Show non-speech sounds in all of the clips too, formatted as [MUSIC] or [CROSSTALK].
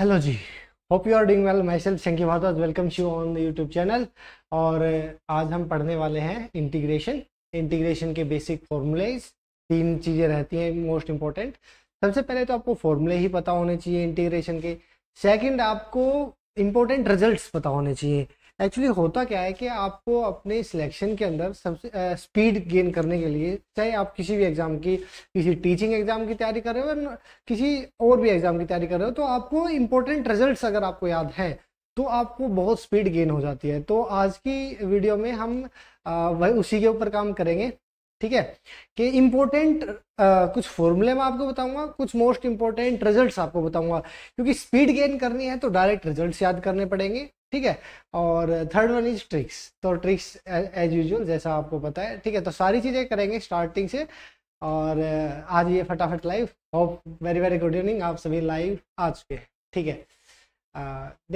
Hello ji hope you are doing well myself Shanky Bhardwaj welcome you on the YouTube channel और uh, आज हम पढ़ने वाले हैं इंटीग्रेशन इंटीग्रेशन के बेसिक फॉर्मूलेज तीन चीज़ें रहती हैं मोस्ट इंपॉर्टेंट सबसे पहले तो आपको फॉर्मूले ही पता होने चाहिए इंटीग्रेशन के सेकंड आपको इम्पोर्टेंट रिजल्ट्स पता होने चाहिए एक्चुअली होता क्या है कि आपको अपने सिलेक्शन के अंदर सबसे स्पीड गेन करने के लिए चाहे आप किसी भी एग्ज़ाम की किसी टीचिंग एग्ज़ाम की तैयारी कर रहे हो या किसी और भी एग्ज़ाम की तैयारी कर रहे हो तो आपको इम्पोर्टेंट रिजल्ट अगर आपको याद हैं तो आपको बहुत स्पीड गेन हो जाती है तो आज की वीडियो में हम वही उसी के ऊपर काम करेंगे ठीक है कि इम्पोर्टेंट कुछ फॉर्मूले मैं आपको बताऊंगा कुछ मोस्ट इम्पोर्टेंट रिजल्ट्स आपको बताऊंगा क्योंकि स्पीड गेन करनी है तो डायरेक्ट रिजल्ट्स याद करने पड़ेंगे ठीक है और थर्ड वन इज ट्रिक्स तो ट्रिक्स एज यूजल जैसा आपको पता है ठीक है तो सारी चीज़ें करेंगे स्टार्टिंग से और uh, आज ये फटाफट live hope very very good evening आप सभी लाइव आ चुके हैं ठीक है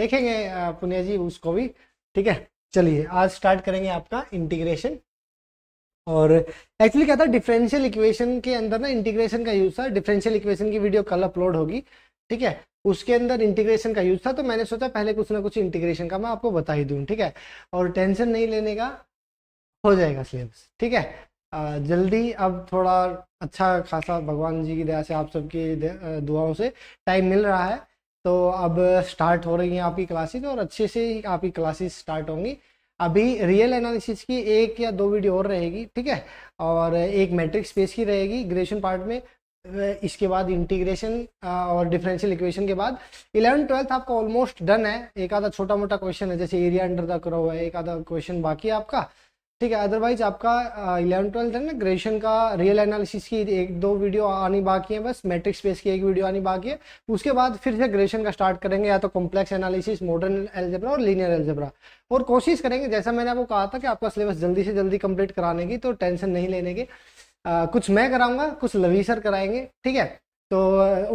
देखेंगे पुनिया जी उसको भी ठीक है चलिए आज स्टार्ट करेंगे आपका इंटीग्रेशन और एक्चुअली क्या था डिफरेंशियल इक्वेशन के अंदर ना इंटीग्रेशन का यूज़ था डिफरेंशियल इक्वेशन की वीडियो कल अपलोड होगी ठीक है उसके अंदर इंटीग्रेशन का यूज था तो मैंने सोचा पहले कुछ ना कुछ इंटीग्रेशन का मैं आपको बता ही दूं ठीक है और टेंशन नहीं लेने का हो जाएगा सिलेबस ठीक है जल्दी अब थोड़ा अच्छा खासा भगवान जी की दया से आप सबकी दुआओं से टाइम मिल रहा है तो अब स्टार्ट हो रही हैं आपकी क्लासेज और अच्छे से ही आपकी क्लासेज स्टार्ट होंगी अभी रियल एनालिसिस की एक या दो वीडियो और रहेगी ठीक है और एक मैट्रिक्स स्पेस की रहेगी ग्रेजुएशन पार्ट में इसके बाद इंटीग्रेशन और डिफरेंशियल इक्वेशन के बाद इलेवन ट्वेल्थ आपका ऑलमोस्ट डन है एक आधा छोटा मोटा क्वेश्चन है जैसे एरिया अंडर द करो है एक आधा क्वेश्चन बाकी है आपका ठीक है अदरवाइज आपका इलेवन ट्वेल्थ है ना ग्रेजुएशन का रियल एनालिसिस की एक दो वीडियो आनी बाकी है बस मैट्रिक स्पेस की एक वीडियो आनी बाकी है उसके बाद फिर से ग्रेजुएशन का स्टार्ट करेंगे या तो कॉम्प्लेक्स एनालिसिस मॉडर्न एल्जेब्रा और लीनियर एल्जेब्रा और कोशिश करेंगे जैसा मैंने आपको कहा था कि आपका सिलेबस जल्दी से जल्दी कंप्लीट कराने की तो टेंशन नहीं लेने की आ, कुछ मैं कराऊंगा कुछ लवी सर कराएंगे ठीक है तो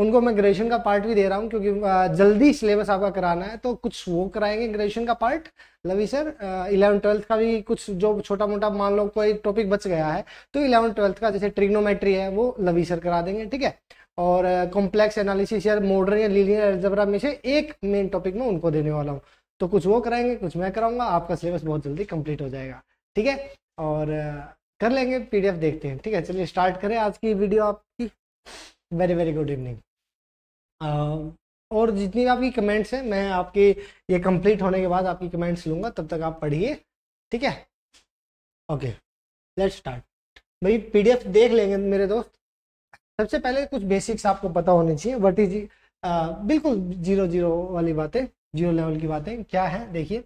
उनको मैं ग्रेजुएशन का पार्ट भी दे रहा हूँ क्योंकि जल्दी सिलेबस आपका कराना है तो कुछ वो कराएंगे ग्रेजुएशन का पार्ट लवी सर इलेवन ट्वेल्थ का भी कुछ जो छोटा मोटा मान लो कोई टॉपिक बच गया है तो इलेवन ट्वेल्थ का जैसे ट्रिग्नोमेट्री है वो लवी सर करा देंगे ठीक है और कॉम्प्लेक्स एनालिसिस या मॉडर्न या लीनियर एल्जबरा में से एक मेन टॉपिक में उनको देने वाला हूँ तो कुछ वो कराएंगे कुछ मैं कराऊंगा आपका सिलेबस बहुत जल्दी कंप्लीट हो जाएगा ठीक है और कर लेंगे पीडीएफ देखते हैं ठीक है चलिए स्टार्ट करें आज की वीडियो आपकी वेरी वेरी गुड इवनिंग और जितनी आपकी कमेंट्स हैं मैं आपके ये कंप्लीट होने के बाद आपकी कमेंट्स लूँगा तब तक आप पढ़िए ठीक है ओके लेट स्टार्ट भाई पीडीएफ देख लेंगे मेरे दोस्त सबसे पहले कुछ बेसिक्स आपको पता होने चाहिए वट इज बिल्कुल जीरो जीरो वाली बातें जीरो लेवल की बातें क्या है देखिए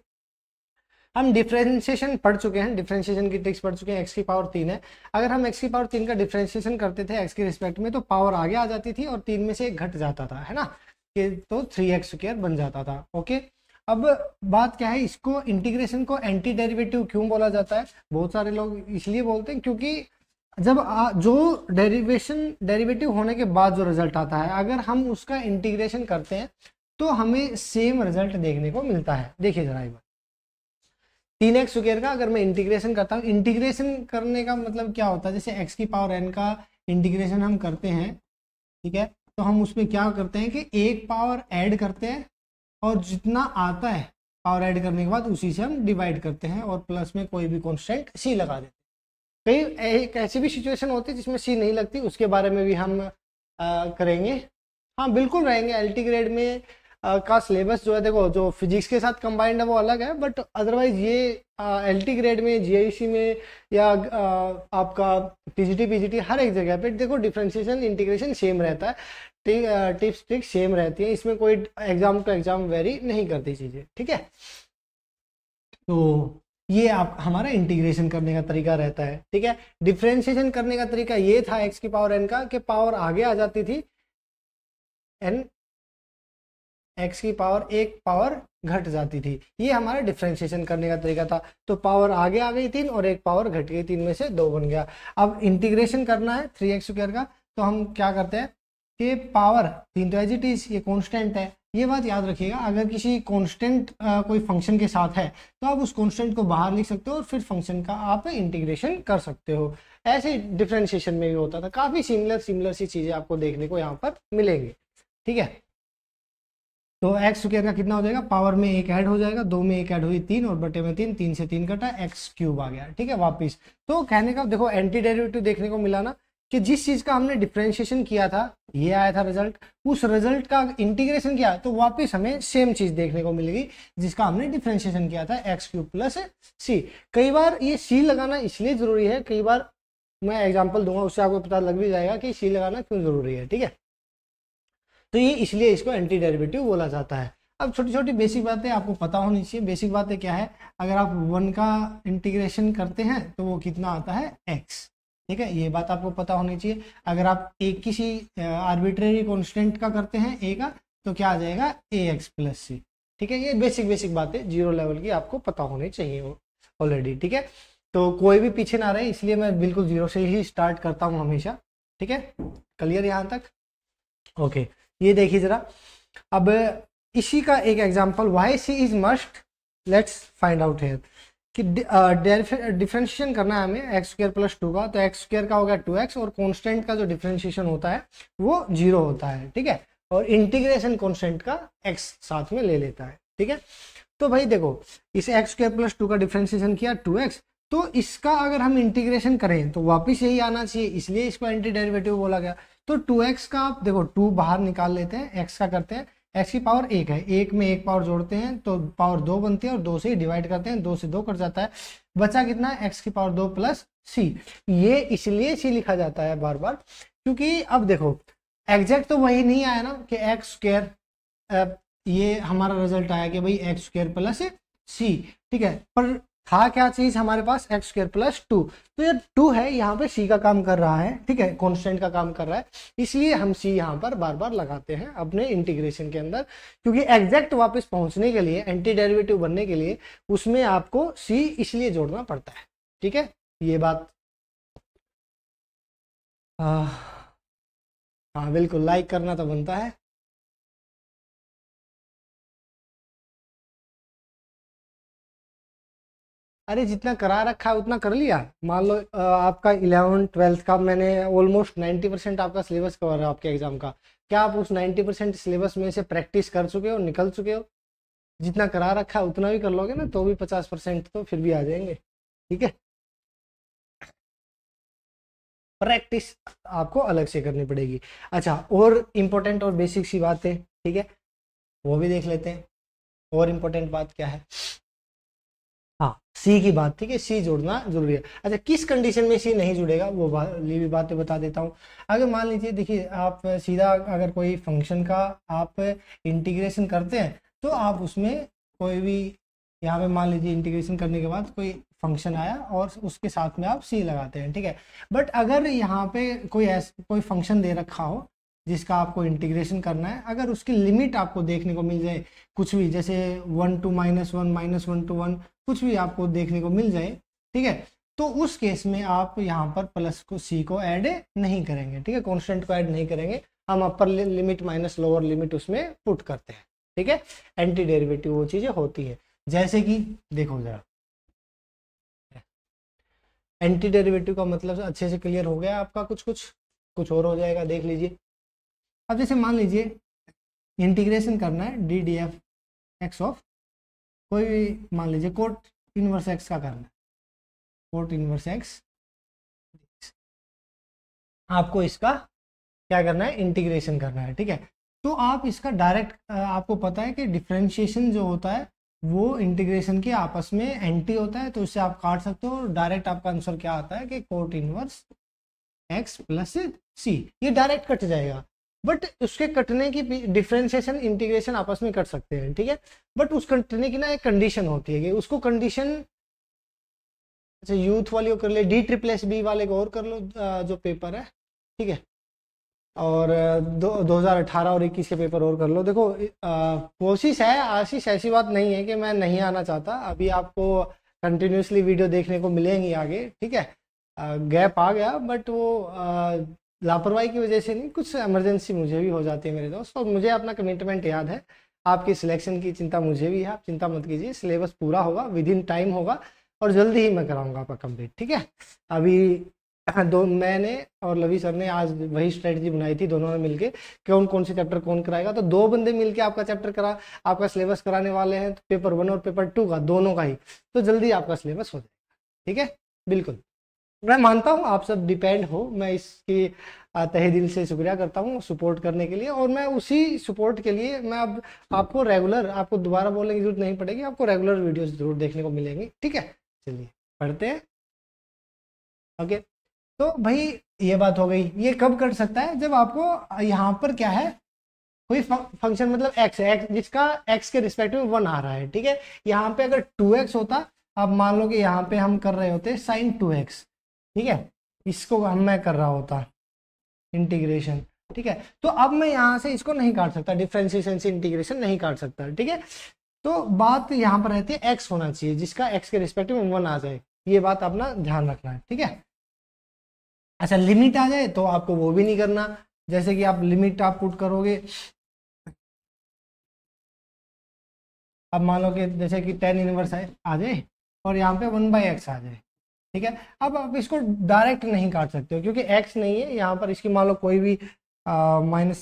हम डिफ्रेंशिएशन पढ़ चुके हैं डिफ्रेंशिएशन की ट्रिक्स पढ़ चुके हैं एक्स की पावर तीन है अगर हम एक्स की पावर तीन का डिफ्रेंशिएशन करते थे एक्स के रिस्पेक्ट में तो पावर आगे आ जाती थी और तीन में से एक घट जाता था है ना कि तो थ्री एक्स स्क्र बन जाता था ओके अब बात क्या है इसको इंटीग्रेशन को एंटी डेरिवेटिव क्यों बोला जाता है बहुत सारे लोग इसलिए बोलते हैं क्योंकि जब आ, जो डेरिवेशन डेरिवेटिव होने के बाद जो रिजल्ट आता है अगर हम उसका इंटीग्रेशन करते हैं तो हमें सेम रिजल्ट देखने को मिलता है देखिए जरा एक बार तीन एक्स स्क्र का अगर मैं इंटीग्रेशन करता हूँ इंटीग्रेशन करने का मतलब क्या होता है जैसे एक्स की पावर एन का इंटीग्रेशन हम करते हैं ठीक है तो हम उसमें क्या करते हैं कि एक पावर ऐड करते हैं और जितना आता है पावर ऐड करने के बाद उसी से हम डिवाइड करते हैं और प्लस में कोई भी कॉन्स्टेंट सी लगा देते हैं कई एक ऐसी भी सिचुएशन होती है जिसमें सी नहीं लगती उसके बारे में भी हम आ, करेंगे हाँ बिल्कुल रहेंगे एल ग्रेड में का सिलेबस जो है देखो जो फिजिक्स के साथ कंबाइंड है वो अलग है बट अदरवाइज ये एल टी ग्रेड में सी में या आ, आपका पीजीटी पीजीटी हर एक जगह पे देखो डिफ्रेंशिएशन इंटीग्रेशन सेम रहता है टिप्स ट्रिक सेम रहती है इसमें कोई एग्जाम टू एग्जाम वेरी नहीं करती चीज़ें ठीक है तो ये आप हमारा इंटीग्रेशन करने का तरीका रहता है ठीक है डिफ्रेंशिएशन करने का तरीका ये था एक्स की पावर एन का कि पावर आगे आ जाती थी एन एक्स की पावर एक पावर घट जाती थी ये हमारा डिफ्रेंशिएशन करने का तरीका था तो पावर आगे आ गई तीन और एक पावर घट गई तीन में से दो बन गया अब इंटीग्रेशन करना है थ्री एक्स स्क्र का तो हम क्या करते हैं कि पावर तीन तो एज इट इज ये कॉन्स्टेंट है ये बात याद रखिएगा अगर किसी कॉन्स्टेंट कोई फंक्शन के साथ है तो आप उस कॉन्स्टेंट को बाहर लिख सकते हो और फिर फंक्शन का आप इंटीग्रेशन कर सकते हो ऐसे डिफ्रेंशिएशन में भी होता था काफ़ी सिमिलर सिमिलर सी चीज़ें आपको देखने को यहाँ पर मिलेंगे ठीक है तो एक्स स्क्र का कितना हो जाएगा पावर में एक ऐड हो जाएगा दो में एक ऐड हुई तीन और बटे में तीन तीन से तीन कटा एक्स क्यूब आ गया ठीक है वापिस तो कहने का देखो एंटी डेरिवेटिव देखने को मिला ना कि जिस चीज का हमने डिफ्रेंशिएशन किया था ये आया था रिजल्ट उस रिजल्ट का इंटीग्रेशन किया तो वापस हमें सेम चीज देखने को मिलेगी जिसका हमने डिफ्रेंशिएशन किया था एक्स क्यूब प्लस सी कई बार ये सी लगाना इसलिए जरूरी है कई बार मैं एग्जाम्पल दूंगा उससे आपको पता लग भी जाएगा कि सी लगाना क्यों जरूरी है ठीक है तो ये इसलिए इसको एंटी डेरिवेटिव बोला जाता है अब छोटी छोटी बेसिक बातें आपको पता होनी चाहिए बेसिक बातें क्या है अगर आप वन का इंटीग्रेशन करते हैं तो वो कितना आता है एक्स ठीक है ये बात आपको पता होनी चाहिए अगर आप एक किसी आर्बिट्रेरी कॉन्स्टेंट का करते हैं ए का तो क्या आ जाएगा ए एक्स प्लस सी ठीक है ये बेसिक बेसिक बातें जीरो लेवल की आपको पता होनी चाहिए ऑलरेडी ठीक है तो कोई भी पीछे ना रहे इसलिए मैं बिल्कुल जीरो से ही स्टार्ट करता हूँ हमेशा ठीक है क्लियर यहाँ तक ओके okay. ये देखिए ज़रा अब इसी का एक example y c is must let's find out here कि डिफ्रेंशिएशन करना है हमें एक्स स्क्र प्लस टू का तो एक्स स्क्र का गया टू एक्स और कॉन्स्टेंट का जो डिफ्रेंशिएशन होता है वो जीरो होता है ठीक है और इंटीग्रेशन कॉन्स्टेंट का एक्स साथ में ले लेता है ठीक है तो भाई देखो इस एक्स स्क्र प्लस टू का डिफ्रेंशिएशन किया टू एक्स तो इसका अगर हम इंटीग्रेशन करें तो वापस यही आना चाहिए इसलिए इसको एंटी डेरिवेटिव बोला गया तो टू एक्स का आप देखो टू बाहर निकाल लेते हैं एक्स का करते हैं एक्स की पावर एक है एक में एक पावर जोड़ते हैं तो पावर दो बनती है और दो से ही डिवाइड करते हैं दो से दो कट जाता है बचा कितना एक्स की पावर दो प्लस सी ये इसलिए सी लिखा जाता है बार बार क्योंकि अब देखो एग्जैक्ट तो वही नहीं आया ना कि एक्स स्क्र ये हमारा रिजल्ट आया कि भाई एक्स स्क्र प्लस सी ठीक है पर था क्या चीज हमारे पास एक्स स्क्र प्लस टू तो ये टू है यहाँ पे सी का काम कर रहा है ठीक है कॉन्स्टेंट का काम कर रहा है इसलिए हम सी यहाँ पर बार बार लगाते हैं अपने इंटीग्रेशन के अंदर क्योंकि एग्जैक्ट वापस पहुंचने के लिए एंटी डेरिवेटिव बनने के लिए उसमें आपको सी इसलिए जोड़ना पड़ता है ठीक है ये बात हाँ बिल्कुल लाइक करना तो बनता है अरे जितना करा रखा है उतना कर लिया मान लो आपका इलेवन ट्वेल्थ का मैंने ऑलमोस्ट नाइन्टी परसेंट आपका सिलेबस कवर है आपके एग्जाम का क्या आप उस नाइन्टी परसेंट सिलेबस में से प्रैक्टिस कर चुके हो निकल चुके हो जितना करा रखा है उतना भी कर लोगे ना तो भी पचास परसेंट तो फिर भी आ जाएंगे ठीक है प्रैक्टिस आपको अलग से करनी पड़ेगी अच्छा और इम्पोर्टेंट और बेसिक सी बातें ठीक है वो भी देख लेते हैं और इम्पोर्टेंट बात क्या है हाँ सी की बात ठीक है सी जोड़ना जरूरी है अच्छा किस कंडीशन में सी नहीं जुड़ेगा वो ये भी बातें बता देता हूँ अगर मान लीजिए देखिए आप सीधा अगर कोई फंक्शन का आप इंटीग्रेशन करते हैं तो आप उसमें कोई भी यहाँ पे मान लीजिए इंटीग्रेशन करने के बाद कोई फंक्शन आया और उसके साथ में आप सी लगाते हैं ठीक है बट अगर यहाँ पे कोई ऐसा कोई फंक्शन दे रखा हो जिसका आपको इंटीग्रेशन करना है अगर उसकी लिमिट आपको देखने को मिल जाए कुछ भी जैसे one two minus one minus one two one कुछ भी आपको देखने को मिल जाए ठीक है तो उस केस में आप यहाँ पर प्लस को सी को ऐड नहीं करेंगे ठीक है कॉन्स्टेंट को ऐड नहीं करेंगे हम upper limit minus lower limit उसमें पुट करते हैं ठीक है एंटी डेरिवेटिव वो चीज़ें होती है जैसे कि देखो जरा एंटी डेरिवेटिव का मतलब अच्छे से क्लियर हो गया आपका कुछ कुछ कुछ और हो जाएगा देख लीजिए अब जैसे मान लीजिए इंटीग्रेशन करना है d d f x of कोई भी मान लीजिए कोट इनवर्स एक्स का करना है कोट इनवर्स एक्स आपको इसका क्या करना है इंटीग्रेशन करना है ठीक है तो आप इसका डायरेक्ट आपको पता है कि डिफ्रेंशिएशन जो होता है वो इंटीग्रेशन के आपस में एंटी होता है तो इससे आप काट सकते हो और डायरेक्ट आपका आंसर क्या आता है कि cot inverse x plus c ये डायरेक्ट कट जाएगा बट उसके कटने की डिफ्रेंशिएशन इंटीग्रेशन आपस में कर सकते हैं ठीक है बट उस कटने की ना एक कंडीशन होती है कि उसको कंडीशन अच्छा यूथ वाली कर ले डी ट्रिपल एस बी वाले को और कर लो जो पेपर है ठीक है और दो दो हज़ार अठारह और इक्कीस के पेपर और कर लो देखो कोशिश है आशीष ऐसी बात नहीं है कि मैं नहीं आना चाहता अभी आपको कंटिन्यूसली वीडियो देखने को मिलेंगी आगे ठीक है गैप आ गया बट वो लापरवाही की वजह से नहीं कुछ इमरजेंसी मुझे भी हो जाती है मेरे दोस्त और मुझे अपना कमिटमेंट याद है आपकी सिलेक्शन की चिंता मुझे भी है आप चिंता मत कीजिए सिलेबस पूरा होगा विद इन टाइम होगा और जल्दी ही मैं कराऊंगा आपका कंप्लीट ठीक है अभी दो मैंने और लवी सर ने आज वही स्ट्रेटजी बनाई थी दोनों ने मिलके कौन कौन से चैप्टर कौन कराएगा तो दो बंदे मिलके आपका चैप्टर करा आपका सिलेबस कराने वाले हैं तो पेपर वन और पेपर टू का दोनों का ही तो जल्दी आपका सिलेबस हो जाएगा ठीक है बिल्कुल मैं मानता हूँ आप सब डिपेंड हो मैं इसकी तहे दिल से शुक्रिया करता हूँ सपोर्ट करने के लिए और मैं उसी सपोर्ट के लिए मैं अब आपको रेगुलर आपको दोबारा बोलने की जरूरत नहीं पड़ेगी आपको रेगुलर वीडियोस जरूर देखने को मिलेंगी ठीक है चलिए पढ़ते हैं ओके तो भाई ये बात हो गई ये कब कर सकता है जब आपको यहाँ पर क्या है कोई फंक्शन मतलब एक्स एक्स जिसका एक्स के रिस्पेक्ट में वन आ रहा है ठीक है यहाँ पे अगर टू एक्स होता आप मान लो कि यहाँ पे हम कर रहे होते साइन टू एक्स ठीक है इसको हम मैं कर रहा होता इंटीग्रेशन ठीक है तो अब मैं यहाँ से इसको नहीं काट सकता डिफ्रेंसिएशन से इंटीग्रेशन नहीं काट सकता ठीक है तो बात यहां पर रहती है एक्स होना चाहिए जिसका एक्स के रिस्पेक्ट में वन आ जाए ये बात अपना ध्यान रखना है ठीक है अच्छा लिमिट आ जाए तो आपको वो भी नहीं करना जैसे कि आप लिमिट आप पुट करोगे अब मान लो कि जैसे कि टेन इनवर्स आ जाए और यहाँ पे वन बाई एक्स आ जाए ठीक है अब आप इसको डायरेक्ट नहीं काट सकते हो क्योंकि एक्स नहीं है यहाँ पर इसकी मान लो कोई भी माइनस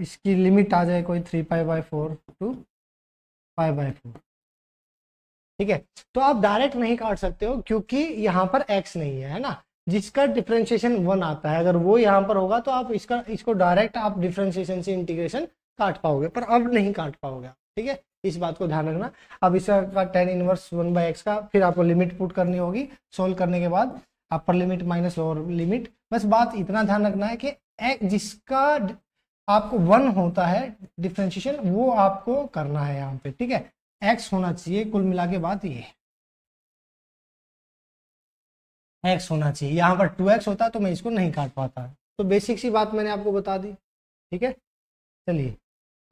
इसकी लिमिट आ जाए कोई three five by four two five by four ठीक है तो आप डायरेक्ट नहीं काट सकते हो क्योंकि यहाँ पर एक्स नहीं है है ना जिसका डिफ्रेंशिएशन वन आता है अगर वो यहाँ पर होगा तो आप इसका इसको डायरेक्ट आप डिफ्रेंशिएशन से इंटीग्रेशन काट पाओगे पर अब नहीं काट पाओगे ठीक है इस बात को ध्यान रखना अब इसका tan inverse one by x का फिर आपको लिमिट पुट करनी होगी सोल्व करने के बाद upper limit minus lower limit बस बात इतना ध्यान रखना है कि जिसका आपको वन होता है डिफ्रेंशिएशन वो आपको करना है यहाँ पे ठीक है एक्स होना चाहिए कुल मिला के बात ये एक्स होना चाहिए यहाँ पर टू एक्स होता तो मैं इसको नहीं काट पाता तो बेसिक सी बात मैंने आपको बता दी ठीक है चलिए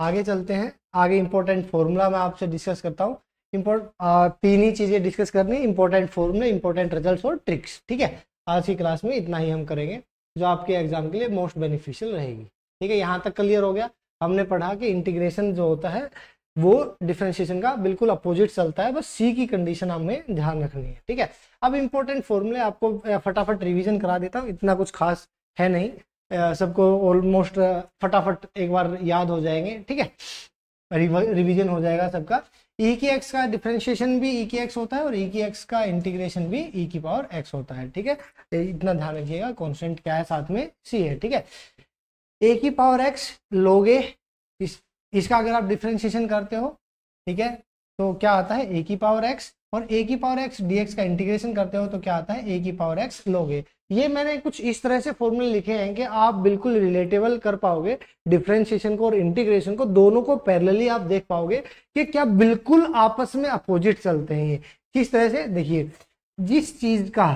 आगे चलते हैं आगे इंपॉर्टेंट फॉर्मूला मैं आपसे डिस्कस करता हूँ इम्पोर्ट तीन ही चीज़ें डिस्कस करनी इंपॉर्टेंट फॉर्मूले इंपॉर्टेंट रिजल्ट और ट्रिक्स ठीक है आज की क्लास में इतना ही हम करेंगे जो आपके एग्जाम के लिए मोस्ट बेनिफिशियल रहेगी ठीक है यहाँ तक क्लियर हो गया हमने पढ़ा कि इंटीग्रेशन जो होता है वो डिफ्रेंशिएशन का बिल्कुल अपोजिट चलता है बस सी की कंडीशन हमें ध्यान रखनी है ठीक है अब इंपॉर्टेंट फॉर्मूले आपको फटाफट रिवीजन करा देता हूँ इतना कुछ खास है नहीं सबको ऑलमोस्ट फटाफट एक बार याद हो जाएंगे ठीक है रिवीजन हो जाएगा सबका ई e की एक्स का डिफ्रेंशिएशन भी ई e की एक्स होता है और ई e की एक्स का इंटीग्रेशन भी ई की पावर एक्स होता है ठीक है तो इतना ध्यान रखिएगा कॉन्स्टेंट क्या है साथ में सी है ठीक है ए की पावर एक्स लोगे इस, इसका अगर आप डिफ्रेंशिएशन करते हो ठीक है तो क्या आता है ए की पावर एक्स और ए की पावर एक्स डी का इंटीग्रेशन करते हो तो क्या आता है ए की पावर एक्स लोगे ये मैंने कुछ इस तरह से फॉर्मूले लिखे हैं कि आप बिल्कुल रिलेटेबल कर पाओगे डिफ्रेंशिएशन को और इंटीग्रेशन को दोनों को पैरेलली आप देख पाओगे कि क्या बिल्कुल आपस में अपोजिट चलते हैं ये किस तरह से देखिए जिस चीज का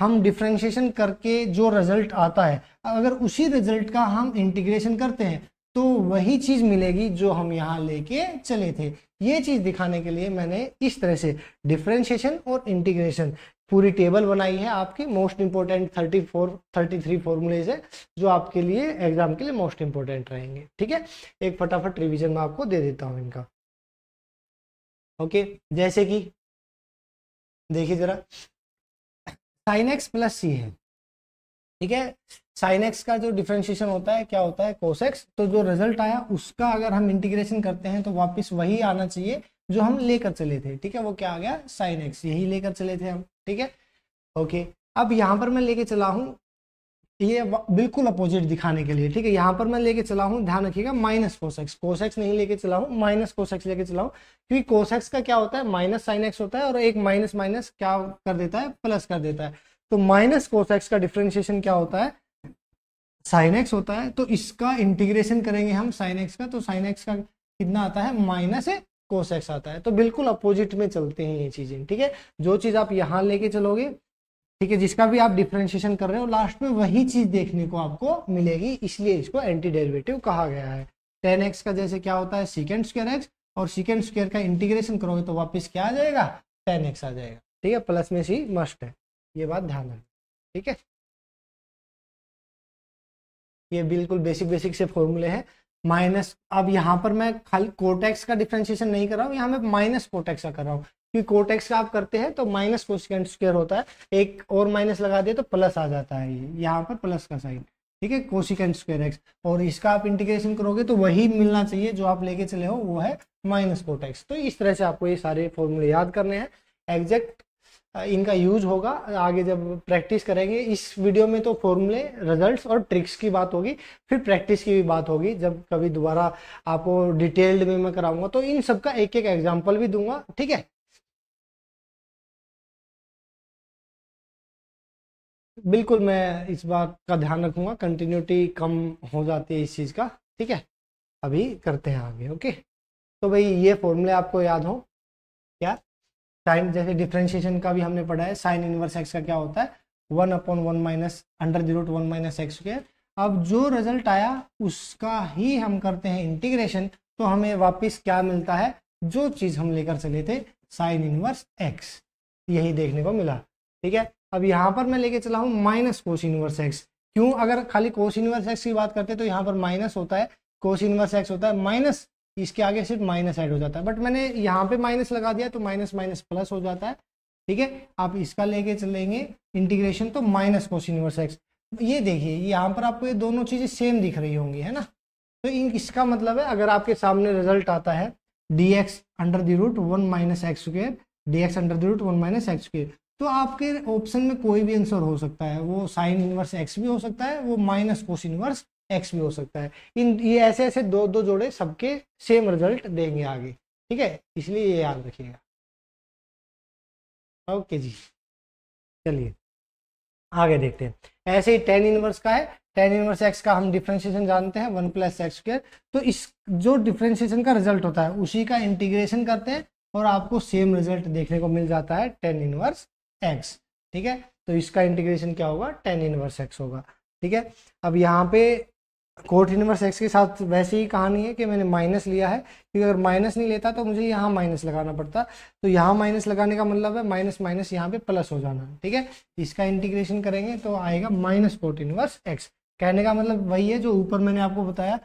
हम डिफ्रेंशिएशन करके जो रिजल्ट आता है अगर उसी रिजल्ट का हम इंटीग्रेशन करते हैं तो वही चीज मिलेगी जो हम यहाँ लेके चले थे ये चीज दिखाने के लिए मैंने इस तरह से डिफ्रेंशिएशन और इंटीग्रेशन पूरी टेबल बनाई है आपकी most important thirty four thirty three formulas है जो आपके लिए एग्जाम के लिए मोस्ट इंपॉर्टेंट रहेंगे ठीक है एक फटाफट रिविजन में आपको दे देता हूं इनका ओके जैसे कि देखिए जरा साइन एक्स प्लस सी है ठीक है साइन एक्स का जो डिफ्रेंशिएशन होता है क्या होता है कोसेक्स तो जो रिजल्ट आया उसका अगर हम इंटीग्रेशन करते हैं तो वापिस वही आना चाहिए जो हम लेकर चले थे ठीक है वो क्या आ गया साइन एक्स यही लेकर चले थे हम ठीक है ओके अब यहाँ पर मैं लेके चला हूँ ये बिल्कुल अपोजिट दिखाने के लिए ठीक है यहाँ पर मैं लेके चला हूँ ध्यान रखिएगा माइनस कोसेक्स कोसेक्स नहीं लेके चला हूँ माइनस कोसेक्स लेके चला हूँ क्योंकि कोसेक्स का क्या होता है माइनस साइन एक्स होता है और एक माइनस माइनस क्या कर देता है प्लस कर देता है तो माइनस कोसेक्स का डिफ्रेंशिएशन क्या होता है साइन एक्स होता है तो इसका इंटीग्रेशन करेंगे हम साइन एक्स का तो साइन एक्स का कितना आता है माइनस एक्स आता है तो बिल्कुल अपोजिट में चलते हैं ये चीजें ठीक है जो चीज आप यहाँ लेके चलोगे ठीक है जिसका भी आप डिफ्रेंशिएशन कर रहे हो लास्ट में वही चीज देखने को आपको मिलेगी इसलिए इसको एंटी डेरिवेटिव कहा गया है टेन एक्स का जैसे क्या होता है सीकेंड स्क्र एक्स और सीकेंड स्क्र का इंटीग्रेशन करोगे तो वापस क्या आ जाएगा टेन एक्स आ जाएगा ठीक है प्लस में सी मस्ट है ये बात ध्यान रखना ठीक है ये बिल्कुल बेसिक बेसिक से फॉर्मूले हैं माइनस अब यहाँ पर मैं खाली कोटेक्स का डिफ्रेंशिएशन नहीं कर रहा हूँ यहाँ मैं माइनस कोटेक्स का कर रहा हूँ क्योंकि कोटेक्स का आप करते हैं तो माइनस कोसिकेंट स्क्वायर होता है एक और माइनस लगा दिए तो प्लस आ जाता है ये यहाँ पर प्लस का साइन ठीक है कोसिकेंट स्क्वायर एक्स और इसका आप इंटीग्रेशन करोगे तो वही मिलना चाहिए जो आप लेके चले हो वो है माइनस कोटेक्स तो इस तरह से आपको ये सारे फॉर्मूले याद करने हैं एग्जैक्ट इनका यूज होगा आगे जब प्रैक्टिस करेंगे इस वीडियो में तो फॉर्मूले रिजल्ट्स और ट्रिक्स की बात होगी फिर प्रैक्टिस की भी बात होगी जब कभी दोबारा आपको डिटेल्ड में मैं कराऊंगा तो इन सबका एक एक एग्जाम्पल भी दूंगा ठीक है बिल्कुल मैं इस बात का ध्यान रखूंगा कंटिन्यूटी कम हो जाती है इस चीज़ का ठीक है अभी करते हैं आगे ओके तो भाई ये फॉर्मूले आपको याद हो साइन जैसे डिफ्रेंशिएशन का भी हमने पढ़ा है साइन इनवर्स एक्स का क्या होता है one upon one minus under the root one minus x square अब जो रिजल्ट आया उसका ही हम करते हैं इंटीग्रेशन तो हमें वापस क्या मिलता है जो चीज़ हम लेकर चले थे साइन इनवर्स एक्स यही देखने को मिला ठीक है अब यहाँ पर मैं लेके चला हूँ माइनस कोस इनवर्स एक्स क्यों अगर खाली कोस इनवर्स एक्स की बात करते तो यहाँ पर माइनस होता है कोस इनवर्स एक्स होता है माइनस इसके आगे सिर्फ माइनस ऐड हो जाता है बट मैंने यहाँ पे माइनस लगा दिया तो माइनस माइनस प्लस हो जाता है ठीक है आप इसका लेके चलेंगे इंटीग्रेशन तो माइनस कोस इनवर्स एक्स ये देखिए यहाँ पर आपको ये दोनों चीज़ें सेम दिख रही होंगी है ना तो इन इसका मतलब है अगर आपके सामने रिजल्ट आता है d x under the root one minus x square d x under the root one minus x square तो आपके ऑप्शन में कोई भी आंसर हो सकता है वो साइन इनवर्स एक्स भी हो सकता है वो माइनस कोस इनवर्स एक्स भी हो सकता है इन ये ऐसे ऐसे दो दो जोड़े सबके सेम रिजल्ट देंगे आगे ठीक है इसलिए ये याद रखिएगा ओके जी चलिए आगे देखते हैं ऐसे ही टेन इनवर्स का है टेन इनवर्स एक्स का हम डिफ्रेंशिएशन जानते हैं वन प्लस एक्स स्क्र तो इस जो डिफ्रेंशिएशन का रिजल्ट होता है उसी का इंटीग्रेशन करते हैं और आपको सेम रिजल्ट देखने को मिल जाता है टेन इनवर्स एक्स ठीक है तो इसका इंटीग्रेशन क्या होगा टेन इनवर्स एक्स होगा ठीक है अब यहाँ पे कोट इनवर्स एक्स के साथ वैसे ही कहानी है कि मैंने माइनस लिया है क्योंकि अगर माइनस नहीं लेता तो मुझे यहाँ माइनस लगाना पड़ता तो यहाँ माइनस लगाने का मतलब है माइनस माइनस यहाँ पे प्लस हो जाना ठीक है तो इसका इंटीग्रेशन करेंगे तो आएगा माइनस कोट इनवर्स एक्स कहने का मतलब वही है जो ऊपर मैंने आपको बताया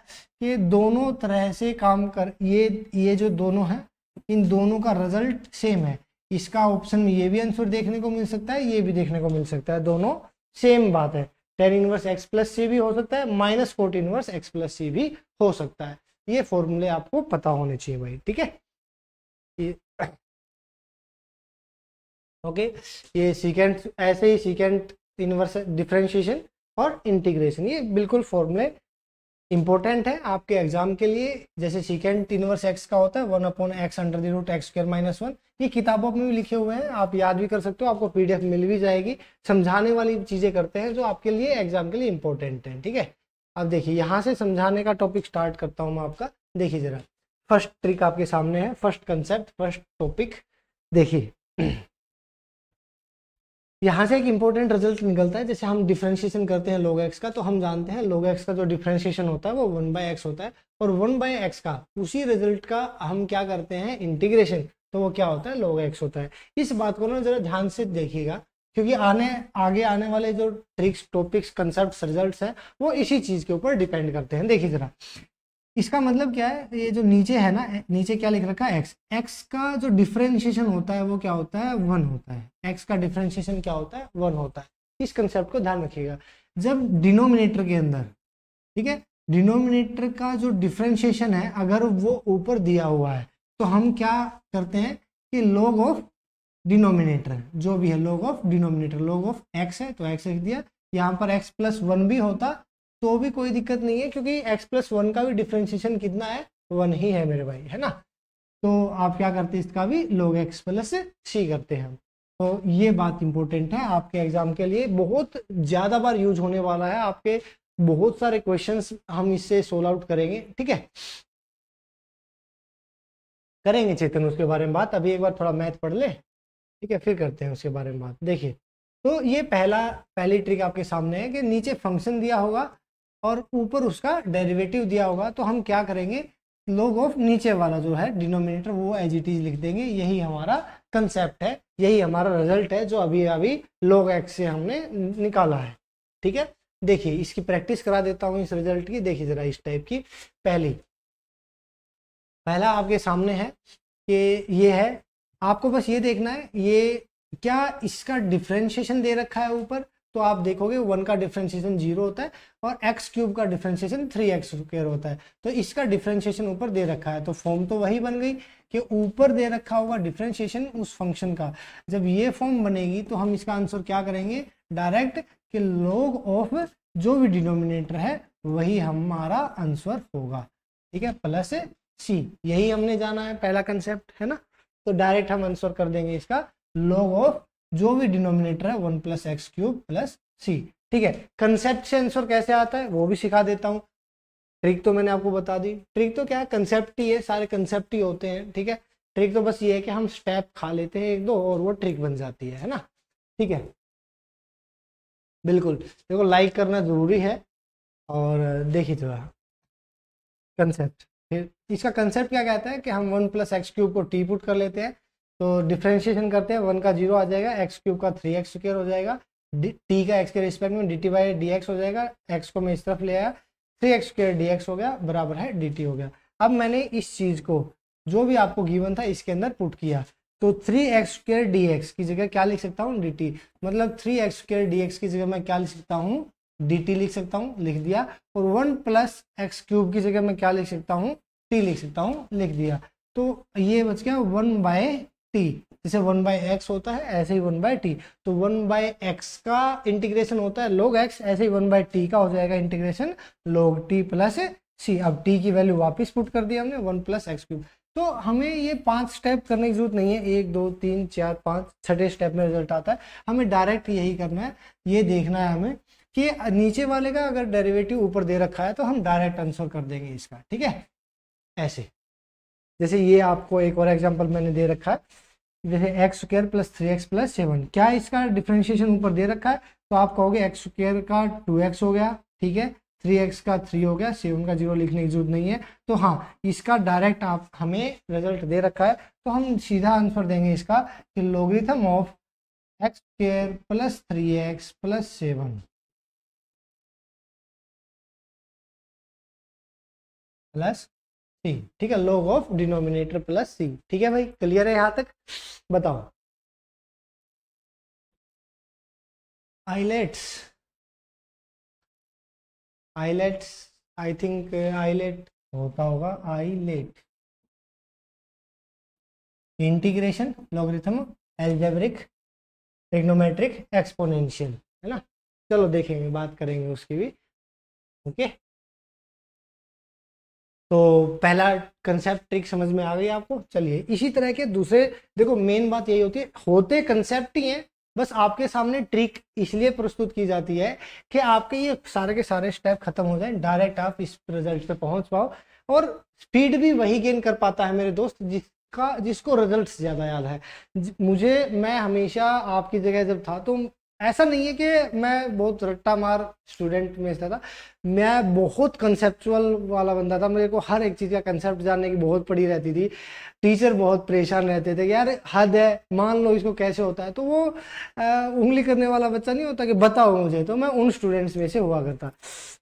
कि दोनों तरह से काम कर ये ये जो दोनों हैं इन दोनों का रिजल्ट सेम है इसका ऑप्शन में ये भी आंसर देखने को मिल सकता है ये भी देखने को मिल सकता है दोनों सेम बात है tan inverse x plus c भी हो सकता है minus forty inverse x plus c भी हो सकता है ये फॉर्मूले आपको पता होने चाहिए भाई ठीक है ओके ये सीकेंट ऐसे ही सीकेंट इनवर्स डिफ्रेंशिएशन और इंटीग्रेशन ये बिल्कुल फॉर्मूले इंपॉर्टेंट है आपके एग्जाम के लिए जैसे सिकेंड इनवर्स एक्स का होता है one upon x under the root x square minus one ये किताबों में भी लिखे हुए हैं आप याद भी कर सकते हो आपको पीडीएफ मिल भी जाएगी समझाने वाली चीज़ें करते हैं जो आपके लिए एग्जाम के लिए इंपॉर्टेंट है ठीक है अब देखिए यहाँ से समझाने का टॉपिक स्टार्ट करता हूँ मैं आपका देखिए ज़रा फर्स्ट ट्रिक आपके सामने है फर्स्ट कंसेप्ट फर्स्ट टॉपिक देखिए यहाँ से एक इंपॉर्टेंट रिजल्ट निकलता है जैसे हम डिफ्रेंशिएशन करते हैं लोग एक्स का तो हम जानते हैं लोग एक्स का जो डिफ्रेंशिएशन होता है वो वन बाय एक्स होता है और वन बाय एक्स का उसी रिजल्ट का हम क्या करते हैं इंटीग्रेशन तो वो क्या होता है लोग एक्स होता है इस बात को ना जरा ध्यान से देखिएगा क्योंकि आने आगे आने वाले जो ट्रिक्स टॉपिक्स कंसेप्ट रिजल्ट है वो इसी चीज के ऊपर डिपेंड करते हैं देखिए जरा इसका मतलब क्या है ये जो नीचे है ना नीचे क्या लिख रखा है एक्स एक्स का जो डिफ्रेंशिएशन होता है वो क्या होता है वन होता है एक्स का डिफ्रेंशिएशन क्या होता है वन होता है इस कंसेप्ट को ध्यान रखिएगा जब डिनोमिनेटर के अंदर ठीक है डिनोमिनेटर का जो डिफ्रेंशिएशन है अगर वो ऊपर दिया हुआ है तो हम क्या करते हैं कि लॉग ऑफ डिनोमिनेटर जो भी है log of denominator log of x है तो एक्स लिख दिया यहाँ पर एक्स प्लस वन भी होता तो भी कोई दिक्कत नहीं है क्योंकि एक्स प्लस वन का भी डिफ्रेंशिएशन कितना है वन ही है मेरे भाई है ना तो आप क्या करते हैं इसका भी लोग एक्स प्लस सी करते हैं तो ये बात इंपॉर्टेंट है आपके एग्जाम के लिए बहुत ज़्यादा बार यूज होने वाला है आपके बहुत सारे क्वेश्चन हम इससे सोल्व आउट करेंगे ठीक है करेंगे चेतन उसके बारे में बात अभी एक बार थोड़ा मैथ पढ़ ले ठीक है फिर करते हैं उसके बारे में बात देखिए तो ये पहला पहली ट्रिक आपके सामने है कि नीचे फंक्शन दिया होगा और ऊपर उसका डेरिवेटिव दिया होगा तो हम क्या करेंगे लोग ऑफ नीचे वाला जो है डिनोमिनेटर वो एज इट इज लिख देंगे यही हमारा कंसेप्ट है यही हमारा रिजल्ट है जो अभी अभी लोग एक्स से हमने निकाला है ठीक है देखिए इसकी प्रैक्टिस करा देता हूँ इस रिजल्ट की देखिए जरा इस टाइप की पहली पहला आपके सामने है कि ये है आपको बस ये देखना है ये क्या इसका डिफ्रेंशिएशन दे रखा है ऊपर तो आप देखोगे वन का डिफ्रेंशिएशन जीरो होता है और एक्स क्यूब का डिफ्रेंशिएशन थ्री एक्स स्क्र होता है तो इसका डिफ्रेंशिएशन ऊपर दे रखा है तो फॉर्म तो वही बन गई कि ऊपर दे रखा होगा डिफ्रेंशिएशन उस फंक्शन का जब ये फॉर्म बनेगी तो हम इसका आंसर क्या करेंगे डायरेक्ट कि लॉग ऑफ जो भी डिनोमिनेटर है वही हमारा आंसर होगा ठीक है प्लस सी यही हमने जाना है पहला कंसेप्ट है ना तो डायरेक्ट हम आंसर कर देंगे इसका लॉग ऑफ जो भी डिनोमिनेटर है one plus x cube plus c ठीक है कंसेप्ट से आंसर कैसे आता है वो भी सिखा देता हूँ ट्रिक तो मैंने आपको बता दी ट्रिक तो क्या है कंसेप्ट ही है सारे कंसेप्ट ही होते हैं ठीक है ट्रिक तो बस ये है कि हम स्टेप खा लेते हैं एक दो और वो ट्रिक बन जाती है है ना ठीक है बिल्कुल देखो लाइक करना ज़रूरी है और देखिए थोड़ा कंसेप्ट फिर इसका कंसेप्ट क्या कहता है कि हम वन प्लस एक्स क्यूब को टी पुट कर लेते हैं तो डिफ्रेंशिएशन करते हैं वन का जीरो आ जाएगा एक्स क्यूब का थ्री एक्स स्क्र हो जाएगा टी का एक्स के रिस्पेक्ट में d t by d x हो जाएगा एक्स को मैं इस तरफ ले आया three x square d x हो गया बराबर है डी टी हो गया अब मैंने इस चीज़ को जो भी आपको गिवन था इसके अंदर पुट किया तो three x square d x की जगह क्या लिख सकता हूँ डी टी मतलब three x square d x की जगह मैं क्या लिख सकता हूँ डी टी लिख सकता हूँ लिख दिया और वन प्लस एक्स क्यूब की जगह मैं क्या लिख सकता हूँ टी लिख सकता हूँ लिख दिया तो ये बच गया वन बाय टी जैसे वन बाय एक्स होता है ऐसे ही वन बाय टी तो वन बाय एक्स का इंटीग्रेशन होता है लोग एक्स ऐसे ही वन बाय टी का हो जाएगा इंटीग्रेशन लोग टी प्लस सी अब टी की वैल्यू वापस पुट कर दिया हमने वन प्लस एक्स क्यूब तो हमें ये पांच स्टेप करने की जरूरत नहीं है एक दो तीन चार पाँच छठे स्टेप में रिजल्ट आता है हमें डायरेक्ट यही करना है ये देखना है हमें कि नीचे वाले का अगर डेरिवेटिव ऊपर दे रखा है तो हम डायरेक्ट आंसर कर देंगे इसका ठीक है ऐसे जैसे ये आपको एक और एग्जाम्पल मैंने दे रखा है जैसे x square plus three x plus seven क्या इसका डिफ्रेंशिएशन ऊपर दे रखा है तो आप कहोगे एक्स स्क्र का टू एक्स हो गया ठीक है थ्री एक्स का थ्री हो गया सेवन का जीरो लिखने की जरूरत नहीं है तो हाँ इसका डायरेक्ट आप हमें रिजल्ट दे रखा है तो हम सीधा आंसर देंगे इसका कि logarithm of x square plus three x plus seven plus c ठीक है log of denominator plus c ठीक है भाई क्लियर है यहां तक बताओ ILATEs ILATEs I think ILATE होता होगा ILATE integration logarithm algebraic trigonometric exponential है ना चलो देखेंगे बात करेंगे उसकी भी ओके okay? तो पहला कंसेप्ट ट्रिक समझ में आ गई आपको चलिए इसी तरह के दूसरे देखो मेन बात यही होती है होते कंसेप्ट ही हैं बस आपके सामने ट्रिक इसलिए प्रस्तुत की जाती है कि आपके ये सारे के सारे स्टेप खत्म हो जाए डायरेक्ट आप इस रिजल्ट पे पहुंच पाओ और स्पीड भी वही गेन कर पाता है मेरे दोस्त जिसका जिसको रिजल्ट्स ज़्यादा याद है मुझे मैं हमेशा आपकी जगह जब था तो ऐसा नहीं है कि मैं बहुत रट्टा मार स्टूडेंट में था मैं बहुत कंसेप्चुअल वाला बंदा था मेरे को हर एक चीज़ का कंसेप्ट जानने की बहुत पड़ी रहती थी टीचर बहुत परेशान रहते थे यार हद है मान लो इसको कैसे होता है तो वो आ, उंगली करने वाला बच्चा नहीं होता कि बताओ मुझे तो मैं उन स्टूडेंट्स में से हुआ करता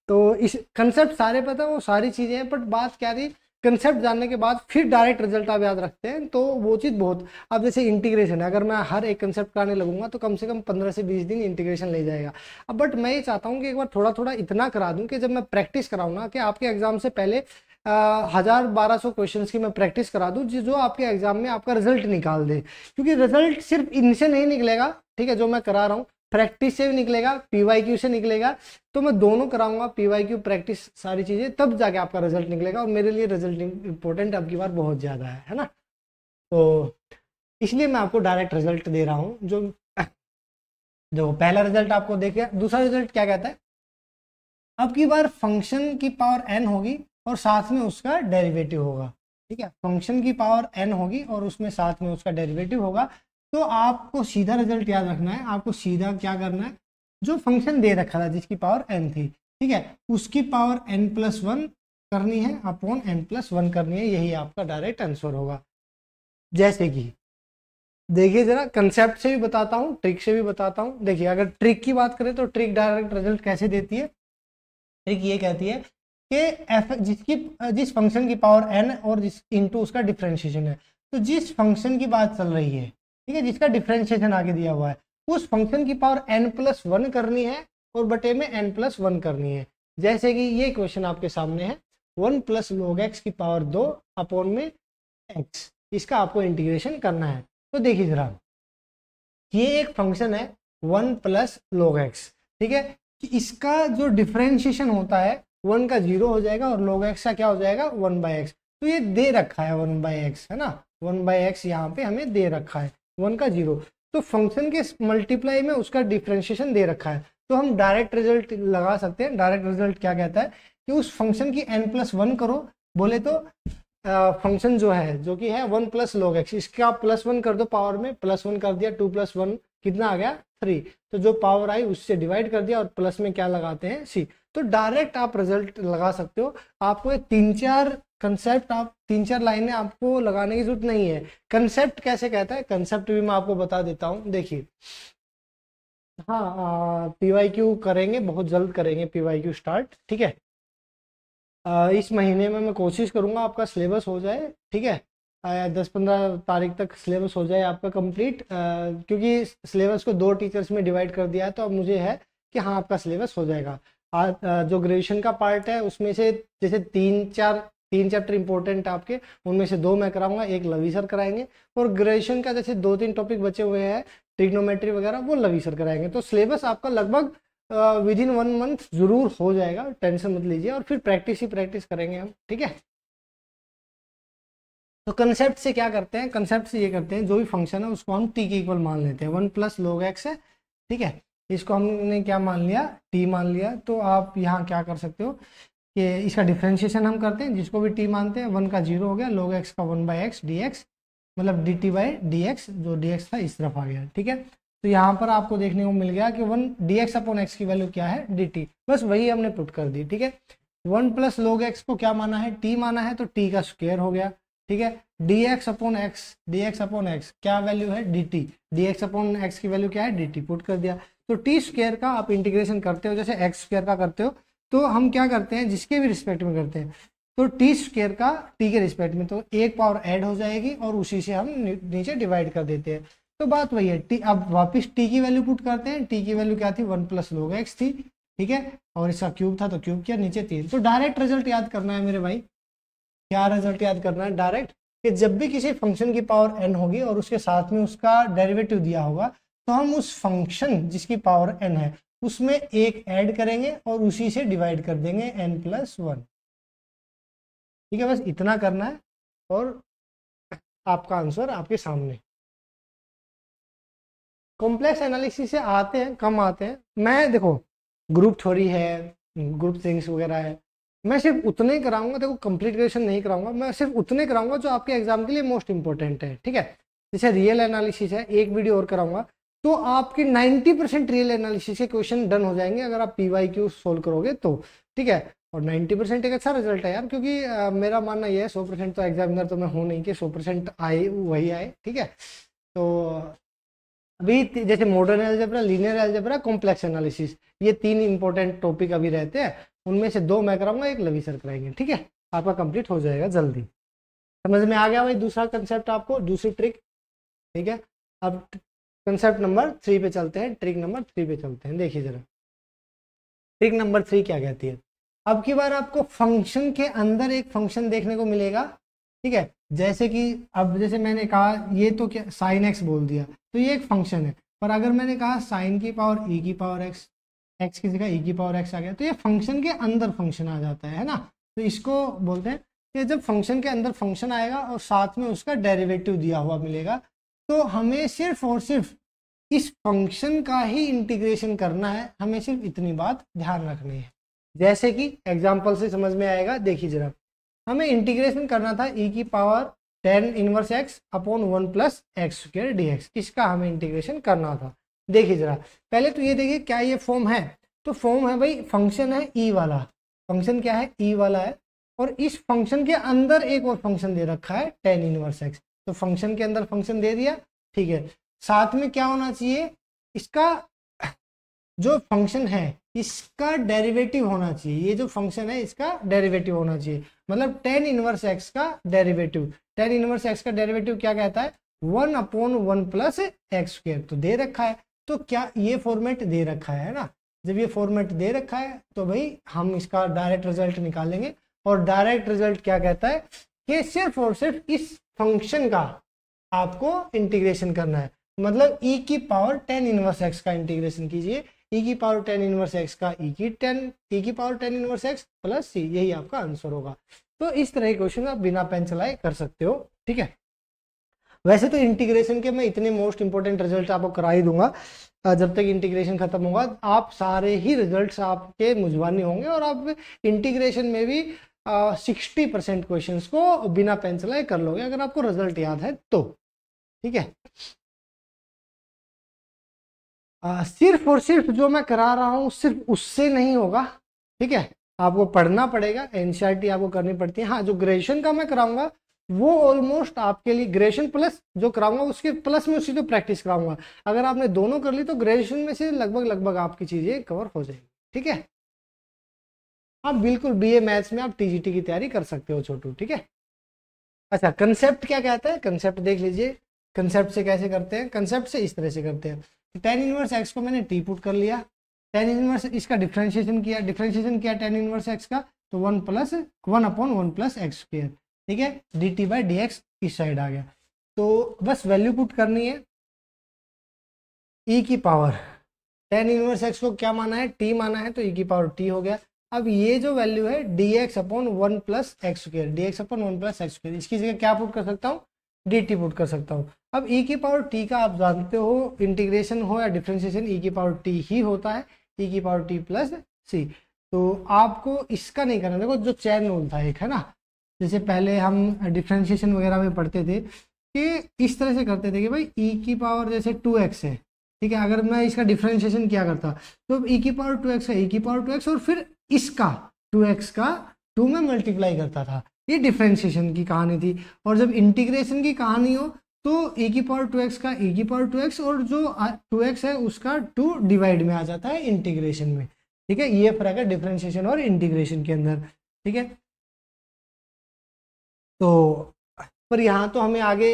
तो इस कंसेप्ट सारे पता वो सारी चीज़ें हैं बट बात क्या थी कंसेप्ट जानने के बाद फिर डायरेक्ट रिजल्ट आप याद रखते हैं तो वो चीज़ बहुत अब जैसे इंटीग्रेशन है अगर मैं हर एक कंसेप्ट कराने लगूंगा तो कम से कम पंद्रह से बीस दिन इंटीग्रेशन ले जाएगा अब बट मैं ये चाहता हूँ कि एक बार थोड़ा थोड़ा इतना करा दूँ कि जब मैं प्रैक्टिस कराऊँ ना कि आपके एग्जाम से पहले हजार बारह सौ क्वेश्चन की मैं प्रैक्टिस करा दूँ जो आपके एग्जाम में आपका रिजल्ट निकाल दे क्योंकि रिजल्ट सिर्फ इनसे नहीं निकलेगा ठीक है जो मैं करा रहा हूँ प्रैक्टिस से भी निकलेगा पीवाईक्यू से निकलेगा तो मैं दोनों कराऊंगा पीवाईक्यू प्रैक्टिस सारी चीज़ें तब जाके आपका रिजल्ट निकलेगा और मेरे लिए रिजल्ट इंपॉर्टेंट अब की बार बहुत ज़्यादा है है ना तो इसलिए मैं आपको डायरेक्ट रिजल्ट दे रहा हूँ जो जो [COUGHS] पहला रिजल्ट आपको देखे दूसरा रिजल्ट क्या कहता है अब की बार फंक्शन की पावर एन होगी और साथ में उसका डेरिवेटिव होगा ठीक है फंक्शन की पावर एन होगी और उसमें साथ में उसका डेरिवेटिव होगा तो आपको सीधा रिजल्ट याद रखना है आपको सीधा क्या करना है जो फंक्शन दे रखा था जिसकी पावर एन थी ठीक है उसकी पावर एन प्लस वन करनी है अपॉन एन प्लस वन करनी है यही आपका डायरेक्ट आंसर होगा जैसे कि देखिए जरा कंसेप्ट से भी बताता हूँ ट्रिक से भी बताता हूँ देखिए अगर ट्रिक की बात करें तो ट्रिक डायरेक्ट रिजल्ट कैसे देती है ट्रिक ये कहती है कि एफ जिसकी जिस फंक्शन की पावर एन और जिस इंटू उसका डिफ्रेंशिएशन है तो जिस फंक्शन की बात चल रही है ठीक है जिसका डिफ्रेंशिएशन आगे दिया हुआ है उस फंक्शन की पावर एन प्लस वन करनी है और बटे में एन प्लस वन करनी है जैसे कि ये क्वेश्चन आपके सामने है वन प्लस लोग एक्स की पावर दो अपोन में एक्स इसका आपको इंटीग्रेशन करना है तो देखिए जरा ये एक फंक्शन है वन प्लस लोग एक्स ठीक है कि इसका जो डिफ्रेंशिएशन होता है वन का जीरो हो जाएगा और लोग एक्स का क्या हो जाएगा वन बाय एक्स तो ये दे रखा है वन बाय एक्स है ना वन बाय एक्स यहाँ पे हमें दे रखा है वन का जीरो तो फंक्शन के मल्टीप्लाई में उसका डिफ्रेंशिएशन दे रखा है तो हम डायरेक्ट रिजल्ट लगा सकते हैं डायरेक्ट रिजल्ट क्या कहता है कि उस फंक्शन की एन प्लस वन करो बोले तो फंक्शन जो है जो कि है वन प्लस लॉग एक्स इसका आप प्लस वन कर दो पावर में प्लस वन कर दिया टू प्लस वन कितना आ गया थ्री तो जो पावर आई उससे डिवाइड कर दिया और प्लस में क्या लगाते हैं सी तो डायरेक्ट आप रिजल्ट लगा सकते हो आपको तीन चार कंसेप्ट आप तीन चार लाइनें आपको लगाने की जरूरत नहीं है कंसेप्ट कैसे कहता है कंसेप्ट भी मैं आपको बता देता हूँ देखिए हाँ पीवाई क्यू करेंगे बहुत जल्द करेंगे पीवाई क्यू स्टार्ट ठीक है आ, इस महीने में मैं कोशिश करूँगा आपका सिलेबस हो जाए ठीक है दस पंद्रह तारीख तक सिलेबस हो जाए आपका कंप्लीट क्योंकि सिलेबस को दो टीचर्स में डिवाइड कर दिया है तो अब मुझे है कि हाँ आपका सिलेबस हो जाएगा आ, जो ग्रेजुएशन का पार्ट है उसमें से जैसे तीन चार तीन चैप्टर इंपॉर्टेंट आपके उनमें से दो मैं कराऊंगा एक लवी सर कराएंगे और ग्रेजुएशन का जैसे दो तीन टॉपिक बचे हुए हैं ट्रिग्नोमेट्री वगैरह वो लवी सर कराएंगे तो सिलेबस आपका लगभग विद इन वन मंथ जरूर हो जाएगा टेंशन मत लीजिए और फिर प्रैक्टिस ही प्रैक्टिस करेंगे हम ठीक है तो कंसेप्ट से क्या करते हैं कंसेप्ट से ये करते हैं जो भी फंक्शन है उसको हम टी के इक्वल मान लेते हैं वन प्लस लोग एक्स है ठीक है इसको हमने क्या मान लिया टी मान लिया तो आप यहाँ क्या कर सकते हो कि इसका डिफ्रेंशिएशन हम करते हैं जिसको भी टी मानते हैं वन का जीरो हो गया लोग एक्स का one by x d x मतलब d t by d x जो डी एक्स था इस तरफ आ गया ठीक है तो यहाँ पर आपको देखने को मिल गया कि one d x upon x की वैल्यू क्या है डी टी बस वही हमने पुट कर दी ठीक है वन प्लस लोग एक्स को क्या माना है टी माना है तो टी का स्क्वेयर हो गया ठीक है d x upon x d x upon x क्या वैल्यू है d t d x upon x की वैल्यू क्या है डी टी पुट कर दिया तो टी स्क्वेयर का आप इंटीग्रेशन करते हो जैसे एक्स स्क्वेयर का करते हो तो हम क्या करते हैं जिसके भी रिस्पेक्ट में करते हैं तो टी स्क्र का टी के रिस्पेक्ट में तो एक पावर ऐड हो जाएगी और उसी से हम नीचे डिवाइड कर देते हैं तो बात वही है टी अब वापस टी की वैल्यू पुट करते हैं टी की वैल्यू क्या थी वन प्लस लोग एक्स थी ठीक है और इसका क्यूब था तो क्यूब किया नीचे तीन तो डायरेक्ट रिजल्ट याद करना है मेरे भाई क्या रिजल्ट याद करना है डायरेक्ट कि जब भी किसी फंक्शन की पावर एन होगी और उसके साथ में उसका डेरिवेटिव दिया होगा तो हम उस फंक्शन जिसकी पावर एन है उसमें एक ऐड करेंगे और उसी से डिवाइड कर देंगे एन प्लस वन ठीक है बस इतना करना है और आपका आंसर आपके सामने कॉम्प्लेक्स एनालिसिस से आते हैं कम आते हैं मैं देखो ग्रुप थोड़ी है ग्रुप थिंग्स वगैरह है मैं सिर्फ उतने ही कराऊंगा देखो कंप्लीट क्वेश्चन नहीं कराऊंगा मैं सिर्फ उतने कराऊंगा जो आपके एग्जाम के लिए मोस्ट इंपॉर्टेंट है ठीक है जैसे रियल एनालिसिस है एक वीडियो और कराऊंगा तो आपके 90 परसेंट रियल एनालिसिस के क्वेश्चन डन हो जाएंगे अगर आप पी वाई क्यू सोल्व करोगे तो ठीक है और 90 परसेंट एक अच्छा रिजल्ट है यार क्योंकि आ, मेरा मानना यह है सौ परसेंट तो एग्जामिनर तो मैं हूं नहीं कि सौ परसेंट आए वही आए ठीक है तो अभी जैसे modern algebra linear algebra complex analysis ये तीन इंपॉर्टेंट टॉपिक अभी रहते हैं उनमें से दो मैं कराऊंगा एक लवी सर कराएंगे ठीक है आपका कंप्लीट हो जाएगा जल्दी समझ में आ गया भाई दूसरा कंसेप्ट आपको दूसरी ट्रिक ठीक है अब कंसेप्ट नंबर थ्री पे चलते हैं ट्रिक नंबर थ्री पे चलते हैं देखिए जरा ट्रिक नंबर थ्री क्या कहती है अब की बार आपको फंक्शन के अंदर एक फंक्शन देखने को मिलेगा ठीक है जैसे कि अब जैसे मैंने कहा ये तो क्या साइन एक्स बोल दिया तो ये एक फंक्शन है पर अगर मैंने कहा साइन की पावर ई e की पावर एक्स एक्स की जगह ई e की पावर एक्स आ गया तो ये फंक्शन के अंदर फंक्शन आ जाता है ना तो इसको बोलते हैं कि जब फंक्शन के अंदर फंक्शन आएगा और साथ में उसका डेरिवेटिव दिया हुआ मिलेगा तो हमें सिर्फ और सिर्फ इस फंक्शन का ही इंटीग्रेशन करना है हमें सिर्फ इतनी बात ध्यान रखनी है जैसे कि एग्जाम्पल से समझ में आएगा देखिए जरा हमें इंटीग्रेशन करना था e की power tan inverse x upon one plus x square d इसका हमें इंटीग्रेशन करना था देखिए जरा पहले तो ये देखिए क्या ये फॉर्म है तो फॉर्म है भाई फंक्शन है ई e वाला फंक्शन क्या है ई e वाला है और इस फंक्शन के अंदर एक और फंक्शन दे रखा है टेन इनवर्स एक्स तो फंक्शन के अंदर फंक्शन दे दिया ठीक है साथ में क्या होना चाहिए इसका जो फंक्शन है इसका डेरिवेटिव होना चाहिए ये जो फंक्शन है इसका डेरिवेटिव होना चाहिए मतलब टेन इनवर्स एक्स का डेरिवेटिव टेन इनवर्स एक्स का डेरिवेटिव क्या कहता है one upon one plus x square तो दे रखा है तो क्या ये फॉर्मेट दे रखा है ना जब ये फॉर्मेट दे रखा है तो भाई हम इसका डायरेक्ट रिजल्ट निकालेंगे और डायरेक्ट रिजल्ट क्या कहता है कि सिर्फ और सिर्फ इस फंक्शन का आपको इंटीग्रेशन करना है मतलब e की पावर टेन इनवर्स x का इंटीग्रेशन कीजिए e की पावर टेन इनवर्स x का e की टेन e की power tan inverse x plus c यही आपका आंसर होगा तो इस तरह के क्वेश्चन आप बिना पेन चलाए कर सकते हो ठीक है वैसे तो इंटीग्रेशन के मैं इतने मोस्ट इंपॉर्टेंट रिजल्ट आपको करा ही दूंगा जब तक इंटीग्रेशन खत्म होगा आप सारे ही रिजल्ट आपके मुजबानी होंगे और आप इंटीग्रेशन में भी सिक्सटी परसेंट क्वेश्चन को बिना पेन चलाए कर लोगे अगर आपको रिजल्ट याद है तो ठीक है आ, सिर्फ और सिर्फ जो मैं करा रहा हूँ सिर्फ उससे नहीं होगा ठीक है आपको पढ़ना पड़ेगा एन आपको करनी पड़ती है हाँ जो ग्रेजुएशन का मैं कराऊंगा वो ऑलमोस्ट आपके लिए ग्रेजुएशन प्लस जो कराऊंगा उसके प्लस में उसकी तो प्रैक्टिस कराऊंगा अगर आपने दोनों कर ली तो ग्रेजुएशन में से लगभग लगभग आपकी चीज़ें कवर हो जाएगी ठीक है आप हाँ, बिल्कुल बीए मैथ्स में आप टीजीटी की तैयारी कर सकते हो छोटू ठीक है अच्छा कंसेप्ट क्या कहता है कंसेप्ट देख लीजिए कंसेप्ट से कैसे करते हैं कंसेप्ट से इस तरह से करते हैं टेन इनवर्स एक्स को मैंने टी पुट कर लिया टेन इनवर्स इसका डिफ्रेंशिएशन किया डिफ्रेंशिएशन किया टेन इनवर्स एक्स का तो one plus one upon one plus x square ठीक है d t by d x इस साइड आ गया तो बस वैल्यू पुट करनी है ई e की पावर टेन इनवर्स एक्स को क्या माना है टी माना है तो ई e की पावर टी हो गया अब ये जो वैल्यू है d x upon one plus x square d x upon one plus x square इसकी जगह क्या पुट कर सकता हूँ डी टी पुट कर सकता हूँ अब ई e की पावर टी का आप जानते हो इंटीग्रेशन हो या डिफ्रेंशिएशन ई e की पावर टी ही होता है ई e की पावर टी प्लस सी तो आपको इसका नहीं करना देखो जो चैन रूल था एक है ना जैसे पहले हम डिफ्रेंशिएशन वगैरह में पढ़ते थे कि इस तरह से करते थे कि भाई ई की पावर जैसे टू एक्स है ठीक है अगर मैं इसका डिफ्रेंशिएशन क्या करता तो ई की पावर टू एक्स है ई की पावर टू एक्स और फिर इसका टू एक्स का टू में मल्टीप्लाई करता था ये डिफ्रेंशिएशन की कहानी थी और जब इंटीग्रेशन की कहानी हो तो ए की पावर टू एक्स का ए की पावर टू एक्स और जो टू एक्स है उसका टू डिवाइड में आ जाता है इंटीग्रेशन में ठीक है ये फर्क है डिफ्रेंशिएशन और इंटीग्रेशन के अंदर ठीक है तो पर यहाँ तो हमें आगे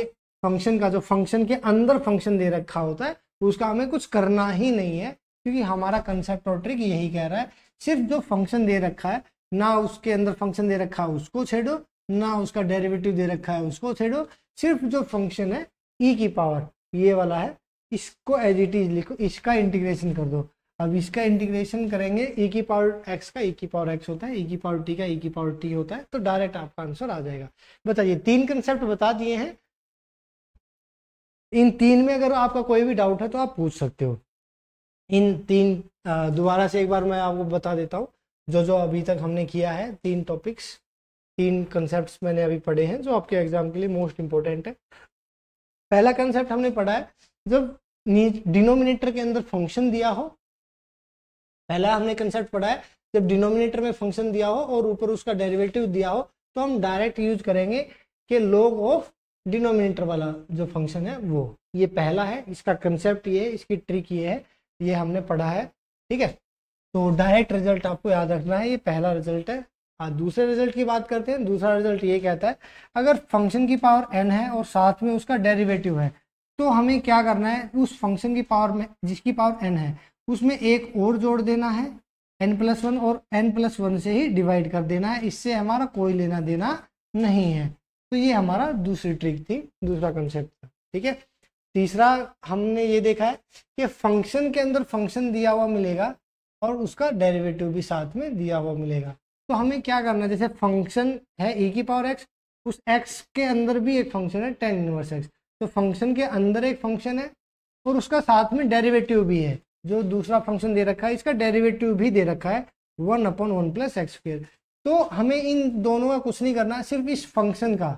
फंक्शन का जो फंक्शन के अंदर फंक्शन दे रखा होता है उसका हमें कुछ करना ही नहीं है क्योंकि हमारा कंसेप्ट और ट्रिक यही कह रहा है सिर्फ जो फंक्शन दे रखा है ना उसके अंदर फंक्शन दे रखा है उसको छेड़ो ना उसका डेरिवेटिव दे रखा है उसको छेड़ो सिर्फ जो फंक्शन है ई e की पावर ये वाला है इसको एज इट इज लिखो इसका इंटीग्रेशन कर दो अब इसका इंटीग्रेशन करेंगे ई e की पावर एक्स का ई e की पावर एक्स होता है ई e की पावर टी का ई e की पावर टी होता है तो डायरेक्ट आपका आंसर आ जाएगा बताइए तीन कंसेप्ट बता दिए हैं इन तीन में अगर आपका कोई भी डाउट है तो आप पूछ सकते हो इन तीन दोबारा से एक बार मैं आपको बता देता हूँ जो जो अभी तक हमने किया है तीन टॉपिक्स तीन कंसेप्ट मैंने अभी पढ़े हैं जो आपके एग्जाम के लिए मोस्ट इम्पोर्टेंट है पहला कंसेप्ट हमने पढ़ा है जब डिनोमिनेटर के अंदर फंक्शन दिया हो पहला हमने कंसेप्ट पढ़ा है जब डिनोमिनेटर में फंक्शन दिया हो और ऊपर उसका डेरिवेटिव दिया हो तो हम डायरेक्ट यूज करेंगे कि लोग ऑफ डिनोमिनेटर वाला जो फंक्शन है वो ये पहला है इसका कंसेप्ट ये इसकी ट्रिक ये है ये हमने पढ़ा है ठीक है तो डायरेक्ट रिजल्ट आपको याद रखना है ये पहला रिजल्ट है हाँ दूसरे रिजल्ट की बात करते हैं दूसरा रिजल्ट ये कहता है अगर फंक्शन की पावर एन है और साथ में उसका डेरिवेटिव है तो हमें क्या करना है उस फंक्शन की पावर में जिसकी पावर एन है उसमें एक और जोड़ देना है एन प्लस वन और एन प्लस वन से ही डिवाइड कर देना है इससे हमारा कोई लेना देना नहीं है तो ये हमारा दूसरी ट्रिक थी दूसरा कंसेप्ट था ठीक है तीसरा हमने ये देखा है कि फंक्शन के अंदर फंक्शन दिया हुआ मिलेगा और उसका डेरिवेटिव भी साथ में दिया हुआ मिलेगा तो हमें क्या करना है जैसे फंक्शन है ई की पावर एक्स उस एक्स के अंदर भी एक फंक्शन है टेन इनवर्स एक्स तो फंक्शन के अंदर एक फंक्शन है और उसका साथ में डेरिवेटिव भी है जो दूसरा फंक्शन दे रखा है इसका डेरिवेटिव भी दे रखा है one upon one plus x square तो हमें इन दोनों का कुछ नहीं करना सिर्फ इस फंक्शन का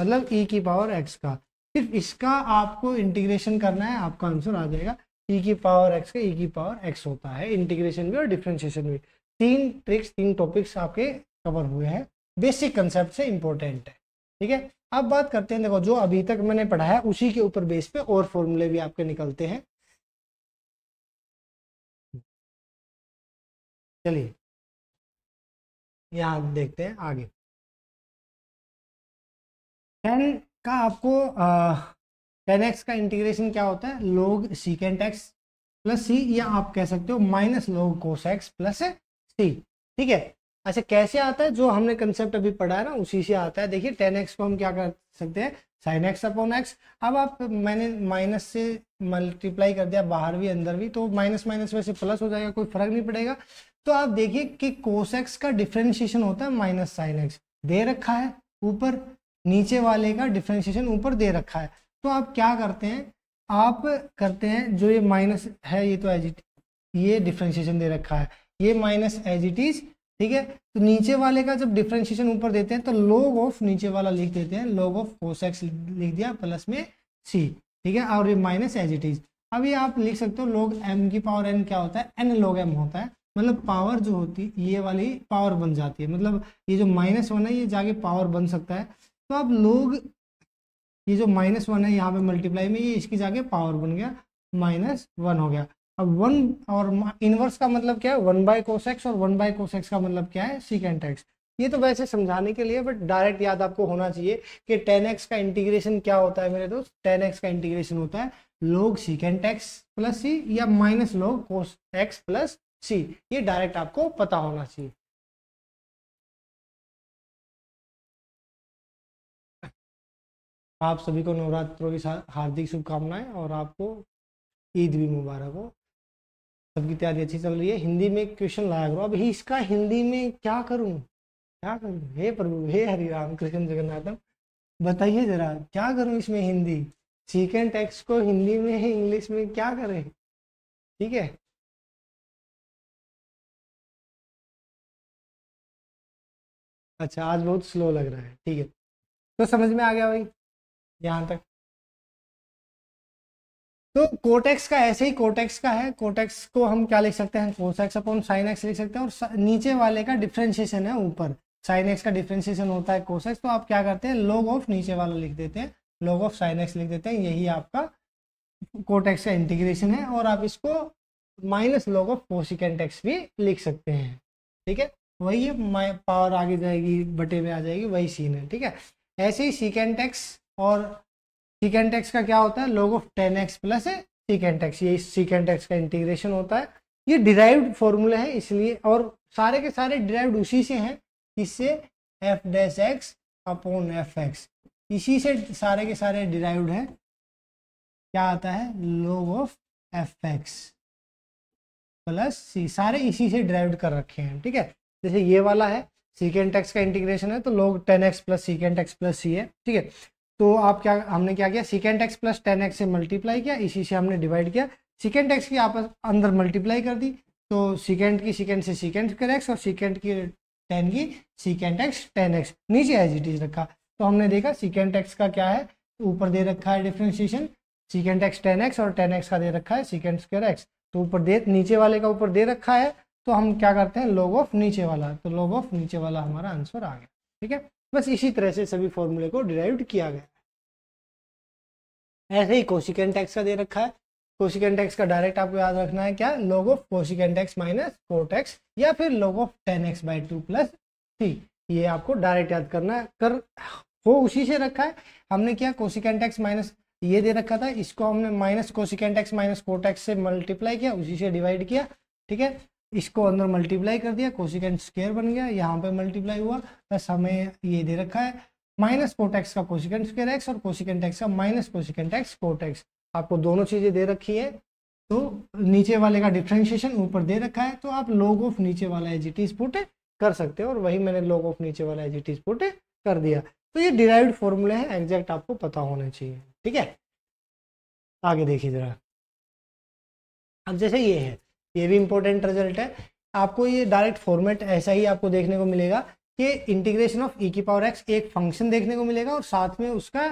मतलब ई e की पावर एक्स का सिर्फ इसका आपको इंटीग्रेशन करना है आपका आंसर आ जाएगा ई e की पावर एक्स का ई e की पावर एक्स होता है इंटीग्रेशन भी और डिफ्रेंशिएशन भी तीन ट्रिक्स तीन टॉपिक्स आपके कवर हुए हैं बेसिक कंसेप्ट से इंपॉर्टेंट है ठीक है अब बात करते हैं देखो जो अभी तक मैंने पढ़ाया उसी के ऊपर बेस पे और फॉर्मूले भी आपके निकलते हैं चलिए यहां देखते हैं आगे टेन का आपको आ, टेन एक्स का इंटीग्रेशन क्या होता है लोग सीकेंट एक्स प्लस सी या आप कह सकते हो माइनस लोग कोस एक्स प्लस सी ठीक है अच्छा कैसे आता है जो हमने कंसेप्ट अभी पढ़ा है ना उसी से आता है देखिए टेन एक्स को हम क्या कर सकते हैं साइन एक्स अपॉन एक्स अब आप मैंने माइनस से मल्टीप्लाई कर दिया बाहर भी अंदर भी तो माइनस माइनस में से प्लस हो जाएगा कोई फर्क नहीं पड़ेगा तो आप देखिए कि कोस एक्स का डिफ्रेंशिएशन होता है माइनस साइन एक्स दे रखा है ऊपर नीचे वाले का डिफ्रेंशिएशन ऊपर दे रखा है तो आप क्या करते हैं आप करते हैं जो ये माइनस है ये तो एज ये डिफ्रेंशिएशन दे रखा है ये माइनस एज इट इज ठीक है तो नीचे वाले का जब डिफ्रेंशिएशन ऊपर देते हैं तो लॉग ऑफ नीचे वाला लिख देते हैं लॉग ऑफ एक्स लिख दिया प्लस में सी ठीक है और ये माइनस एज इट इज अभी आप लिख सकते हो लॉग एम की पावर एन क्या होता है एन लॉग एम होता है मतलब पावर जो होती ये वाली पावर बन जाती है मतलब ये जो माइनस वन है ये जाके पावर बन सकता है तो आप लोग ये जो माइनस वन है यहाँ पे मल्टीप्लाई में ये इसकी जाके पावर बन गया माइनस वन हो गया अब वन और इनवर्स का मतलब क्या है वन बाय कोसेक्स और वन बाय कोसेक्स का मतलब क्या है सीकेंट एक्स ये तो वैसे समझाने के लिए बट डायरेक्ट याद आपको होना चाहिए कि टेन एक्स का इंटीग्रेशन क्या होता है मेरे दोस्त टेन एक्स का इंटीग्रेशन होता है लोग सीकेंट एक्स प्लस सी या माइनस लोग कोस एक्स प्लस सी ये डायरेक्ट आपको पता होना चाहिए आप सभी को नवरात्रों की हार्दिक शुभकामनाएं और आपको ईद भी मुबारक हो सबकी तैयारी अच्छी चल रही है हिंदी में क्वेश्चन लाया करो अब इसका हिंदी में क्या करूं क्या करूं हे प्रभु हे हरि राम कृष्ण जगन्नाथम बताइए जरा क्या करूं इसमें हिंदी सीकेंड टेक्स्ट को हिंदी में इंग्लिश में क्या करें ठीक है अच्छा आज बहुत स्लो लग रहा है ठीक है तो समझ में आ गया भाई यहाँ तक तो कोटेक्स का ऐसे ही कोटेक्स का है कोटेक्स को हम क्या लिख सकते हैं cos x upon sine x लिख सकते हैं और नीचे वाले का डिफ्रेंशिएशन है ऊपर साइन एक्स का डिफ्रेंशिएशन होता है कोस एक्स तो आप क्या करते हैं लॉग ऑफ नीचे वाला लिख देते हैं लॉग ऑफ साइन एक्स लिख देते हैं यही आपका कोटेक्स का इंटीग्रेशन है और आप इसको minus log of cosecant x भी लिख सकते हैं ठीक है वही पावर आगे जाएगी बटे में आ जाएगी वही सीन है ठीक है ऐसे ही सीकेंट एक्स और सीकेंट एक्स का क्या होता है log of tan x plus secant x ये सीकेंट एक्स का इंटीग्रेशन होता है ये डिराइव्ड फॉर्मूला है इसलिए और सारे के सारे डिराइव्ड उसी से हैं इससे f dash x upon f x इसी से सारे के सारे डिराइव्ड हैं क्या आता है log of f x plus c सारे इसी से डिराइव्ड कर रखे हैं ठीक है जैसे ये वाला है सीकेंट एक्स का इंटीग्रेशन है तो log tan x plus secant x plus c है ठीक है तो आप क्या हमने क्या किया secant x plus tan x से मल्टीप्लाई किया इसी से हमने डिवाइड किया सिकेंड एक्स की आपस अंदर मल्टीप्लाई कर दी तो सिकेंड की सिकेंड से सिकेंड कर एक्स और सिकेंड की टेन की सिकेंड एक्स टेन एक्स नीचे एज इट इज रखा तो हमने देखा सिकेंड एक्स का क्या है ऊपर दे रखा है differentiation secant x tan x और टेन एक्स का दे रखा है सिकेंड स्क्र एक्स तो ऊपर दे नीचे वाले का ऊपर दे रखा है तो हम क्या करते हैं लॉग ऑफ नीचे वाला तो लॉग ऑफ नीचे वाला हमारा आंसर आ गया ठीक है बस इसी तरह से सभी फॉर्मूले को डिराइव किया गया ऐसे ही कोशिकेंट एक्स का दे रखा है कोशिकेंट एक्स का डायरेक्ट आपको याद रखना है क्या log of cosecant x minus फोर टेक्स या फिर log of tan x by two plus three ये आपको डायरेक्ट याद करना है कर हो उसी से रखा है हमने क्या कोशिकेंट एक्स माइनस ये दे रखा था इसको हमने माइनस कोशिकेंट एक्स माइनस फोर टेक्स से मल्टीप्लाई किया उसी से डिवाइड किया ठीक है इसको अंदर मल्टीप्लाई कर दिया कोशिकेंट स्केयर बन गया यहाँ पे मल्टीप्लाई हुआ बस हमें ये दे रखा है माइनस कोटेक्स का कोशिकेंट स्क्र एक्स और कोशिकेंट एक्स का माइनस कोशिकेंट एक्स कोटेक्स आपको दोनों चीज़ें दे रखी है तो नीचे वाले का डिफ्रेंशिएशन ऊपर दे रखा है तो आप लोग ऑफ नीचे वाला एज इट पुट कर सकते हैं और वही मैंने लोग ऑफ नीचे वाला एज इट पुट कर दिया तो ये डिराइव्ड फॉर्मूले हैं एग्जैक्ट आपको पता होना चाहिए ठीक है आगे देखिए ज़रा अब जैसे ये है ये भी इंपॉर्टेंट रिजल्ट है आपको ये डायरेक्ट फॉर्मेट ऐसा ही आपको देखने को मिलेगा कि इंटीग्रेशन ऑफ ई की पावर एक्स एक फंक्शन देखने को मिलेगा और साथ में उसका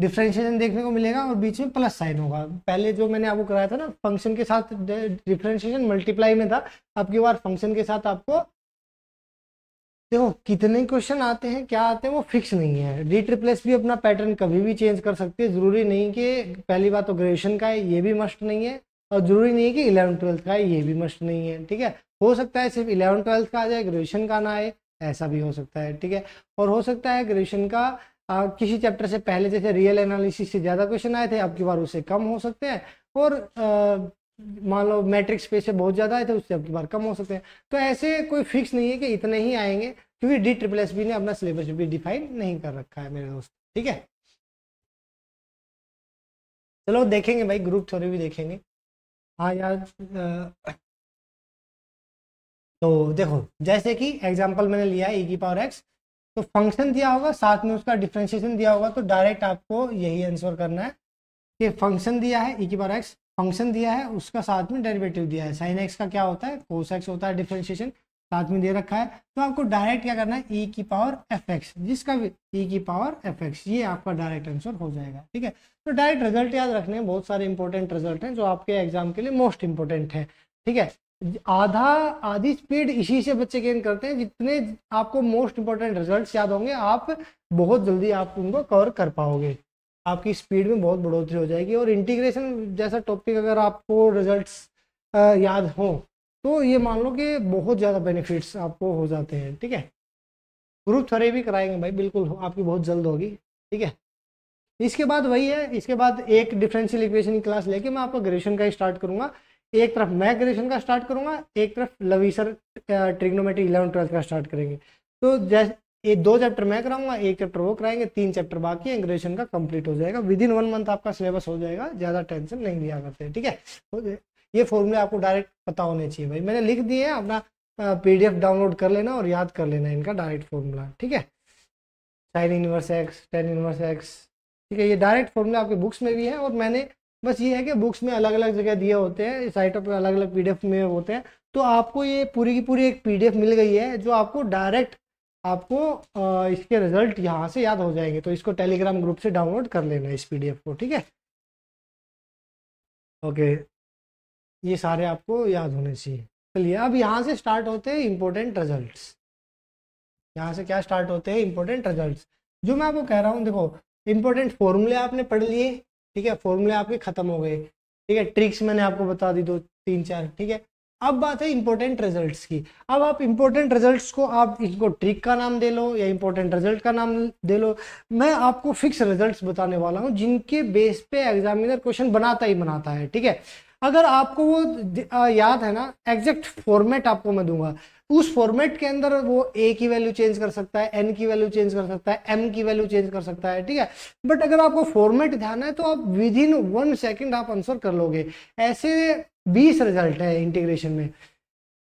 डिफ्रेंशिएशन देखने को मिलेगा और बीच में प्लस साइन होगा पहले जो मैंने आपको कराया था ना फंक्शन के साथ डिफ्रेंशिएशन मल्टीप्लाई में था अब की बार फंक्शन के साथ आपको देखो कितने क्वेश्चन आते हैं क्या आते हैं वो फिक्स नहीं है रीट भी अपना पैटर्न कभी भी चेंज कर सकते हैं जरूरी नहीं कि पहली बात तो ग्रेजुएशन का है ये भी मस्ट नहीं है और जरूरी नहीं है कि इलेवन ट्वेल्थ का है ये भी मस्ट नहीं है ठीक है हो सकता है सिर्फ इलेवन ट्वेल्थ का आ जाए ग्रेजुएशन का ना आए ऐसा भी हो सकता है ठीक है और हो सकता है ग्रेजुएशन का आ, किसी चैप्टर से पहले जैसे रियल एनालिसिस से ज़्यादा क्वेश्चन आए थे अब की बार उससे कम हो सकते हैं और मान लो मैट्रिक स्पेस से बहुत ज़्यादा आए थे उससे अब की बार कम हो सकते हैं तो ऐसे कोई फिक्स नहीं है कि इतने ही आएंगे क्योंकि डी ट्रिपल एस बी ने अपना सिलेबस भी डिफाइन नहीं कर रखा है मेरे दोस्त ठीक है चलो देखेंगे भाई ग्रुप थ्योरी भी देखेंगे हाँ यार तो देखो जैसे कि एग्जाम्पल मैंने लिया ए e की पावर एक्स तो फंक्शन दिया होगा साथ में उसका डिफ्रेंशिएशन दिया होगा तो डायरेक्ट आपको यही आंसर करना है कि फंक्शन दिया है ई e की पावर एक्स फंक्शन दिया है उसका साथ में डेरिवेटिव दिया है साइन एक्स का क्या होता है कोस एक्स होता है डिफ्रेंशिएशन साथ में दे रखा है तो आपको डायरेक्ट क्या करना है ई e की पावर एफ एक्स जिसका भी ई की पावर एफ एक्स ये आपका डायरेक्ट आंसर हो जाएगा ठीक है तो डायरेक्ट रिजल्ट याद रखने बहुत सारे इंपॉर्टेंट रिजल्ट हैं जो आपके एग्जाम के लिए मोस्ट इंपॉर्टेंट है ठीक है आधा आधी स्पीड इसी से बच्चे गेन करते हैं जितने आपको मोस्ट इंपॉर्टेंट रिजल्ट्स याद होंगे आप बहुत जल्दी आप उनको कवर कर पाओगे आपकी स्पीड में बहुत बढ़ोतरी हो जाएगी और इंटीग्रेशन जैसा टॉपिक अगर आपको रिजल्ट्स याद हो तो ये मान लो कि बहुत ज़्यादा बेनिफिट्स आपको हो जाते हैं ठीक है ग्रुप थ्योरी भी कराएंगे भाई बिल्कुल आपकी बहुत जल्द होगी ठीक है इसके बाद वही है इसके बाद एक डिफरेंशियल इक्वेशन की क्लास लेके मैं आपको ग्रेजुएशन का स्टार्ट करूँगा एक तरफ मैं ग्रेजुएशन का स्टार्ट करूंगा एक तरफ Lavi sir trigonometry eleven twelfth का स्टार्ट करेंगे तो जैसे ये दो चैप्टर मैं कराऊंगा एक चैप्टर वो कराएंगे तीन चैप्टर बाकी है ग्रेजुएशन का कंप्लीट हो जाएगा विद इन वन मंथ आपका सिलेबस हो जाएगा ज़्यादा टेंशन नहीं लिया करते ठीक है ये फॉर्मूले आपको डायरेक्ट पता होने चाहिए भाई मैंने लिख दिए हैं अपना पीडीएफ डाउनलोड कर लेना और याद कर लेना इनका डायरेक्ट फॉर्मूला ठीक है sine inverse x tan inverse x ठीक है ये डायरेक्ट फॉर्मूला आपके बुक्स में भी है और मैंने बस ये है कि बुक्स में अलग अलग जगह दिए होते हैं साइटों पे अलग अलग पीडीएफ में होते हैं तो आपको ये पूरी की पूरी एक पीडीएफ मिल गई है जो आपको डायरेक्ट आपको इसके रिजल्ट यहाँ से याद हो जाएंगे तो इसको टेलीग्राम ग्रुप से डाउनलोड कर लेना इस पी को ठीक है ओके ये सारे आपको याद होने चाहिए चलिए अब यहाँ से स्टार्ट होते हैं इम्पोर्टेंट रिजल्ट यहाँ से क्या स्टार्ट होते हैं इम्पोर्टेंट रिजल्ट जो मैं आपको कह रहा हूँ देखो इम्पोर्टेंट फॉर्मूले आपने पढ़ लिए ठीक है फॉर्मूले आपके खत्म हो गए ठीक है ट्रिक्स मैंने आपको बता दी दो तीन चार ठीक है अब बात है इंपॉर्टेंट रिजल्ट्स की अब आप इंपॉर्टेंट रिजल्ट्स को आप इनको ट्रिक का नाम दे लो या इंपॉर्टेंट रिजल्ट का नाम दे लो मैं आपको फिक्स रिजल्ट्स बताने वाला हूं जिनके बेस पे एग्जामिनर क्वेश्चन बनाता ही बनाता है ठीक है अगर आपको वो याद है ना एग्जैक्ट फॉर्मेट आपको मैं दूंगा उस फॉर्मेट के अंदर वो ए की वैल्यू चेंज कर सकता है एन की वैल्यू चेंज कर सकता है एम की वैल्यू चेंज कर सकता है ठीक है बट अगर आपको फॉर्मेट ध्यान है तो आप विद इन वन सेकेंड आप आंसर कर लोगे ऐसे बीस रिजल्ट है इंटीग्रेशन में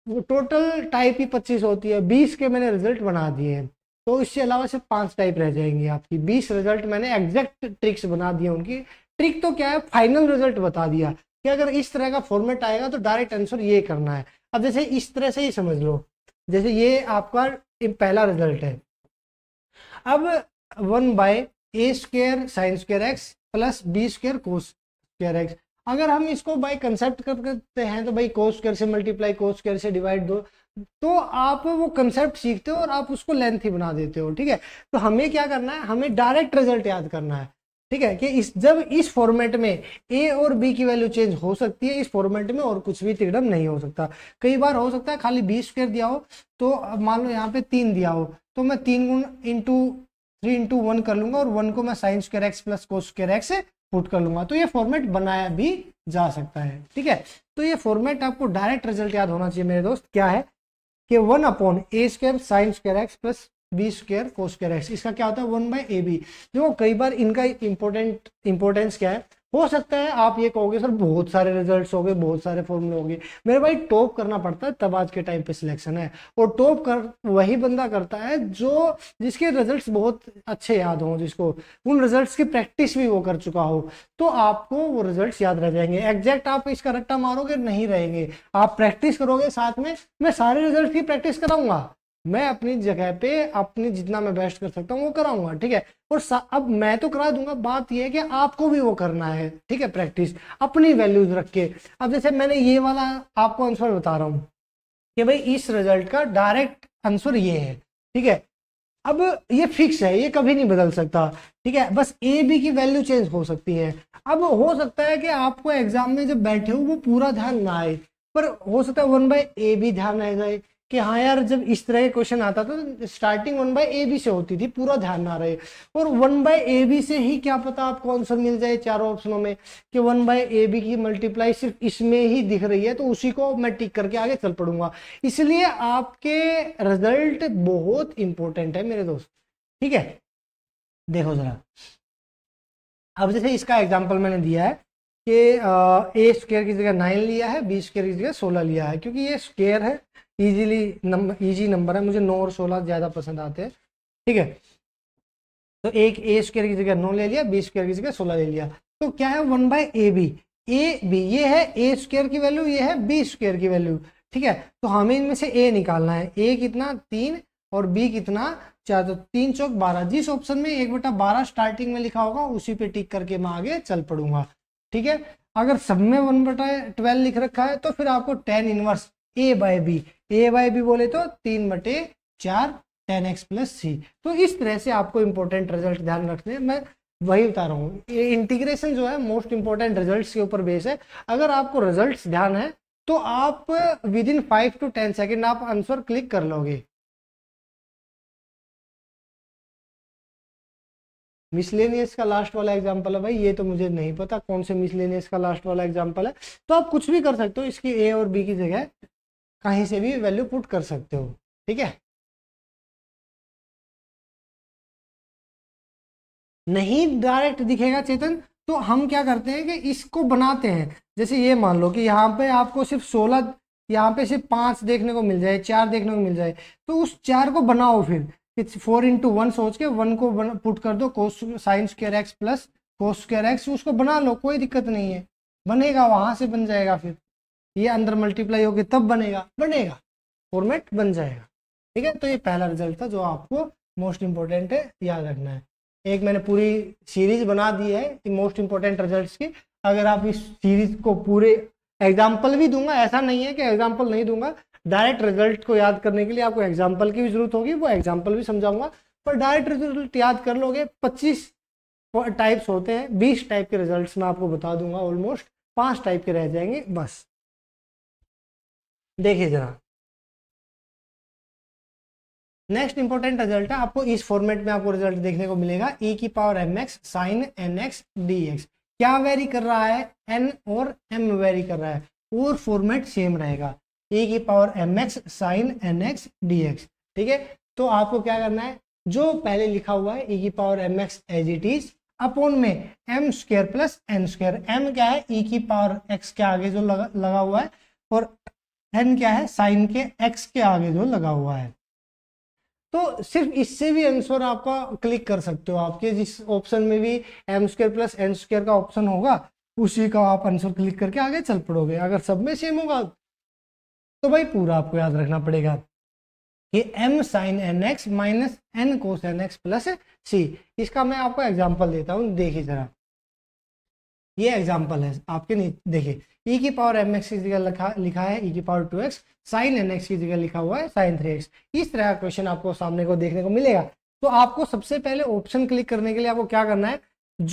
वो टोटल टाइप ही पच्चीस होती है बीस के मैंने रिजल्ट बना दिए हैं तो इसके अलावा सिर्फ पांच टाइप रह जाएंगी आपकी बीस रिजल्ट मैंने एग्जैक्ट ट्रिक्स बना दिया उनकी ट्रिक तो क्या है फाइनल रिजल्ट बता दिया कि अगर इस तरह का फॉर्मेट आएगा तो डायरेक्ट आंसर ये करना है अब जैसे इस तरह से ही समझ लो जैसे ये आपका पहला रिजल्ट है अब one by a square sine square x plus b square cos square x अगर हम इसको बाय कंसेप्ट करते हैं तो भाई कोस स्क्र से मल्टीप्लाई कोस स्क्र से डिवाइड दो तो आप वो कंसेप्ट सीखते हो और आप उसको लेंथ ही बना देते हो ठीक है तो हमें क्या करना है हमें डायरेक्ट रिजल्ट याद करना है ठीक है कि इस जब इस फॉर्मेट में ए और बी की वैल्यू चेंज हो सकती है इस फॉर्मेट में और कुछ भी तिगड़म नहीं हो सकता कई बार हो सकता है खाली बीस स्क्वेयर दिया हो तो अब मान लो यहाँ पे तीन दिया हो तो मैं तीन गुण इंटू थ्री इंटू वन कर लूंगा और वन को मैं sine square x plus cos square x put कर लूंगा तो ये फॉर्मेट बनाया भी जा सकता है ठीक है तो ये फॉर्मेट आपको डायरेक्ट रिजल्ट याद होना चाहिए मेरे दोस्त क्या है कि one upon a square sine square x plus b square cos square x इसका क्या होता है वन बाई ए बी देखो कई बार इनका इंपॉर्टेंट इंपॉर्टेंस क्या है हो सकता है आप ये कहोगे सर बहुत सारे रिजल्ट्स हो गए बहुत सारे फॉर्मूले हो गए मेरे भाई टॉप करना पड़ता है तब आज के टाइम पे सिलेक्शन है और टॉप कर वही बंदा करता है जो जिसके रिजल्ट्स बहुत अच्छे याद हों जिसको उन रिजल्ट्स की प्रैक्टिस भी वो कर चुका हो तो आपको वो रिजल्ट्स याद रह जाएंगे एग्जैक्ट आप इसका रट्टा मारोगे नहीं रहेंगे आप प्रैक्टिस करोगे साथ में मैं सारे रिजल्ट की प्रैक्टिस कराऊंगा मैं अपनी जगह पे अपनी जितना मैं बेस्ट कर सकता हूँ वो कराऊंगा ठीक है और अब मैं तो करा दूंगा बात ये है कि आपको भी वो करना है ठीक है प्रैक्टिस अपनी वैल्यूज रख के अब जैसे मैंने ये वाला आपको आंसर बता रहा हूँ कि भाई इस रिजल्ट का डायरेक्ट आंसर ये है ठीक है अब ये फिक्स है ये कभी नहीं बदल सकता ठीक है बस ए बी की वैल्यू चेंज हो सकती है अब हो सकता है कि आपको एग्जाम में जब बैठे हो वो पूरा ध्यान ना आए पर हो सकता है वन बाय ए भी ध्यान आ जाए कि हाँ यार जब इस तरह के क्वेश्चन आता था तो starting one by a b से होती थी पूरा ध्यान ना रहे और वन बाय ए बी से ही क्या पता आपको सा मिल जाए चारों ऑप्शनों में कि वन बाय ए बी की मल्टीप्लाई सिर्फ इसमें ही दिख रही है तो उसी को मैं टिक करके आगे चल पड़ूंगा इसलिए आपके रिजल्ट बहुत इंपॉर्टेंट है मेरे दोस्त ठीक है देखो जरा अब जैसे इसका एग्जाम्पल मैंने दिया है कि ए स्क्वेयर की जगह नाइन लिया है बी स्क्वेयर की जगह सोलह लिया है क्योंकि ये स्क्वेयर है ईजीली नंबर ईजी नंबर है मुझे नौ और सोलह ज़्यादा पसंद आते हैं ठीक है तो एक ए स्क्र की जगह नौ ले लिया बी स्क्र की जगह सोलह ले लिया तो क्या है one by a b a b ये है ए स्क्र की वैल्यू ये है बी स्क्र की वैल्यू ठीक है तो हमें इनमें से ए निकालना है ए कितना तीन और बी कितना चार तो तीन चौक बारह जिस ऑप्शन में एक बटा बारह स्टार्टिंग में लिखा होगा उसी पे टिक करके मैं आगे चल पड़ूंगा ठीक है अगर सब में वन बटा ट्वेल्व लिख रखा है तो फिर आपको tan inverse a by b a y भी बोले तो तीन बटे चार टेन एक्स प्लस सी तो इस तरह से आपको इंपॉर्टेंट रिजल्ट ध्यान रखने मैं वही बता रहा हूँ ये इंटीग्रेशन जो है मोस्ट इंपॉर्टेंट रिजल्ट्स के ऊपर बेस है अगर आपको रिजल्ट्स ध्यान है तो आप within five to ten second आप आंसर क्लिक कर लोगे मिसलेनियस का लास्ट वाला एग्जाम्पल है भाई ये तो मुझे नहीं पता कौन से मिसलेनियस का लास्ट वाला एग्जाम्पल है तो आप कुछ भी कर सकते हो इसकी ए और बी की जगह कहीं से भी वैल्यू पुट कर सकते हो ठीक है नहीं डायरेक्ट दिखेगा चेतन तो हम क्या करते हैं कि इसको बनाते हैं जैसे ये मान लो कि यहाँ पे आपको सिर्फ सोलह यहाँ पे सिर्फ पाँच देखने को मिल जाए चार देखने को मिल जाए तो उस चार को बनाओ फिर फोर इंटू वन सोच के वन को पुट कर दो cos sine square x plus cos square x उसको बना लो कोई दिक्कत नहीं है बनेगा वहाँ से बन जाएगा फिर ये अंदर मल्टीप्लाई होगी तब बनेगा बनेगा फॉर्मेट बन जाएगा ठीक है तो ये पहला रिजल्ट था जो आपको मोस्ट इम्पोर्टेंट है याद रखना है एक मैंने पूरी सीरीज बना दी है कि मोस्ट इम्पोर्टेंट रिजल्ट्स की अगर आप इस सीरीज को पूरे एग्जाम्पल भी दूंगा ऐसा नहीं है कि एग्जाम्पल नहीं दूंगा डायरेक्ट रिजल्ट को याद करने के लिए आपको एग्जाम्पल की भी जरूरत होगी वो एग्जाम्पल भी समझाऊंगा पर डायरेक्ट रिजल्ट याद कर लोगे पच्चीस टाइप्स होते हैं बीस टाइप के रिजल्ट मैं आपको बता दूंगा ऑलमोस्ट पांच टाइप के रह जाएंगे बस देखिए जरा नेक्स्ट इंपॉर्टेंट रिजल्ट है आपको इस फॉर्मेट में आपको रिजल्ट देखने को मिलेगा e की power m x sine n x d x क्या वेरी कर रहा है n और m वेरी कर रहा है और फॉर्मेट सेम रहेगा e की power m x sine n x d x ठीक है तो आपको क्या करना है जो पहले लिखा हुआ है e की power m x as it is upon में m square plus n square m क्या है e की पावर एक्स के आगे जो लगा लगा हुआ है और एन क्या है साइन के एक्स के आगे जो लगा हुआ है तो सिर्फ इससे भी आंसर आपका क्लिक कर सकते हो आपके जिस ऑप्शन में भी m square plus n square का ऑप्शन होगा उसी का आप आंसर क्लिक करके आगे चल पड़ोगे अगर सब में सेम होगा तो भाई पूरा आपको याद रखना पड़ेगा कि m sine n x minus n cos n x plus c इसका मैं आपको एग्जाम्पल देता हूँ देखिए जरा ये एग्जाम्पल है आपके देखिए e की पावर एम एक्स की जगह लिखा लिखा है e की power two x sine n x की जगह लिखा हुआ है साइन थ्री एक्स इस तरह का क्वेश्चन आपको सामने को देखने को मिलेगा तो आपको सबसे पहले ऑप्शन क्लिक करने के लिए आपको क्या करना है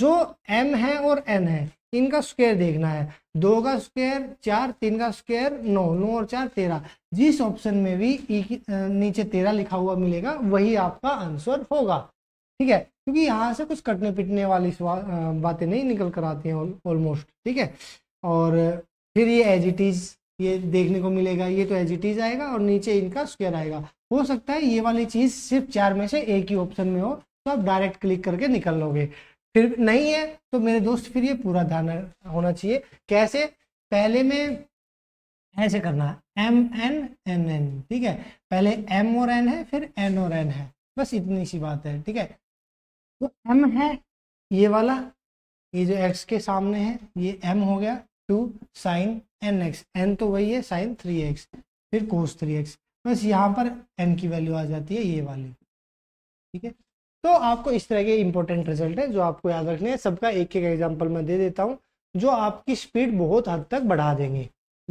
जो एम है और एन है इनका स्क्वायर देखना है दो का स्क्वायर चार तीन का स्क्वायर नौ नौ और चार तेरह जिस ऑप्शन में भी ई e नीचे तेरह लिखा हुआ मिलेगा वही आपका आंसर होगा ठीक है क्योंकि यहाँ से कुछ कटने पिटने वाली बातें नहीं निकल कर आती हैं ऑलमोस्ट ठीक है और फिर ये इज ये देखने को मिलेगा ये तो इज आएगा और नीचे इनका स्क्वायर आएगा हो सकता है ये वाली चीज़ सिर्फ चार में से एक ही ऑप्शन में हो तो आप डायरेक्ट क्लिक करके निकल लोगे फिर नहीं है तो मेरे दोस्त फिर ये पूरा ध्यान होना चाहिए कैसे पहले में ऐसे करना एम एन एन एन ठीक है पहले एम और एन है फिर एन और एन है बस इतनी सी बात है ठीक है तो m है ये वाला ये जो x के सामने है ये m हो गया two sine n x n तो वही है साइन थ्री एक्स फिर कोस थ्री एक्स बस यहाँ पर एन की वैल्यू आ जाती है ये वाली ठीक है तो आपको इस तरह के इंपॉर्टेंट रिजल्ट है जो आपको याद रखने हैं सबका एक एक एग्जाम्पल मैं दे देता हूँ जो आपकी स्पीड बहुत हद तक बढ़ा देंगे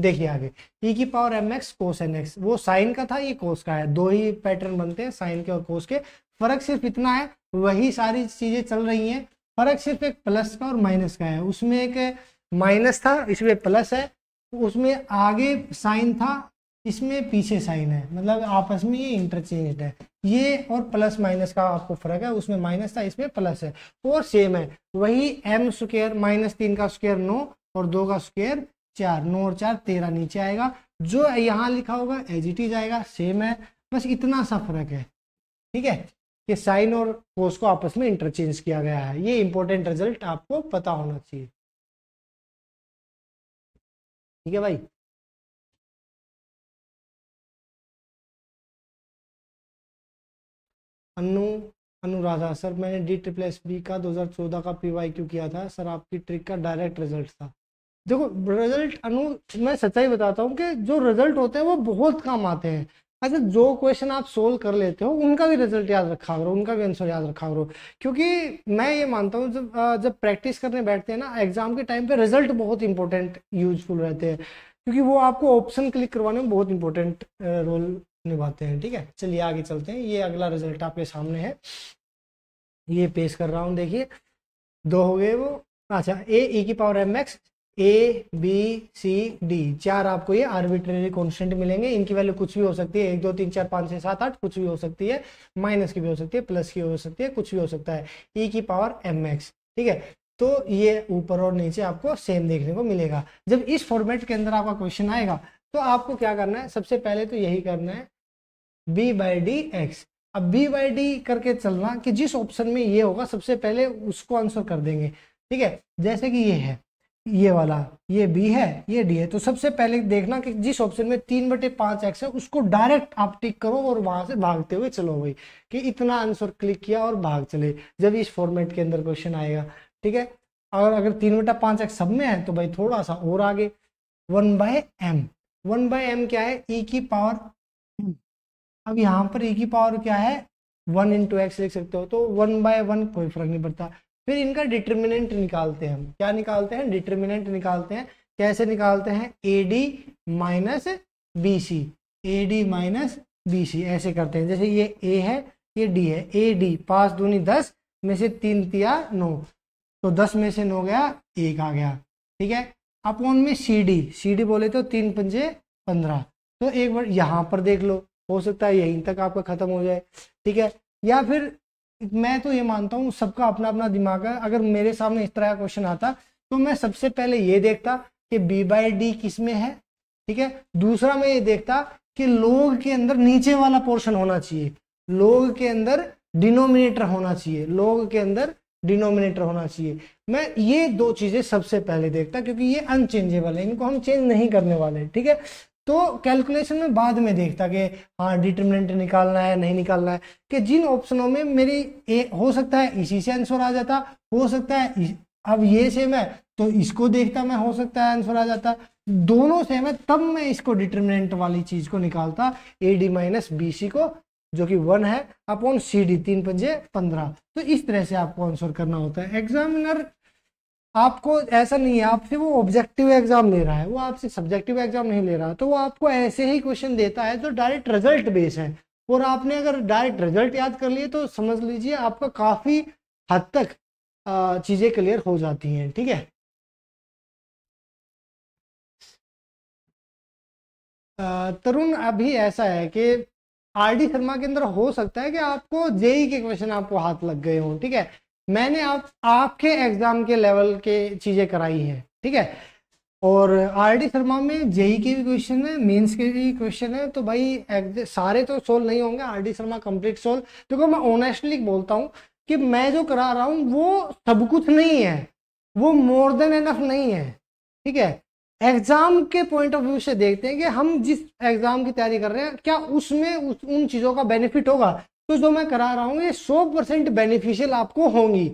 देखिए आगे e की power m x cos n x वो साइन का था ये कोस का है दो ही पैटर्न बनते हैं साइन के और कोस के फर्क सिर्फ इतना है वही सारी चीजें चल रही हैं फर्क सिर्फ एक प्लस का और माइनस का है उसमें एक माइनस था इसमें प्लस है उसमें आगे साइन था इसमें पीछे साइन है मतलब आपस में ये इंटरचेंज है ये और प्लस माइनस का आपको फर्क है उसमें माइनस था इसमें प्लस है और सेम है वही एम स्क्र माइनस तीन का स्क्र नौ और दो का स्क्र चार नौ और चार तेरह नीचे आएगा जो यहाँ लिखा होगा एज इट इज आएगा सेम है बस इतना सा फर्क है ठीक है कि साइन और कोस को आपस में इंटरचेंज किया गया है ये इंपॉर्टेंट रिजल्ट आपको पता होना चाहिए ठीक है भाई अनु अनुराधा सर मैंने डी ट्रिपल एस बी का 2014 का पी वाई क्यू किया था सर आपकी ट्रिक का डायरेक्ट रिजल्ट था देखो रिजल्ट अनु मैं सच्चाई बताता हूँ कि जो रिजल्ट होते हैं वो बहुत काम आते हैं अच्छा जो क्वेश्चन आप सोल्व कर लेते हो उनका भी रिजल्ट याद रखा करो उनका भी आंसर याद रखा करो क्योंकि मैं ये मानता हूँ जब जब प्रैक्टिस करने बैठते हैं ना एग्जाम के टाइम पे रिजल्ट बहुत इंपॉर्टेंट यूजफुल रहते हैं क्योंकि वो आपको ऑप्शन क्लिक करवाने में बहुत इंपॉर्टेंट रोल निभाते हैं ठीक है चलिए आगे चलते हैं ये अगला रिजल्ट आपके सामने है ये पेश कर रहा हूँ देखिए दो हो गए वो अच्छा ए e की power m x a b c d चार आपको ये आर्बिट्रेरी कॉन्स्टेंट मिलेंगे इनकी वैल्यू कुछ भी हो सकती है एक दो तीन चार पाँच छः सात आठ कुछ भी हो सकती है माइनस की भी हो सकती है प्लस की हो सकती है कुछ भी हो सकता है ई e की पावर एम एक्स ठीक है तो ये ऊपर और नीचे आपको सेम देखने को मिलेगा जब इस फॉर्मेट के अंदर आपका क्वेश्चन आएगा तो आपको क्या करना है सबसे पहले तो यही करना है बी बाई डी एक्स अब बी बाई डी करके चलना कि जिस ऑप्शन में ये होगा सबसे पहले उसको आंसर कर देंगे ठीक है जैसे कि ये है ये वाला ये बी है ये डी है तो सबसे पहले देखना कि जिस ऑप्शन में तीन बटे पांच एक्स है उसको डायरेक्ट आप टिक करो और वहां से भागते हुए चलो भाई कि इतना आंसर क्लिक किया और भाग चले जब इस फॉर्मेट के अंदर क्वेश्चन आएगा ठीक है और अगर तीन बटा पांच एक्स सब में है तो भाई थोड़ा सा और आगे one by m one by m क्या है ई e की पावर अब यहाँ पर ई e की पावर क्या है वन इंटू एक्स लिख सकते हो तो वन बाय वन कोई फर्क नहीं पड़ता फिर इनका डिटर्मिनेंट निकालते हैं हम क्या निकालते हैं डिटर्मिनेंट निकालते हैं कैसे निकालते हैं a d minus b c a d minus b c ऐसे करते हैं जैसे ये ए है ये डी है ए डी पाँच दूनी दस में से तीन तिया नौ तो दस में से नौ गया एक आ गया ठीक है अपॉन में सी डी सी डी बोले तो तीन पंजे पंद्रह तो एक बार यहाँ पर देख लो हो सकता है यहीं तक आपका ख़त्म हो जाए ठीक है या फिर मैं तो ये मानता हूँ सबका अपना अपना दिमाग है अगर मेरे सामने इस तरह का क्वेश्चन आता तो मैं सबसे पहले ये देखता कि बी बाई डी किस में है ठीक है दूसरा मैं ये देखता कि लोग के अंदर नीचे वाला पोर्शन होना चाहिए लोग के अंदर डिनोमिनेटर होना चाहिए लोग के अंदर डिनोमिनेटर होना चाहिए मैं ये दो चीज़ें सबसे पहले देखता क्योंकि ये अनचेंजेबल है इनको हम चेंज नहीं करने वाले ठीक है तो कैलकुलेशन में बाद में देखता कि हाँ डिटर्मिनेंट निकालना है नहीं निकालना है कि जिन ऑप्शनों में मेरी ए हो सकता है इसी से आंसर आ जाता हो सकता है अब ये सेम है तो इसको देखता मैं हो सकता है आंसर आ जाता दोनों सेम है तब मैं इसको डिटर्मिनेंट वाली चीज को निकालता a d minus b c को जो कि वन है अपॉन सी डी तीन पंजे पंद्रह तो इस तरह से आपको आंसर करना होता है एग्जामिनर आपको ऐसा नहीं है आपसे वो ऑब्जेक्टिव एग्जाम ले रहा है वो आपसे सब्जेक्टिव एग्जाम नहीं ले रहा तो वो आपको ऐसे ही क्वेश्चन देता है जो डायरेक्ट रिजल्ट बेस है और आपने अगर डायरेक्ट रिजल्ट याद कर लिए तो समझ लीजिए आपका काफ़ी हद तक चीज़ें क्लियर हो जाती हैं ठीक है तरुण अभी ऐसा है कि आर डी शर्मा के अंदर हो सकता है कि आपको जेई के क्वेश्चन आपको हाथ लग गए हों ठीक है मैंने आप आपके एग्ज़ाम के लेवल के चीज़ें कराई है ठीक है और आर डी शर्मा में जेई e के भी क्वेश्चन है मेंस के भी क्वेश्चन है तो भाई सारे तो सोल्व नहीं होंगे R D Sharma complete solve देखो मैं ऑनेस्टली बोलता हूँ कि मैं जो करा रहा हूँ वो सब कुछ नहीं है वो मोर देन एनफ नहीं है ठीक है एग्ज़ाम के पॉइंट ऑफ व्यू से देखते हैं कि हम जिस एग्ज़ाम की तैयारी कर रहे हैं क्या उसमें उस उन चीज़ों का बेनिफिट होगा तो जो मैं करा रहा हूँ ये सौ परसेंट बेनिफिशियल आपको होंगी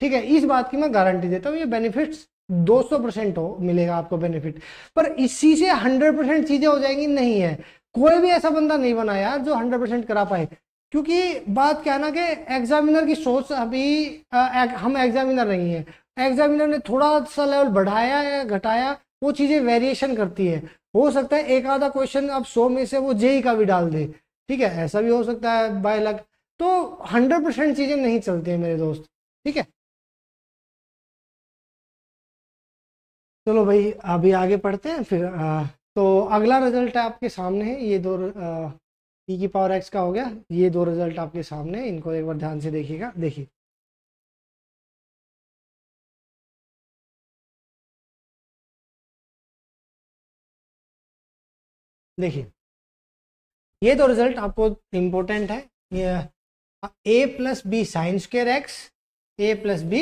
ठीक है इस बात की मैं गारंटी देता हूँ ये बेनिफिट्स 200 परसेंट हो मिलेगा आपको बेनिफिट पर इसी से 100 परसेंट चीजें हो जाएंगी नहीं है कोई भी ऐसा बंदा नहीं बना यार जो 100 परसेंट करा पाए क्योंकि बात क्या ना कि एग्जामिनर की सोच अभी आ, एक, हम एग्जामिनर नहीं है एग्जामिनर ने थोड़ा सा लेवल बढ़ाया या घटाया वो चीजें वेरिएशन करती है हो सकता है एक आधा क्वेश्चन आप सौ में से वो जेई e का भी डाल दे ठीक है ऐसा भी हो सकता है बाय लक तो हंड्रेड परसेंट चीज़ें नहीं चलती हैं मेरे दोस्त ठीक है चलो भाई अभी आगे पढ़ते हैं फिर आ, तो अगला रिजल्ट आपके सामने है ये दो ई e की पावर एक्स का हो गया ये दो रिजल्ट आपके सामने है इनको एक बार ध्यान से देखिएगा देखिए देखिए ये दो तो रिजल्ट आपको इम्पोर्टेंट है a plus b sine square x a plus b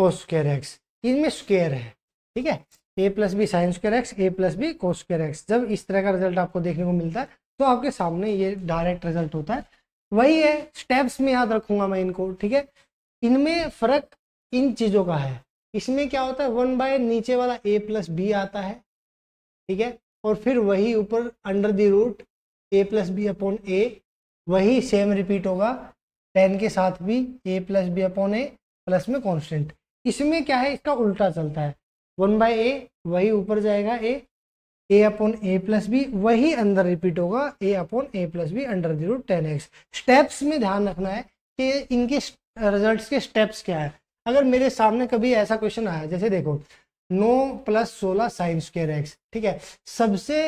cos square x इनमें स्क्र है ठीक है a plus b sine square x a plus b cos square x जब इस तरह का रिजल्ट आपको देखने को मिलता है तो आपके सामने ये डायरेक्ट रिजल्ट होता है वही है स्टेप्स में याद रखूंगा मैं इनको ठीक है इनमें फर्क इन चीज़ों का है इसमें क्या होता है वन बाय नीचे वाला ए प्लस बी आता है ठीक है और फिर वही ऊपर under the root a plus b upon a वही सेम रिपीट होगा टेन के साथ भी a plus b upon a plus में कॉन्स्टेंट इसमें क्या है इसका उल्टा चलता है वन बाय ए वही ऊपर जाएगा a a upon a plus b वही अंदर रिपीट होगा a upon a plus b under zero tan x steps में ध्यान रखना है कि इनके रिजल्ट्स के स्टेप्स क्या है अगर मेरे सामने कभी ऐसा क्वेश्चन आया जैसे देखो नौ प्लस सोलह साइन स्क्र एक्स ठीक है सबसे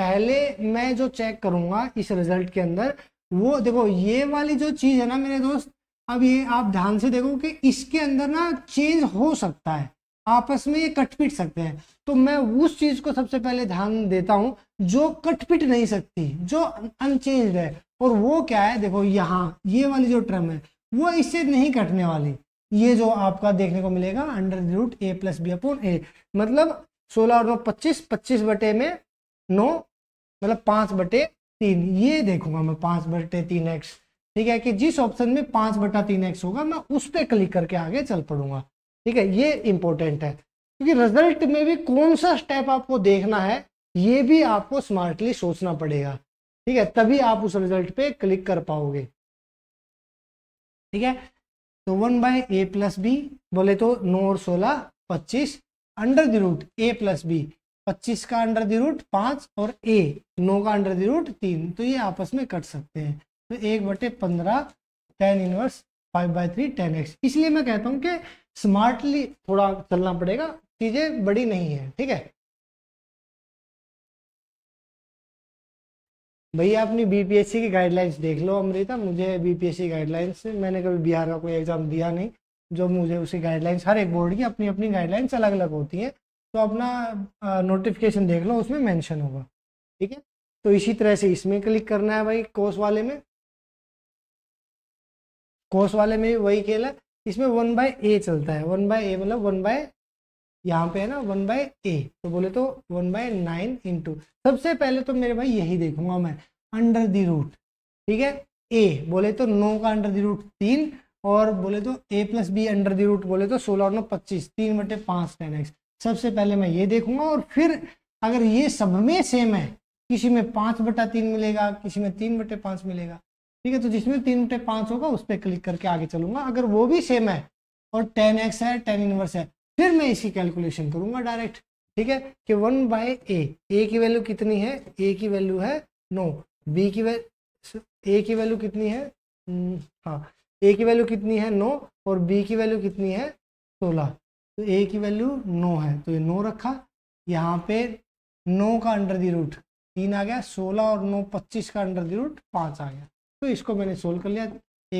पहले मैं जो चेक करूंगा इस रिजल्ट के अंदर वो देखो ये वाली जो चीज है ना मेरे दोस्त अब ये आप ध्यान से देखो कि इसके अंदर ना चेंज हो सकता है आपस में ये कटपिट सकते हैं तो मैं उस चीज को सबसे पहले ध्यान देता हूँ जो कटपिट नहीं सकती जो अनचेंज है और वो क्या है देखो यहाँ ये वाली जो ट्रम है वो इससे नहीं कटने वाली ये जो आपका देखने को मिलेगा under root a plus b upon a मतलब सोलह और नौ पच्चीस पच्चीस बटे में नौ मतलब पांच बटे तीन ये देखूंगा मैं पांच बटे तीन एक्स ठीक है कि जिस ऑप्शन में पांच बटा तीन एक्स होगा मैं उस पर क्लिक करके आगे चल पड़ूंगा ठीक है ये इंपॉर्टेंट है क्योंकि रिजल्ट में भी कौन सा स्टेप आपको देखना है ये भी आपको स्मार्टली सोचना पड़ेगा ठीक है तभी आप उस रिजल्ट पे क्लिक कर पाओगे ठीक है तो one by a plus b बोले तो नौ और सोलह पच्चीस under the root a plus b पच्चीस का अंडर द रूट पाँच और ए नौ का अंडर द रूट तीन तो ये आपस में कट सकते हैं तो एक बटे पंद्रह tan inverse five by three tan x इसलिए मैं कहता हूँ कि स्मार्टली थोड़ा चलना पड़ेगा चीज़ें बड़ी नहीं है ठीक है भैया अपनी बीपीएससी की गाइडलाइंस देख लो अमृता मुझे बीपीएससी गाइडलाइंस मैंने कभी बिहार का कोई एग्ज़ाम दिया नहीं जो मुझे उसकी गाइडलाइंस हर एक बोर्ड की अपनी अपनी गाइडलाइंस अलग अलग होती है तो अपना नोटिफिकेशन देख लो उसमें मेंशन होगा ठीक है तो इसी तरह से इसमें क्लिक करना है भाई कोर्स वाले में कोर्स वाले में वही खेल है इसमें वन बाय ए चलता है वन बाय ए मतलब वन बाय यहाँ पे है ना वन बाय ए तो बोले तो वन बाय नाइन इंटू सबसे पहले तो मेरे भाई यही देखूंगा मैं अंडर द रूट ठीक है ए बोले तो नो का अंडर द रूट तीन और बोले तो a plus b under the root बोले तो सोलह और नौ पच्चीस तीन बटे पाँच टेन एक्स सबसे पहले मैं ये देखूंगा और फिर अगर ये सब में सेम है किसी में पाँच बटा तीन मिलेगा किसी में तीन बटे पाँच मिलेगा ठीक है तो जिसमें तीन बटे पाँच होगा उस पर क्लिक करके आगे चलूंगा अगर वो भी सेम है और टेन एक्स है टेन इनवर्स है फिर मैं इसकी कैलकुलेशन करूंगा डायरेक्ट ठीक है कि वन बाय ए ए की वैल्यू कितनी है ए की वैल्यू है नो बी की वैल्यू ए की वैल्यू कितनी है हम्म, हाँ ए की वैल्यू कितनी है नो और बी की वैल्यू कितनी है सोलह तो ए की वैल्यू नो है तो ये नो रखा यहाँ पे नो का अंडर दी रूट तीन आ गया सोलह और नौ पच्चीस का अंडर दी रूट पाँच आ गया तो इसको मैंने सोल्व कर लिया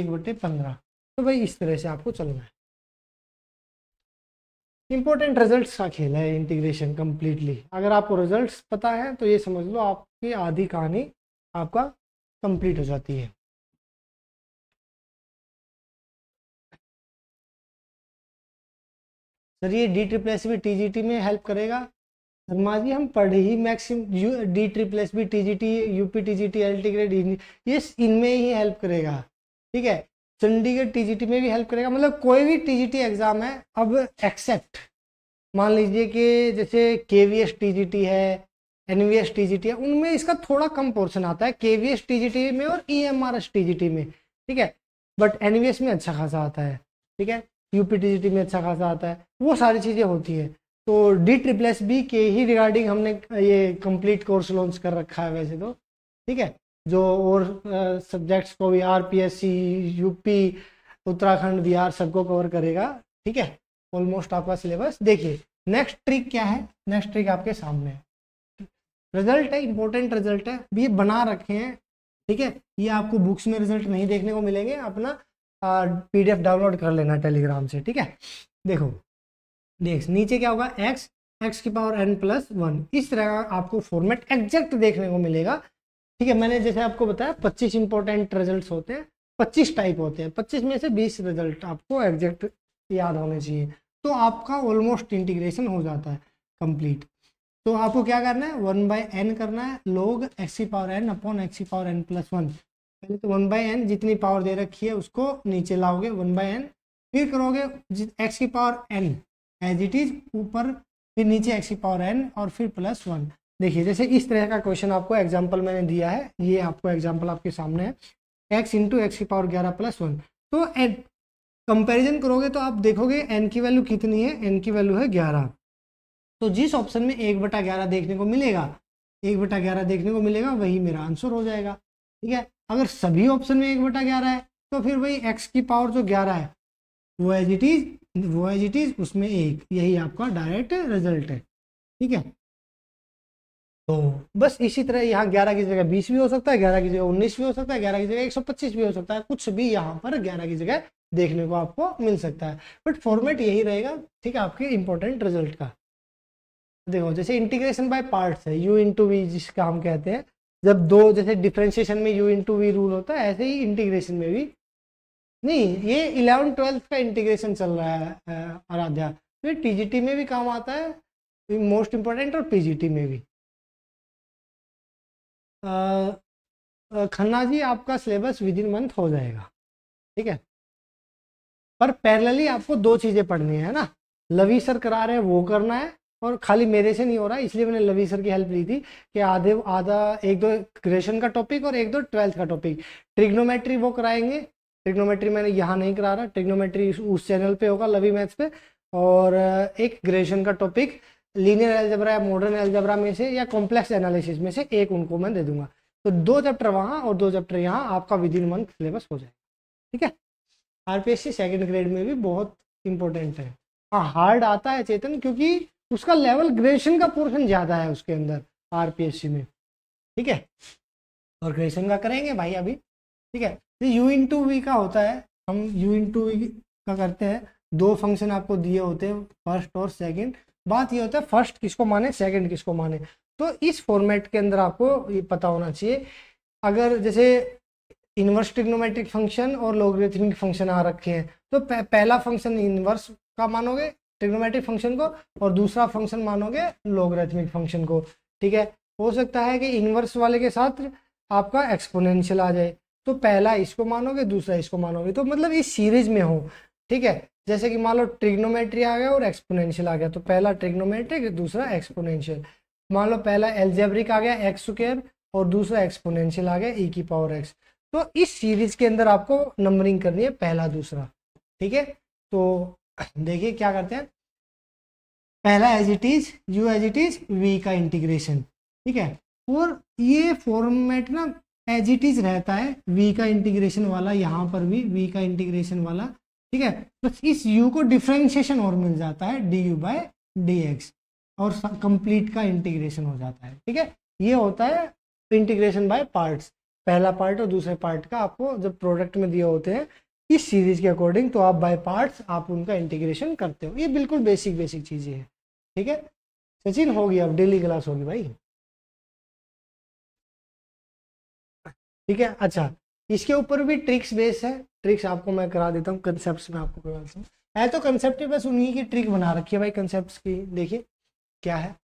एक बटे पंद्रह तो भाई इस तरह से आपको चलना है इंपॉर्टेंट रिजल्ट्स का खेल है इंटीग्रेशन कम्प्लीटली अगर आपको रिजल्ट्स पता है तो ये समझ लो आपकी आधी कहानी आपका कंप्लीट हो जाती है सर ये D triple S B T G T में हेल्प करेगा शर्मा जी हम पढ़े ही maximum U D triple S B T G T U P T G T L T grade ये इनमें ही हेल्प करेगा ठीक है चंडीगढ़ टीजीटी में भी हेल्प करेगा मतलब कोई भी टीजीटी एग्ज़ाम है अब एक्सेप्ट मान लीजिए कि जैसे के वी एस टी है एन वी एस टी है उनमें इसका थोड़ा कम पोर्सन आता है के वी एस टी में और E M R S T में ठीक है बट एन वी एस में अच्छा खासा आता है ठीक है यू पी टी में अच्छा खासा आता है वो सारी चीज़ें होती है तो डी ट्रिप्लेस बी के ही रिगार्डिंग हमने ये कंप्लीट कोर्स लॉन्च कर रखा है वैसे तो ठीक है जो और सब्जेक्ट्स को भी R P S C UP Uttarakhand Bihar सबको कवर करेगा ठीक है ऑलमोस्ट आपका सिलेबस देखिए नेक्स्ट ट्रिक क्या है नेक्स्ट ट्रिक आपके सामने है रिजल्ट है इंपॉर्टेंट रिजल्ट है भी बना रखे हैं ठीक है ये आपको बुक्स में रिजल्ट नहीं देखने को मिलेंगे अपना पी डाउनलोड कर लेना टेलीग्राम से ठीक है देखो देख नीचे क्या होगा एक्स एक्स की पावर एन प्लस वन इस तरह का आपको फॉर्मेट एग्जैक्ट देखने को मिलेगा ठीक है मैंने जैसे आपको बताया पच्चीस इंपॉर्टेंट रिजल्ट होते हैं पच्चीस टाइप होते हैं पच्चीस में से बीस रिजल्ट आपको एग्जैक्ट याद होने चाहिए तो आपका ऑलमोस्ट इंटीग्रेशन हो जाता है कंप्लीट तो आपको क्या करना है वन बाय एन करना है लोग एक्सी पावर एन अपॉन एक्सी पावर एन प्लस वन पहले तो वन बाय एन जितनी पावर दे रखी है उसको नीचे लाओगे वन बाय एन फिर करोगे एक्स की power n as it is ऊपर फिर नीचे एक्सी पावर एन और फिर प्लस वन देखिए जैसे इस तरह का क्वेश्चन आपको एग्जाम्पल मैंने दिया है ये आपको एग्जाम्पल आपके सामने है एक्स इंटू एक्स की पावर ग्यारह प्लस वन तो एन कंपेरिजन करोगे तो आप देखोगे एन की वैल्यू कितनी है एन की वैल्यू है ग्यारह तो जिस ऑप्शन में एक बटा ग्यारह देखने को मिलेगा एक बटा ग्यारह देखने को मिलेगा वही मेरा आंसर हो जाएगा ठीक है अगर सभी ऑप्शन में एक बटा ग्यारह है तो फिर वही एक्स की पावर जो ग्यारह है वो एज इट इज वो एज इट इज उसमें एक यही आपका डायरेक्ट रिजल्ट है ठीक है तो बस इसी तरह यहाँ ग्यारह की जगह बीस भी हो सकता है ग्यारह की जगह उन्नीस भी हो सकता है ग्यारह की जगह एक सौ पच्चीस भी हो सकता है कुछ भी यहाँ पर ग्यारह की जगह देखने को आपको मिल सकता है बट फॉर्मेट यही रहेगा ठीक है आपके इंपॉर्टेंट रिजल्ट का देखो जैसे इंटीग्रेशन बाय पार्ट्स है यू इंटू वी जिसका हम कहते हैं जब दो जैसे डिफ्रेंशिएशन में यू इंटू वी रूल होता है ऐसे ही इंटीग्रेशन में भी नहीं ये इलेवन ट्वेल्थ का इंटीग्रेशन चल रहा है आराध्या तो ये टीजीटी में भी काम आता है मोस्ट इंपॉर्टेंट और पीजीटी में भी खन्ना जी आपका सिलेबस विद इन मंथ हो जाएगा ठीक है पर पैरेलली आपको दो चीज़ें पढ़नी है ना लवी सर करा रहे हैं वो करना है और खाली मेरे से नहीं हो रहा इसलिए मैंने लवी सर की हेल्प ली थी कि आधे आधा एक दो ग्रेशन का टॉपिक और एक दो ट्वेल्थ का टॉपिक ट्रिग्नोमेट्री वो कराएंगे ट्रिग्नोमेट्री मैंने यहाँ नहीं करा रहा ट्रिग्नोमेट्री उस चैनल पे होगा लवी मैथ्स पे और एक ग्रेशन का टॉपिक लीनियर एल्जबरा या मॉडर्न एल्जबरा में से या कॉम्प्लेक्स एनालिसिस में से एक उनको मैं दे दूंगा तो दो चैप्टर वहाँ और दो चैप्टर यहाँ आपका विद इन मंथ सिलेबस हो जाएगा ठीक है आरपीएससी सेकंड ग्रेड में भी बहुत इंपॉर्टेंट है हाँ हार्ड आता है चेतन क्योंकि उसका लेवल ग्रेजुएशन का पोर्शन ज़्यादा है उसके अंदर सी में ठीक है और ग्रेजुएशन का करेंगे भाई अभी ठीक है तो यू इन टू वी का होता है हम यू इन टू वी का करते हैं दो फंक्शन आपको दिए होते हैं फर्स्ट और सेकेंड बात ये होता है फर्स्ट किसको माने सेकंड किसको माने तो इस फॉर्मेट के अंदर आपको ये पता होना चाहिए अगर जैसे इन्वर्स टिग्नोमेट्रिक फंक्शन और लोग्रेथमिक फंक्शन आ रखे हैं तो पहला फंक्शन इन्वर्स का मानोगे टिग्नोमेट्रिक फंक्शन को और दूसरा फंक्शन मानोगे लोग्रेथमिक फंक्शन को ठीक है हो सकता है कि इन्वर्स वाले के साथ आपका एक्सपोनेंशियल आ जाए तो पहला इसको मानोगे दूसरा इसको मानोगे तो मतलब इस सीरीज में हो ठीक है जैसे कि मान लो ट्रिग्नोमेट्री आ गया और एक्सपोनेंशियल आ गया तो पहला ट्रिग्नोमेट्रिक दूसरा एक्सपोनेंशियल मान लो पहला एल्जेब्रिक आ गया एक्स स्क्र और दूसरा एक्सपोनेंशियल आ गया ई e की पावर एक्स तो इस सीरीज के अंदर आपको नंबरिंग करनी है पहला दूसरा ठीक है तो देखिए क्या करते हैं पहला as it is u as it is v का इंटीग्रेशन ठीक है और ये फॉर्मेट ना एज इट इज रहता है वी का इंटीग्रेशन वाला यहाँ पर भी वी का इंटीग्रेशन वाला ठीक है तो इस u को डिफ्रेंशिएशन और मिल जाता है d u by d x और कंप्लीट का इंटीग्रेशन हो जाता है ठीक है ये होता है इंटीग्रेशन बाय पार्ट्स पहला पार्ट और दूसरे पार्ट का आपको जब प्रोडक्ट में दिए होते हैं इस सीरीज के अकॉर्डिंग तो आप बाय पार्ट्स आप उनका इंटीग्रेशन करते हो ये बिल्कुल बेसिक बेसिक चीज़ें हैं ठीक है सचिन होगी अब डेली क्लास होगी भाई ठीक है अच्छा इसके ऊपर भी ट्रिक्स बेस है ट्रिक्स आपको मैं करा देता हूँ कंसेप्ट में आपको करा देता हूँ है तो कंसेप्ट बस उन्हीं की ट्रिक बना रखी है भाई कंसेप्ट की देखिए क्या है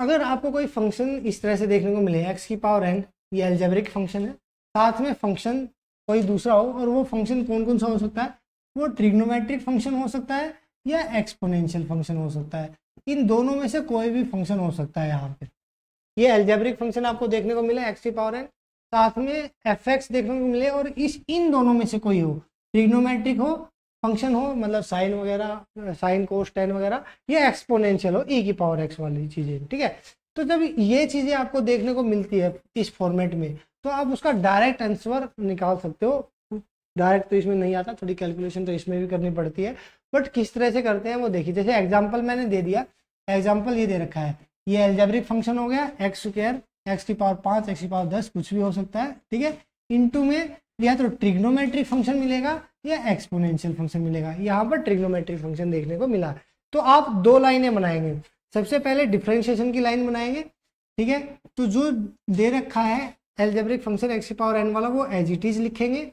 अगर आपको कोई फंक्शन इस तरह से देखने को मिले एक्स की पावर एन ये एल्जेब्रिक फंक्शन है साथ में फंक्शन कोई दूसरा हो और वो फंक्शन कौन कौन सा हो सकता है वो ट्रिग्नोमेट्रिक फंक्शन हो सकता है या एक्सपोनेंशियल फंक्शन हो सकता है इन दोनों में से कोई भी फंक्शन हो सकता है यहाँ पे ये एल्जेब्रिक फंक्शन आपको देखने को मिला एक्स की पावर एन साथ में एफ एक्स देखने को मिले और इस इन दोनों में से कोई हो ट्रिग्नोमेट्रिक हो फंक्शन हो मतलब साइन वगैरह साइन कोस टेन वगैरह या एक्सपोनेंशियल हो ई की पावर एक्स वाली चीज़ें ठीक है तो जब ये चीज़ें आपको देखने को मिलती है इस फॉर्मेट में तो आप उसका डायरेक्ट आंसर निकाल सकते हो डायरेक्ट तो इसमें नहीं आता थोड़ी कैलकुलेशन तो इसमें भी करनी पड़ती है बट किस तरह से करते हैं वो देखिए जैसे एग्जाम्पल मैंने दे दिया एग्जाम्पल ये दे रखा है ये एल्जेब्रिक फंक्शन हो गया एक्स स्क्र एक्स की पावर पाँच एक्स की पावर दस कुछ भी हो सकता है ठीक है टू में या तो ट्रिग्नोमेट्रिक फंक्शन मिलेगा या एक्सपोनेंशियल फंक्शन मिलेगा यहाँ पर ट्रिग्नोमेट्रिक फंक्शन देखने को मिला तो आप दो लाइनें बनाएंगे सबसे पहले डिफ्रेंशिएशन की लाइन बनाएंगे ठीक है तो जो दे रखा है एल्जेब्रिक फंक्शन एक्स की पावर एन वाला वो एज इट इज लिखेंगे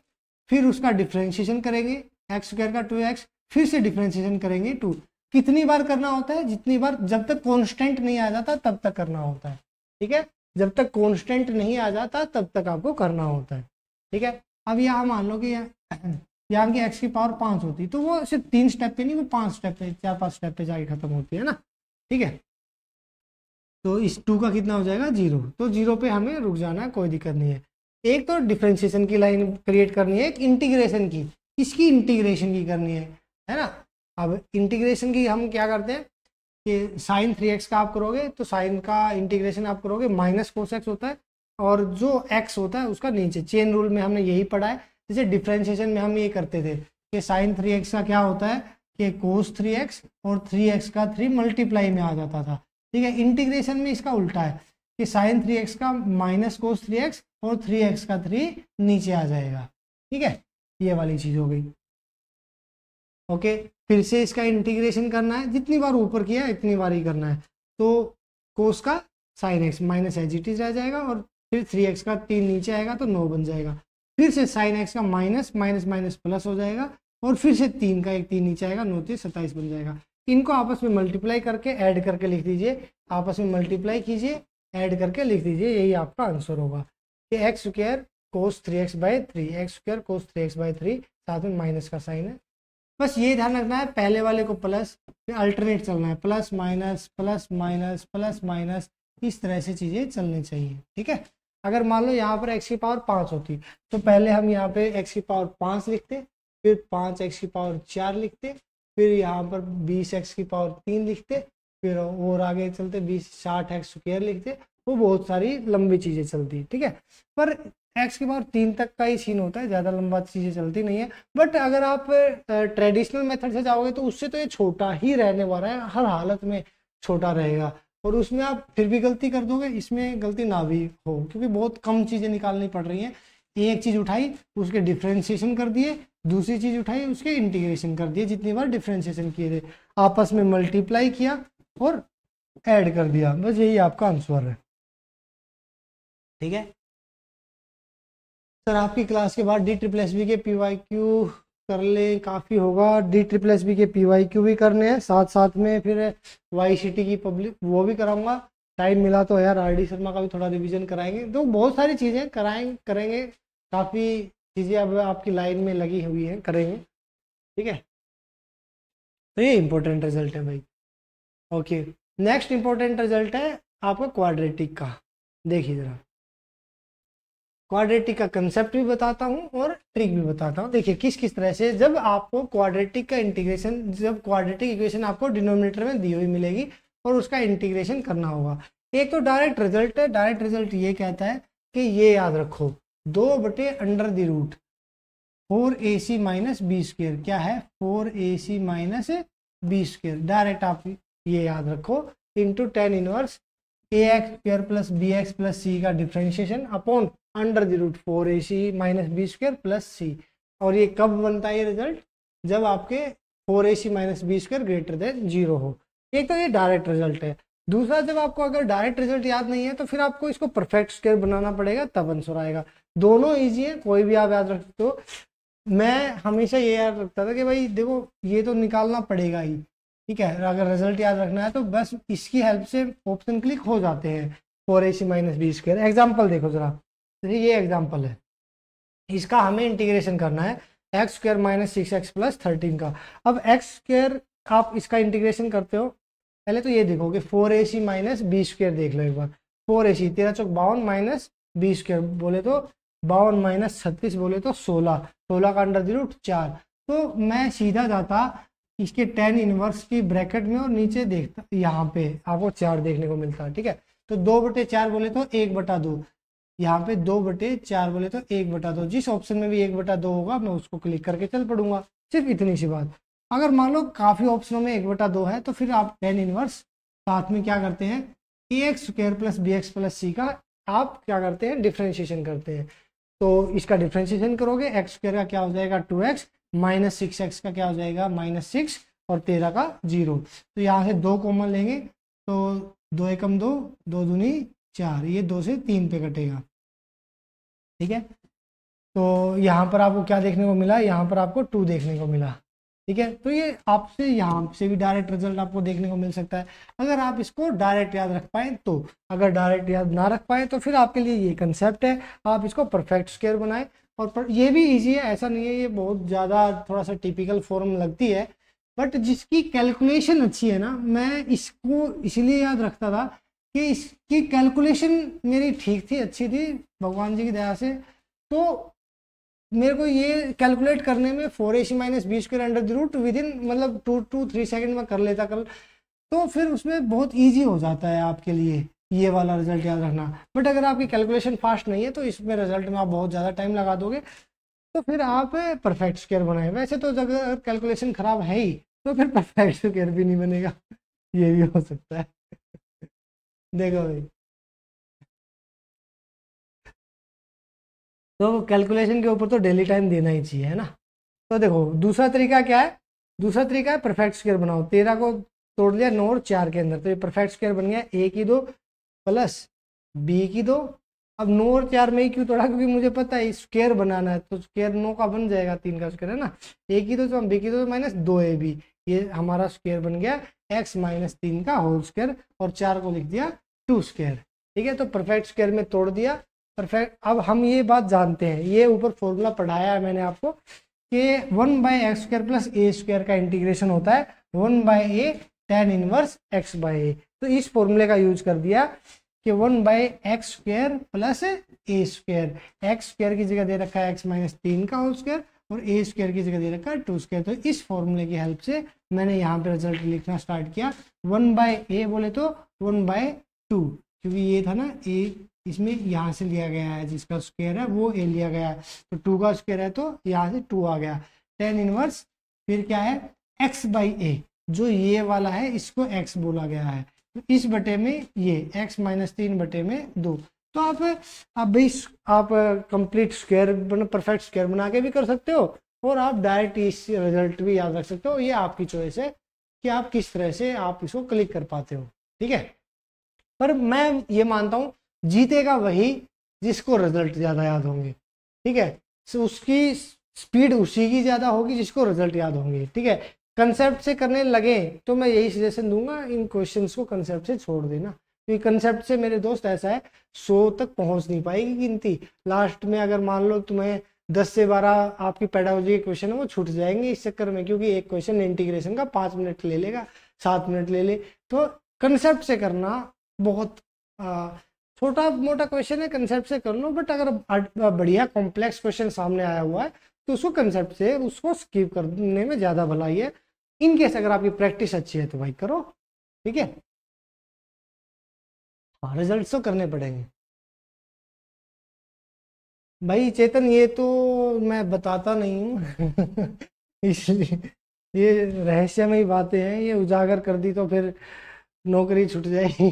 फिर उसका डिफ्रेंशिएशन करेंगे एक्स स्क्वायर का टू एक्स फिर से डिफ्रेंशिएशन करेंगे टू कितनी बार करना होता है जितनी बार जब तक कॉन्स्टेंट नहीं आ जाता तब तक करना होता है ठीक है जब तक कॉन्स्टेंट नहीं आ जाता तब तक आपको करना होता है ठीक है अब यहाँ मान लो कि यहाँ [CLEARS THROAT] की एक्स की पावर पाँच होती है तो वो सिर्फ तीन स्टेप पे नहीं वो पाँच स्टेप पे चार पाँच स्टेप पे जाके खत्म होती है ना ठीक है तो इस टू का कितना हो जाएगा जीरो तो जीरो पे हमें रुक जाना है कोई दिक्कत नहीं है एक तो डिफ्रेंशिएशन की लाइन क्रिएट करनी है एक इंटीग्रेशन की इसकी इंटीग्रेशन की करनी है है ना अब इंटीग्रेशन की हम क्या करते हैं कि साइन थ्री एक्स का आप करोगे तो साइन का इंटीग्रेशन आप करोगे माइनस कोस एक्स होता है और जो एक्स होता है उसका नीचे चेन रूल में हमने यही पढ़ा है जैसे डिफ्रेंशिएशन में हम ये करते थे कि साइन थ्री एक्स का क्या होता है कि कोस थ्री एक्स और थ्री एक्स का थ्री मल्टीप्लाई में आ जाता था ठीक है इंटीग्रेशन में इसका उल्टा है कि साइन थ्री एक्स का माइनस कोस थ्री एक्स और थ्री एक्स का थ्री नीचे आ जाएगा ठीक है ये वाली चीज़ हो गई ओके फिर से इसका इंटीग्रेशन करना है जितनी बार ऊपर किया है इतनी बार ही करना है तो कोस का sine x minus as it is रह जाएगा और फिर थ्री एक्स का तीन नीचे आएगा तो नौ बन जाएगा फिर से साइन एक्स का माइनस माइनस माइनस प्लस हो जाएगा और फिर से तीन का एक तीन नीचे आएगा नौ तीस सत्ताईस बन जाएगा इनको आपस में मल्टीप्लाई करके ऐड करके लिख दीजिए आपस में मल्टीप्लाई कीजिए ऐड करके लिख दीजिए यही आपका आंसर होगा कि x square cos three x by three x square cos three x by three साथ में माइनस का साइन है बस ये ध्यान रखना है पहले वाले को प्लस फिर अल्टरनेट चलना है plus minus plus minus plus minus इस तरह से चीज़ें चलनी चाहिए ठीक है अगर मान लो यहाँ पर एक्स की पावर पाँच होती तो पहले हम यहाँ पे एक्स की पावर पाँच लिखते फिर पाँच एक्स की पावर चार लिखते फिर यहाँ पर बीस एक्स की पावर तीन लिखते फिर और आगे चलते बीस साठ एक्स स्क्र लिखते वो बहुत सारी लंबी चीज़ें चलती ठीक है पर एक्स के पावर तीन तक का ही सीन होता है ज़्यादा लंबा चीज़ें चलती नहीं है बट अगर आप ट्रेडिशनल मेथड से जाओगे तो उससे तो ये छोटा ही रहने वाला है हर हालत में छोटा रहेगा और उसमें आप फिर भी गलती कर दोगे इसमें गलती ना भी हो क्योंकि बहुत कम चीज़ें निकालनी पड़ रही हैं एक चीज़ उठाई उसके डिफ्रेंशिएशन कर दिए दूसरी चीज़ उठाई उसके इंटीग्रेशन कर दिए जितनी बार डिफ्रेंशिएशन किए थे आपस में मल्टीप्लाई किया और ऐड कर दिया बस यही आपका आंसर है ठीक है सर आपकी क्लास के बाद डी ट्रिपल एस बी के पी वाई क्यू कर लें काफ़ी होगा डी ट्रिपल एस बी के पी वाई क्यू भी करने हैं साथ साथ में फिर वाई सी टी की पब्लिक वो भी कराऊंगा टाइम मिला तो यार आर डी शर्मा का भी थोड़ा रिवीजन कराएंगे तो बहुत सारी चीज़ें कराएं करेंगे काफ़ी चीज़ें अब आपकी लाइन में लगी हुई हैं करेंगे ठीक है तो ये इम्पोर्टेंट रिजल्ट है भाई ओके नेक्स्ट इम्पोर्टेंट रिजल्ट है आपका क्वाड्रेटिक का देखिए ज़रा क्वाड्रेटिक का कंसेप्ट भी बताता हूँ और ट्रिक भी बताता हूँ देखिए किस किस तरह से जब आपको क्वाड्रेटिक का इंटीग्रेशन जब क्वाड्रेटिक इक्वेशन आपको डिनोमिनेटर में दी हुई मिलेगी और उसका इंटीग्रेशन करना होगा एक तो डायरेक्ट रिजल्ट है डायरेक्ट रिजल्ट ये कहता है कि ये याद रखो दो बटे under the root four a c minus b square क्या है four a c minus b square direct आप ये याद रखो into tan inverse a x square plus b x plus c का differentiation upon under the root four a c minus b square plus c और ये कब बनता है ये रिजल्ट जब आपके four a c minus b square greater than zero हो एक तो ये डायरेक्ट रिजल्ट है दूसरा जब आपको अगर डायरेक्ट रिजल्ट याद नहीं है तो फिर आपको इसको परफेक्ट स्क्वेयर बनाना पड़ेगा तब आंसर आएगा दोनों ईजी है कोई भी आप याद रख सकते हो मैं हमेशा ये याद रखता था कि भाई देखो ये तो निकालना पड़ेगा ही ठीक है अगर रिजल्ट याद रखना है तो बस इसकी हेल्प से ऑप्शन क्लिक हो जाते हैं four a c minus b square example देखो जरा तो ये एग्जाम्पल है इसका हमें इंटीग्रेशन करना है x square minus six x plus thirteen का अब एक्स स्क्र आप इसका इंटीग्रेशन करते हो पहले तो ये देखोगे four a c minus b square देख लो एक बार फोर ए सी तेरह चौक बावन माइनस बी स्क्र बोले तो बावन माइनस छत्तीस बोले तो सोलह सोलह का अंडर जीरो चार तो मैं सीधा जाता इसके टेन इनवर्स की ब्रैकेट में और नीचे देखता यहाँ पे आपको चार देखने को मिलता है ठीक है तो दो बटे चार बोले तो एक बटा दो यहाँ पे दो बटे चार बोले तो एक बटा दो जिस ऑप्शन में भी एक बटा दो होगा मैं उसको क्लिक करके चल पड़ूंगा सिर्फ इतनी सी बात अगर मान लो काफ़ी ऑप्शनों में एक बटा दो है तो फिर आप टेन इनवर्स साथ में क्या करते हैं a x square plus b x plus c का आप क्या करते हैं डिफ्रेंशिएशन करते हैं तो इसका डिफ्रेंशिएशन करोगे एक्स स्क्र का क्या हो जाएगा two x minus six x का क्या हो जाएगा माइनस सिक्स और तेरह का जीरो तो यहाँ से दो कॉमन लेंगे तो दो एकम दो दो दूनी चार ये दो से तीन पे कटेगा ठीक है तो यहाँ पर आपको क्या देखने को मिला यहाँ पर आपको टू देखने को मिला ठीक है तो ये आपसे यहाँ से भी डायरेक्ट रिजल्ट आपको देखने को मिल सकता है अगर आप इसको डायरेक्ट याद रख पाए तो अगर डायरेक्ट याद ना रख पाए तो फिर आपके लिए ये कंसेप्ट है आप इसको परफेक्ट स्केयर बनाए और पर, ये भी ईजी है ऐसा नहीं है ये बहुत ज़्यादा थोड़ा सा टिपिकल फॉर्म लगती है बट जिसकी कैलकुलेशन अच्छी है ना मैं इसको इसीलिए याद रखता था कि इसकी कैलकुलेशन मेरी ठीक थी अच्छी थी भगवान जी की दया से तो मेरे को ये कैलकुलेट करने में four a c minus b square under the root within मतलब टू टू थ्री सेकेंड में कर लेता कल तो फिर उसमें बहुत ईजी हो जाता है आपके लिए ये वाला रिजल्ट याद रखना बट अगर आपकी कैलकुलेशन फास्ट नहीं है तो इसमें रिजल्ट में आप बहुत ज़्यादा टाइम लगा दोगे तो फिर आप परफेक्ट स्केयर बनाए वैसे तो अगर कैलकुलेशन खराब है ही तो फिर परफेक्ट स्केयर भी नहीं बनेगा [LAUGHS] ये भी हो सकता है देखो भाई तो कैलकुलेशन के ऊपर तो डेली टाइम देना ही चाहिए है ना तो देखो दूसरा तरीका क्या है दूसरा तरीका है परफेक्ट स्क्वायर बनाओ तेरह को तोड़ लिया नौ और चार के अंदर तो ये परफेक्ट स्क्वायर बन गया ए की दो प्लस बी की दो अब नौ और चार में ही क्यों तोड़ा क्योंकि मुझे पता है स्क्वायर बनाना है तो स्क्वायर नौ का बन जाएगा तीन का स्क्वायर है ना ए की दो तो बी की दो माइनस तो दो ए बी ये हमारा स्क्वेयर बन गया एक्स माइनस तीन का होल स्क्वेयर और चार को लिख दिया टू स्क्वेयर ठीक है तो परफेक्ट स्क्वेयर में तोड़ दिया परफेक्ट अब हम ये बात जानते हैं ये ऊपर फॉर्मूला पढ़ाया है मैंने आपको कि one by x square plus a square का इंटीग्रेशन होता है one by a tan inverse x by a तो इस फॉर्मूले का यूज कर दिया कि one by x square plus a square x square की जगह दे रखा है एक्स माइनस तीन का होल स्क्वेयर और ए स्क्र की जगह दे रखा है टू स्क्र तो इस फॉर्मूले की हेल्प से मैंने यहाँ पे रिजल्ट लिखना स्टार्ट किया वन बाय ए बोले तो वन बाय टू क्योंकि ये था ना ए इसमें यहाँ से लिया गया है जिसका स्क्वेयर है वो ए लिया गया है तो टू का स्क्वेयर है तो यहाँ से टू आ गया टेन इनवर्स फिर क्या है एक्स बाई ए जो ये वाला है इसको एक्स बोला गया है तो इस बटे में ये एक्स माइनस तीन बटे में दो तो आप आप भी आप कंप्लीट स्क्वायर बना परफेक्ट स्क्वायर बना के भी कर सकते हो और आप डायरेक्ट इस रिजल्ट भी याद रख सकते हो ये आपकी चॉइस है कि आप किस तरह से आप इसको क्लिक कर पाते हो ठीक है पर मैं ये मानता हूँ जीतेगा वही जिसको रिजल्ट ज़्यादा याद होंगे ठीक है so, उसकी स्पीड उसी की ज़्यादा होगी जिसको रिजल्ट याद होंगे ठीक है कंसेप्ट से करने लगे तो मैं यही सजेशन दूंगा इन क्वेश्चंस को कंसेप्ट से छोड़ देना तो ये कंसेप्ट से मेरे दोस्त ऐसा है सौ तक पहुंच नहीं पाएगी गिनती लास्ट में अगर मान लो तुम्हें दस से बारह आपकी पेडागोजी के क्वेश्चन है वो छूट जाएंगे इस चक्कर में क्योंकि एक क्वेश्चन इंटीग्रेशन का पाँच मिनट ले लेगा सात मिनट ले ले तो कंसेप्ट से करना बहुत आ, छोटा मोटा क्वेश्चन है कंसेप्ट से कर लो बट अगर बढ़िया कॉम्प्लेक्स क्वेश्चन सामने आया हुआ है तो उसको कंसेप्ट से उसको स्किप करने में ज़्यादा भलाई है इनकेस अगर आपकी प्रैक्टिस अच्छी है तो भाई करो ठीक है हाँ रिजल्ट तो करने पड़ेंगे भाई चेतन ये तो मैं बताता नहीं हूँ [LAUGHS] इसलिए ये रहस्यमय बातें हैं ये उजागर कर दी तो फिर नौकरी छूट जाएगी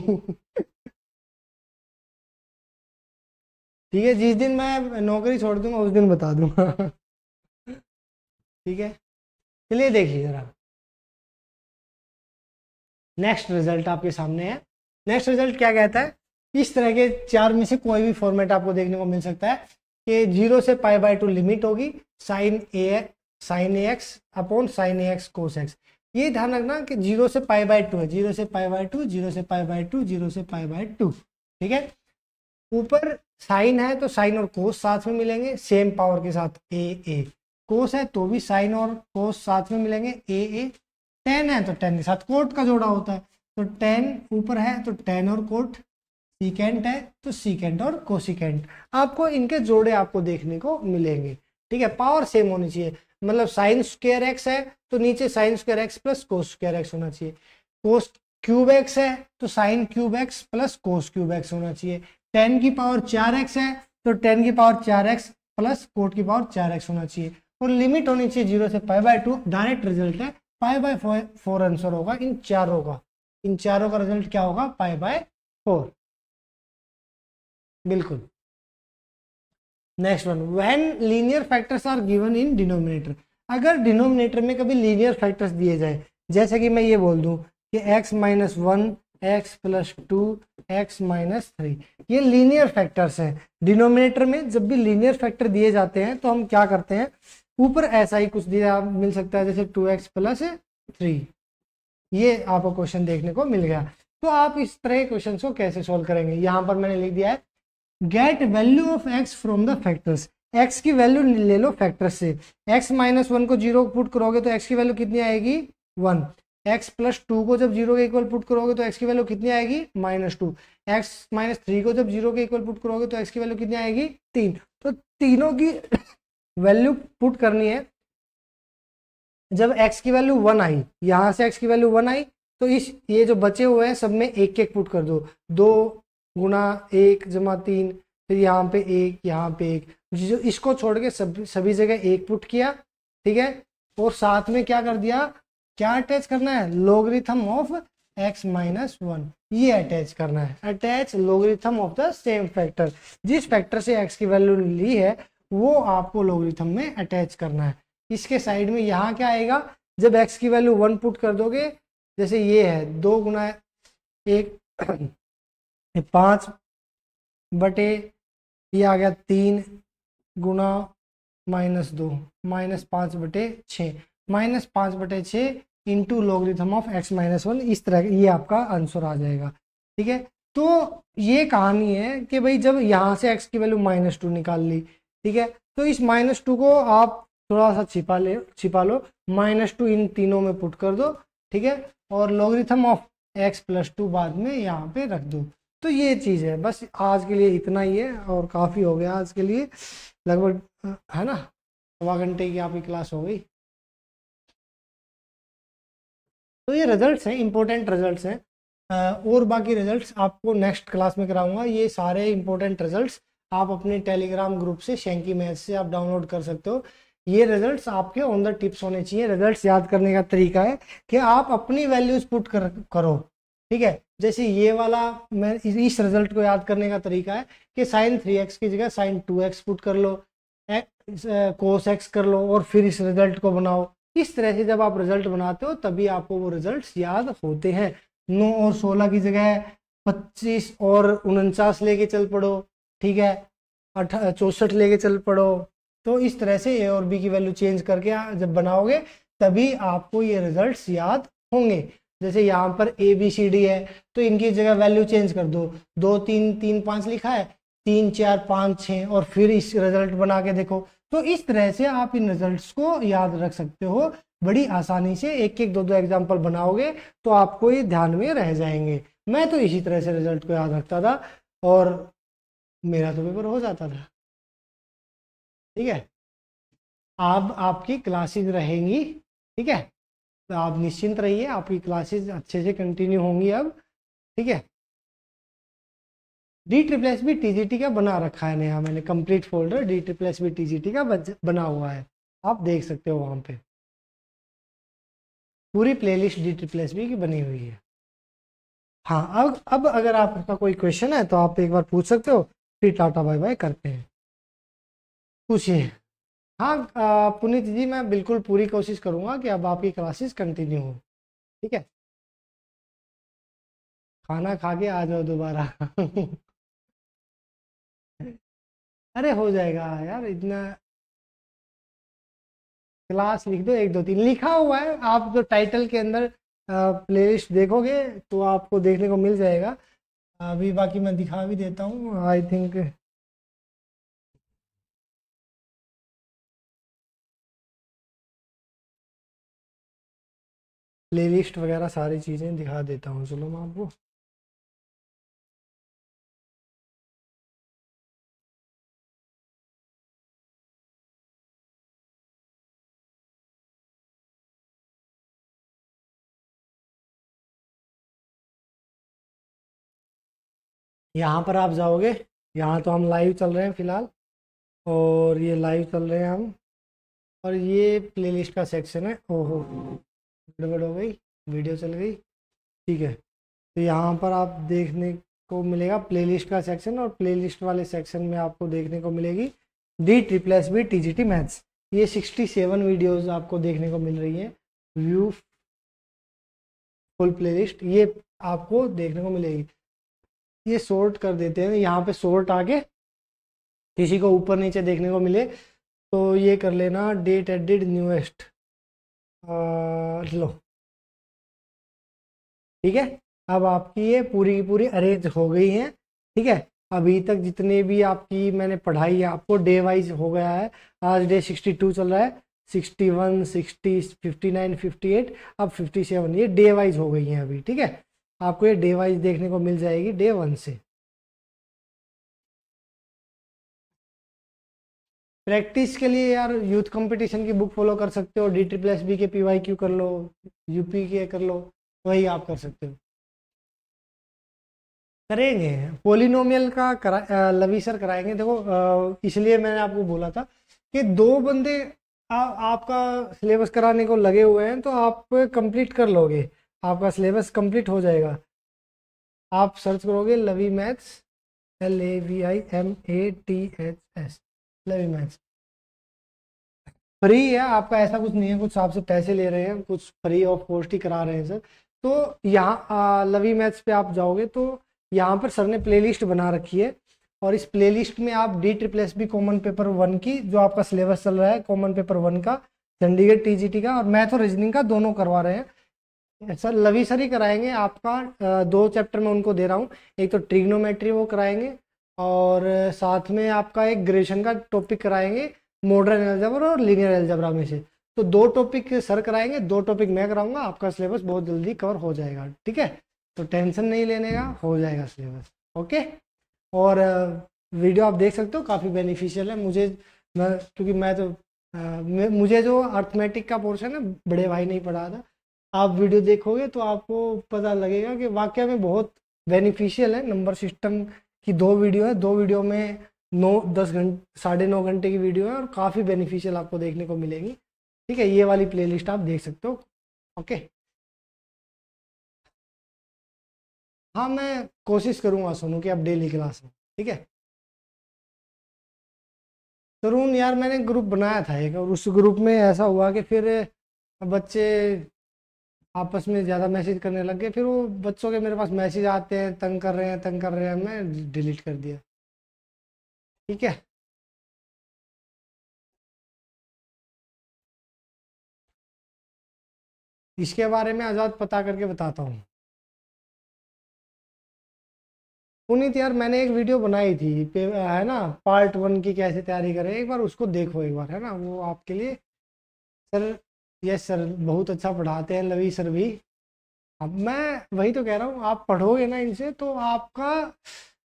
ठीक है जिस दिन मैं नौकरी छोड़ दूंगा उस दिन बता दूंगा ठीक है चलिए देखिए जरा नेक्स्ट रिजल्ट आपके सामने है नेक्स्ट रिजल्ट क्या कहता है इस तरह के चार में से कोई भी फॉर्मेट आपको देखने को मिल सकता है कि जीरो से पाई बाई टू लिमिट होगी sine a sine a x upon sine a x cos x ये ध्यान रखना कि जीरो से पाई बाई टू है जीरो से पाई बाई टू जीरो से पाई बाई टू जीरो से पाई बाई टू ठीक है ऊपर साइन है तो साइन और कोस साथ में मिलेंगे सेम पावर के साथ ए ए कोस है तो भी साइन और कोस साथ में मिलेंगे ए ए टेन है तो टेन के साथ कोट का जोड़ा होता है तो टेन ऊपर है तो टेन और कोट सीकेंट है तो सीकेंट और कोसिकेंट आपको इनके जोड़े आपको देखने को मिलेंगे ठीक है पावर सेम होनी चाहिए मतलब साइन स्क्र एक्स है तो नीचे sine square x plus cos square x होना चाहिए कोस क्यूब एक्स है तो sine cube x plus cos cube x होना चाहिए टेन की पावर चार एक्स है तो टेन की पावर चार एक्स प्लस कोट की पावर चार एक्स होना चाहिए और लिमिट होनी चाहिए जीरो से pi by two direct result है पाई बाय फोर आंसर होगा इन चारों का इन चारों का रिजल्ट क्या होगा पाई बाय फोर बिल्कुल next one when linear factors are given in denominator अगर डिनोमिनेटर में कभी लीनियर फैक्टर्स दिए जाए जैसे कि मैं ये बोल दूं कि x minus one x plus two x minus three ये लीनियर फैक्टर्स हैं डिनोमिनेटर में जब भी लीनियर फैक्टर दिए जाते हैं तो हम क्या करते हैं ऊपर ऐसा ही कुछ दिया मिल सकता है जैसे टू एक्स प्लस थ्री ये आपको क्वेश्चन देखने को मिल गया तो आप इस तरह के क्वेश्चन को कैसे सोल्व करेंगे यहां पर मैंने लिख दिया है get value of x from the factors x की वैल्यू ले लो फैक्टर से एक्स माइनस वन को जीरो पुट करोगे तो एक्स की वैल्यू कितनी आएगी वन एक्स प्लस टू को जब जीरो के इक्वल पुट करोगे तो एक्स की वैल्यू कितनी आएगी minus two x minus three को जब जीरो के इक्वल पुट करोगे तो एक्स की वैल्यू कितनी आएगी तीन तो तीनों की वैल्यू पुट करनी है जब एक्स की वैल्यू वन आई यहाँ से एक्स की वैल्यू वन आई तो इस ये जो बचे हुए हैं सब में एक एक पुट कर दो दो गुना एक जमा तीन फिर यहाँ पे एक यहाँ पे एक जो इसको छोड़ के सब सभी जगह एक पुट किया ठीक है और साथ में क्या कर दिया क्या अटैच करना है logarithm of x minus one ये अटैच करना है attach logarithm of the same factor जिस फैक्टर से एक्स की वैल्यू ली है वो आपको लोगरिथम में अटैच करना है इसके साइड में यहाँ क्या आएगा जब एक्स की वैल्यू वन पुट कर दोगे जैसे ये है दो गुना एक पाँच बटे ये आ गया तीन गुना माइनस दो माइनस पाँच बटे छः माइनस पाँच बटे छः into logarithm of x minus one इस तरह ये आपका आंसर आ जाएगा ठीक है तो ये कहानी है कि भाई जब यहाँ से एक्स की वैल्यू माइनस टू निकाल ली ठीक है तो इस माइनस टू को आप थोड़ा सा छिपा ले छिपा लो माइनस टू इन तीनों में पुट कर दो ठीक है और logarithm of x plus two बाद में यहाँ पे रख दो तो ये चीज़ है बस आज के लिए इतना ही है और काफ़ी हो गया आज के लिए लगभग है ना सवा घंटे की आपकी क्लास हो गई तो ये रिजल्ट्स हैं इंपॉर्टेंट रिजल्ट्स हैं और बाकी रिजल्ट्स आपको नेक्स्ट क्लास में कराऊंगा ये सारे इंपॉर्टेंट रिजल्ट्स आप अपने टेलीग्राम ग्रुप से शेंकी मैथ से आप डाउनलोड कर सकते हो ये रिजल्ट्स आपके ऑन द टिप्स होने चाहिए रिजल्ट्स याद करने का तरीका है कि आप अपनी वैल्यूज पुट कर करो ठीक है जैसे ये वाला मैं इस रिजल्ट को याद करने का तरीका है कि साइन थ्री एक्स की जगह साइन टू एक्स पुट कर लो कोस एक्स कर लो और फिर इस रिजल्ट को बनाओ इस तरह से जब आप रिजल्ट बनाते हो तभी आपको वो रिजल्ट्स याद होते हैं नौ और सोलह की जगह पच्चीस और उनचास लेके चल पड़ो ठीक है अठ चौसठ लेके चल पड़ो तो इस तरह से ए और बी की वैल्यू चेंज करके जब बनाओगे तभी आपको ये रिजल्ट याद होंगे जैसे यहाँ पर ए बी सी डी है तो इनकी जगह वैल्यू चेंज कर दो दो तीन तीन पाँच लिखा है तीन चार पाँच छः और फिर इस रिजल्ट बना के देखो तो इस तरह से आप इन रिजल्ट्स को याद रख सकते हो बड़ी आसानी से एक एक दो दो एग्जाम्पल बनाओगे तो आपको ये ध्यान में रह जाएंगे मैं तो इसी तरह से रिजल्ट को याद रखता था और मेरा तो पेपर हो जाता था ठीक है अब आपकी क्लासेस रहेंगी ठीक है तो आप निश्चिंत रहिए आपकी क्लासेस अच्छे से कंटिन्यू होंगी अब ठीक है डी ट्रिप्लेस बी टी का बना रखा है नया मैंने complete folder D triple S B T का बना हुआ है आप देख सकते हो वहाँ पे पूरी प्लेलिस्ट डी ट्रिप्लेस बी की बनी हुई है हाँ अब अब अगर आपका कोई क्वेश्चन है तो आप एक बार पूछ सकते हो फिर टाटा बाय बाय करते हैं पूछिए हाँ पुनीत जी मैं बिल्कुल पूरी कोशिश करूँगा कि अब आपकी क्लासेस कंटिन्यू हो ठीक है खाना खा के आ जाओ दोबारा अरे हो जाएगा यार इतना क्लास लिख दो एक दो तीन लिखा हुआ है आप जो तो टाइटल के अंदर प्लेलिस्ट देखोगे तो आपको देखने को मिल जाएगा अभी बाकी मैं दिखा भी देता हूँ आई थिंक प्लेलिस्ट वगैरह सारी चीज़ें दिखा देता हूँ चलो मैं आपको यहाँ पर आप जाओगे यहाँ तो हम लाइव चल रहे हैं फ़िलहाल और ये लाइव चल रहे हैं हम और ये प्लेलिस्ट का सेक्शन है ओहो गड़बड़ हो गई वीडियो चल गई ठीक है तो यहाँ पर आप देखने को मिलेगा प्लेलिस्ट का सेक्शन और प्लेलिस्ट वाले सेक्शन में आपको देखने को मिलेगी D triple S B T G T maths ये सिक्सटी सेवन वीडियोज़ आपको देखने को मिल रही है व्यू फुल प्लेलिस्ट ये आपको देखने को मिलेगी ये सोर्ट कर देते हैं यहाँ पे सोर्ट आके किसी को ऊपर नीचे देखने को मिले तो ये कर लेना डेट एडिड न्यूएस्ट लो ठीक है अब आपकी ये पूरी की पूरी अरेंज हो गई है ठीक है अभी तक जितने भी आपकी मैंने पढ़ाई है आपको डे वाइज हो गया है आज डे सिक्सटी टू चल रहा है sixty one sixty fifty nine fifty eight अब फिफ्टी सेवन ये डे वाइज हो गई है अभी ठीक है आपको ये डे वाइज देखने को मिल जाएगी डे वन से प्रैक्टिस के लिए यार यूथ कंपटीशन की बुक फॉलो कर सकते हो डी ट्रिपल एस बी के पी वाई क्यू कर लो यूपी के कर लो वही आप कर सकते हो करेंगे पोलिनोमियल का करा लवी सर कराएंगे देखो इसलिए मैंने आपको बोला था कि दो बंदे आ, आपका सिलेबस कराने को लगे हुए हैं तो आप कंप्लीट कर लोगे आपका सिलेबस कंप्लीट हो जाएगा आप सर्च करोगे Lavi maths L A V I M A T H S Lavi maths free है आपका ऐसा कुछ नहीं है कुछ आपसे पैसे ले रहे हैं कुछ फ्री ऑफ कॉस्ट ही करा रहे हैं सर तो यहाँ लवी मैथ्स पे आप जाओगे तो यहाँ पर सर ने प्लेलिस्ट बना रखी है और इस प्लेलिस्ट में आप D triple S B common paper one की जो आपका सिलेबस चल रहा है कॉमन पेपर वन का चंडीगढ़ टीजीटी का और मैथ और रीजनिंग का दोनों करवा रहे हैं सर लवी सर ही कराएंगे आपका दो चैप्टर में उनको दे रहा हूँ एक तो ट्रिग्नोमेट्री वो कराएंगे और साथ में आपका एक ग्रेशन का टॉपिक कराएंगे मॉडर्न एल्जब्रा और लीनियर एल्जबरा में से तो दो टॉपिक सर कराएंगे दो टॉपिक मैं कराऊंगा आपका सिलेबस बहुत जल्दी कवर हो जाएगा ठीक है तो टेंशन नहीं लेने का हो जाएगा सिलेबस ओके और वीडियो uh, आप देख सकते हो काफ़ी बेनिफिशियल है मुझे मैं क्योंकि मैं तो आ, uh, मुझे जो अर्थमेटिक का पोर्शन है बड़े भाई नहीं पढ़ा था आप वीडियो देखोगे तो आपको पता लगेगा कि वाक्य में बहुत बेनिफिशियल है नंबर सिस्टम कि दो वीडियो है दो वीडियो में नौ दस घंटे साढ़े नौ घंटे की वीडियो है और काफ़ी बेनिफिशियल आपको देखने को मिलेगी ठीक है ये वाली प्लेलिस्ट आप देख सकते हो ओके हाँ मैं कोशिश करूँगा सोनू कि आप डेली क्लास में ठीक है तरुण यार मैंने ग्रुप बनाया था एक और उस ग्रुप में ऐसा हुआ कि फिर बच्चे आपस में ज़्यादा मैसेज करने लग गए फिर वो बच्चों के मेरे पास मैसेज आते हैं तंग कर रहे हैं तंग कर रहे हैं मैं डिलीट कर दिया ठीक है इसके बारे में आज़ाद पता करके बताता हूँ पुनीत यार मैंने एक वीडियो बनाई थी है ना पार्ट वन की कैसे तैयारी करें एक बार उसको देखो एक बार है ना वो आपके लिए सर यस सर बहुत अच्छा पढ़ाते हैं लवी सर भी अब हाँ, मैं वही तो कह रहा हूँ आप पढ़ोगे ना इनसे तो आपका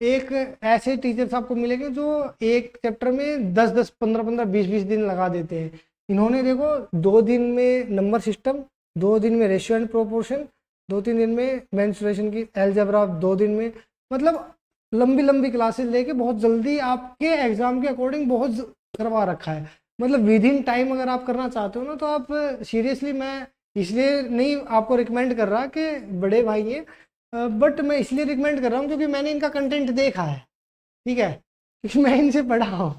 एक ऐसे टीचर्स आपको मिलेंगे जो एक चैप्टर में दस दस पंद्रह पंद्रह बीस बीस दिन लगा देते हैं इन्होंने देखो दो दिन में नंबर सिस्टम दो दिन में रेशियो एंड प्रोपोर्शन दो तीन दिन में मैंसुरेशन की एल्जबरा दो दिन में मतलब लंबी लंबी क्लासेस लेके बहुत जल्दी आपके एग्ज़ाम के अकॉर्डिंग बहुत करवा रखा है मतलब विद इन टाइम अगर आप करना चाहते हो ना तो आप सीरियसली मैं इसलिए नहीं आपको रिकमेंड कर रहा कि बड़े भाई ये बट मैं इसलिए रिकमेंड कर रहा हूँ क्योंकि मैंने इनका कंटेंट देखा है ठीक है क्योंकि मैं इनसे पढ़ा हूँ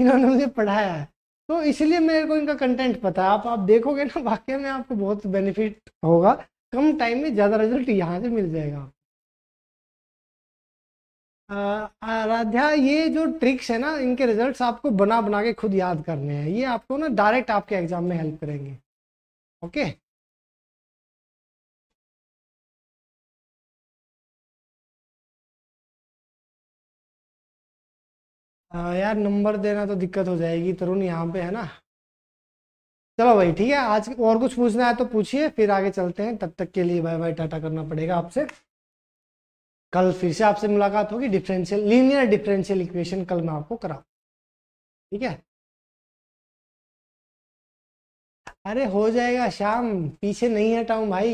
इन्होंने मुझे पढ़ाया है तो इसलिए मेरे को इनका कंटेंट पता है आप आप देखोगे ना वाकई में आपको बहुत बेनिफिट होगा कम टाइम में ज़्यादा रिजल्ट यहाँ से मिल जाएगा आराध्या ये जो ट्रिक्स है ना इनके रिजल्ट्स आपको बना बना के खुद याद करने हैं ये आपको ना डायरेक्ट आपके एग्जाम में हेल्प करेंगे ओके आ, यार नंबर देना तो दिक्कत हो जाएगी तरुण यहाँ पे है ना चलो भाई ठीक है आज और कुछ पूछना है तो पूछिए फिर आगे चलते हैं तब तक के लिए बाय बाय टाटा करना पड़ेगा आपसे कल फिर से आपसे मुलाकात होगी डिफरेंशियल लीनियर डिफरेंशियल इक्वेशन कल मैं आपको कराऊँ ठीक है अरे हो जाएगा शाम पीछे नहीं हटाऊं भाई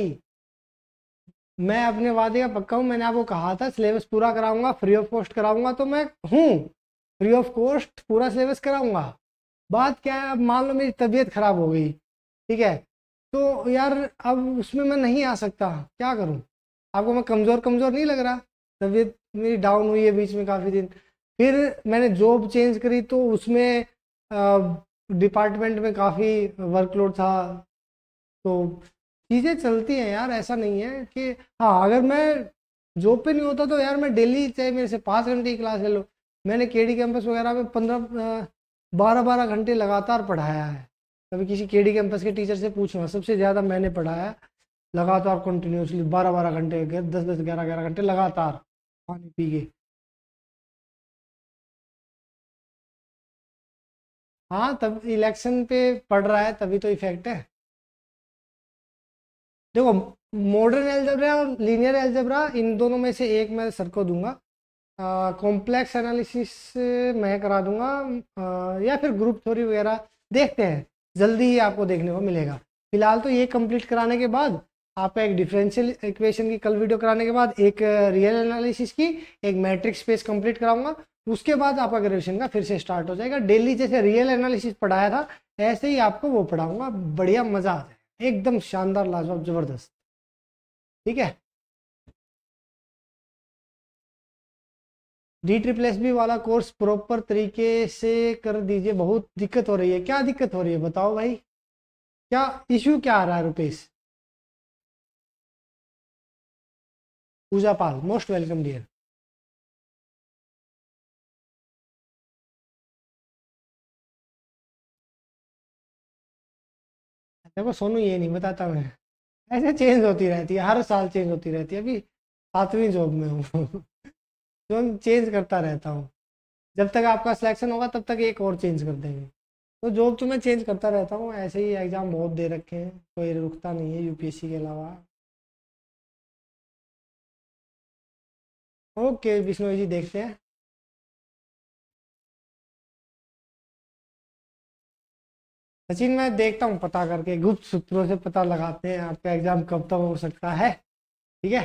मैं अपने वादे का पक्का हूँ मैंने आपको कहा था सिलेबस पूरा कराऊंगा फ्री ऑफ कॉस्ट कराऊंगा तो मैं हूँ फ्री ऑफ कॉस्ट पूरा सिलेबस कराऊंगा बात क्या है अब मान लो मेरी तबीयत खराब हो गई ठीक है तो यार अब उसमें मैं नहीं आ सकता क्या करूँ आपको मैं कमज़ोर कमज़ोर नहीं लग रहा तबीयत मेरी डाउन हुई है बीच में काफ़ी दिन फिर मैंने जॉब चेंज करी तो उसमें डिपार्टमेंट में काफ़ी वर्कलोड था तो चीज़ें चलती हैं यार ऐसा नहीं है कि हाँ अगर मैं जॉब पे नहीं होता तो यार मैं डेली चाहे मेरे से पाँच घंटे की क्लास ले लो मैंने के डी कैंपस वगैरह में पंद्रह बारह बारह घंटे लगातार पढ़ाया है कभी किसी के डी कैंपस के टीचर से पूछूंगा सबसे ज़्यादा मैंने पढ़ाया लगातार कंटिन्यूसली बारह बारह घंटे दस दस ग्यारह ग्यारह घंटे लगातार पानी पी के हाँ तब इलेक्शन पे पड़ रहा है तभी तो इफेक्ट है देखो मॉडर्न एल्जेब्रा और लीनियर एल्जेब्रा इन दोनों में से एक मैं सर को दूंगा कॉम्प्लेक्स एनालिसिस मैं करा दूंगा आ, या फिर ग्रुप थ्योरी वगैरह देखते हैं जल्दी ही आपको देखने को मिलेगा फिलहाल तो ये कंप्लीट कराने के बाद आपका एक डिफरेंशियल इक्वेशन की कल वीडियो कराने के बाद एक रियल uh, एनालिसिस की एक मैट्रिक स्पेस कंप्लीट कराऊंगा उसके बाद आपका ग्रेजुएशन का फिर से स्टार्ट हो जाएगा डेली जैसे रियल एनालिसिस पढ़ाया था ऐसे ही आपको वो पढ़ाऊंगा बढ़िया मजा आ जाएगा एकदम शानदार लाजवाब जबरदस्त ठीक है डी ट्रिपल एस बी वाला कोर्स प्रॉपर तरीके से कर दीजिए बहुत दिक्कत हो रही है क्या दिक्कत हो रही है बताओ भाई क्या इश्यू क्या आ रहा है Rupesh Puja Pal most welcome dear देखो सोनू ये नहीं बताता मैं ऐसे चेंज होती रहती है हर साल चेंज होती रहती है अभी सातवीं जॉब में हूँ जो चेंज करता रहता हूँ जब तक आपका सिलेक्शन होगा तब तक एक और चेंज कर देंगे तो जॉब तो मैं चेंज करता रहता हूँ ऐसे ही एग्ज़ाम बहुत दे रखे हैं कोई रुकता नहीं है यूपीएससी के अलावा ओके विष्णु जी देखते हैं सचिन मैं देखता हूँ पता करके गुप्त सूत्रों से पता लगाते हैं आपका एग्जाम कब तक हो सकता है ठीक है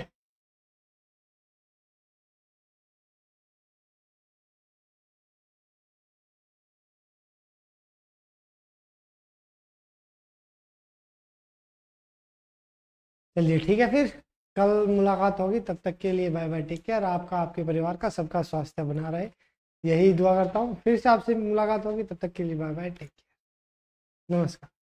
चलिए ठीक है फिर कल मुलाकात होगी तब तक के लिए बाय बाय टेक केयर आपका आपके परिवार का सबका स्वास्थ्य बना रहे यही दुआ करता हूँ फिर से आपसे मुलाकात होगी तब तक के लिए बाय बाय टेक केयर नमस्कार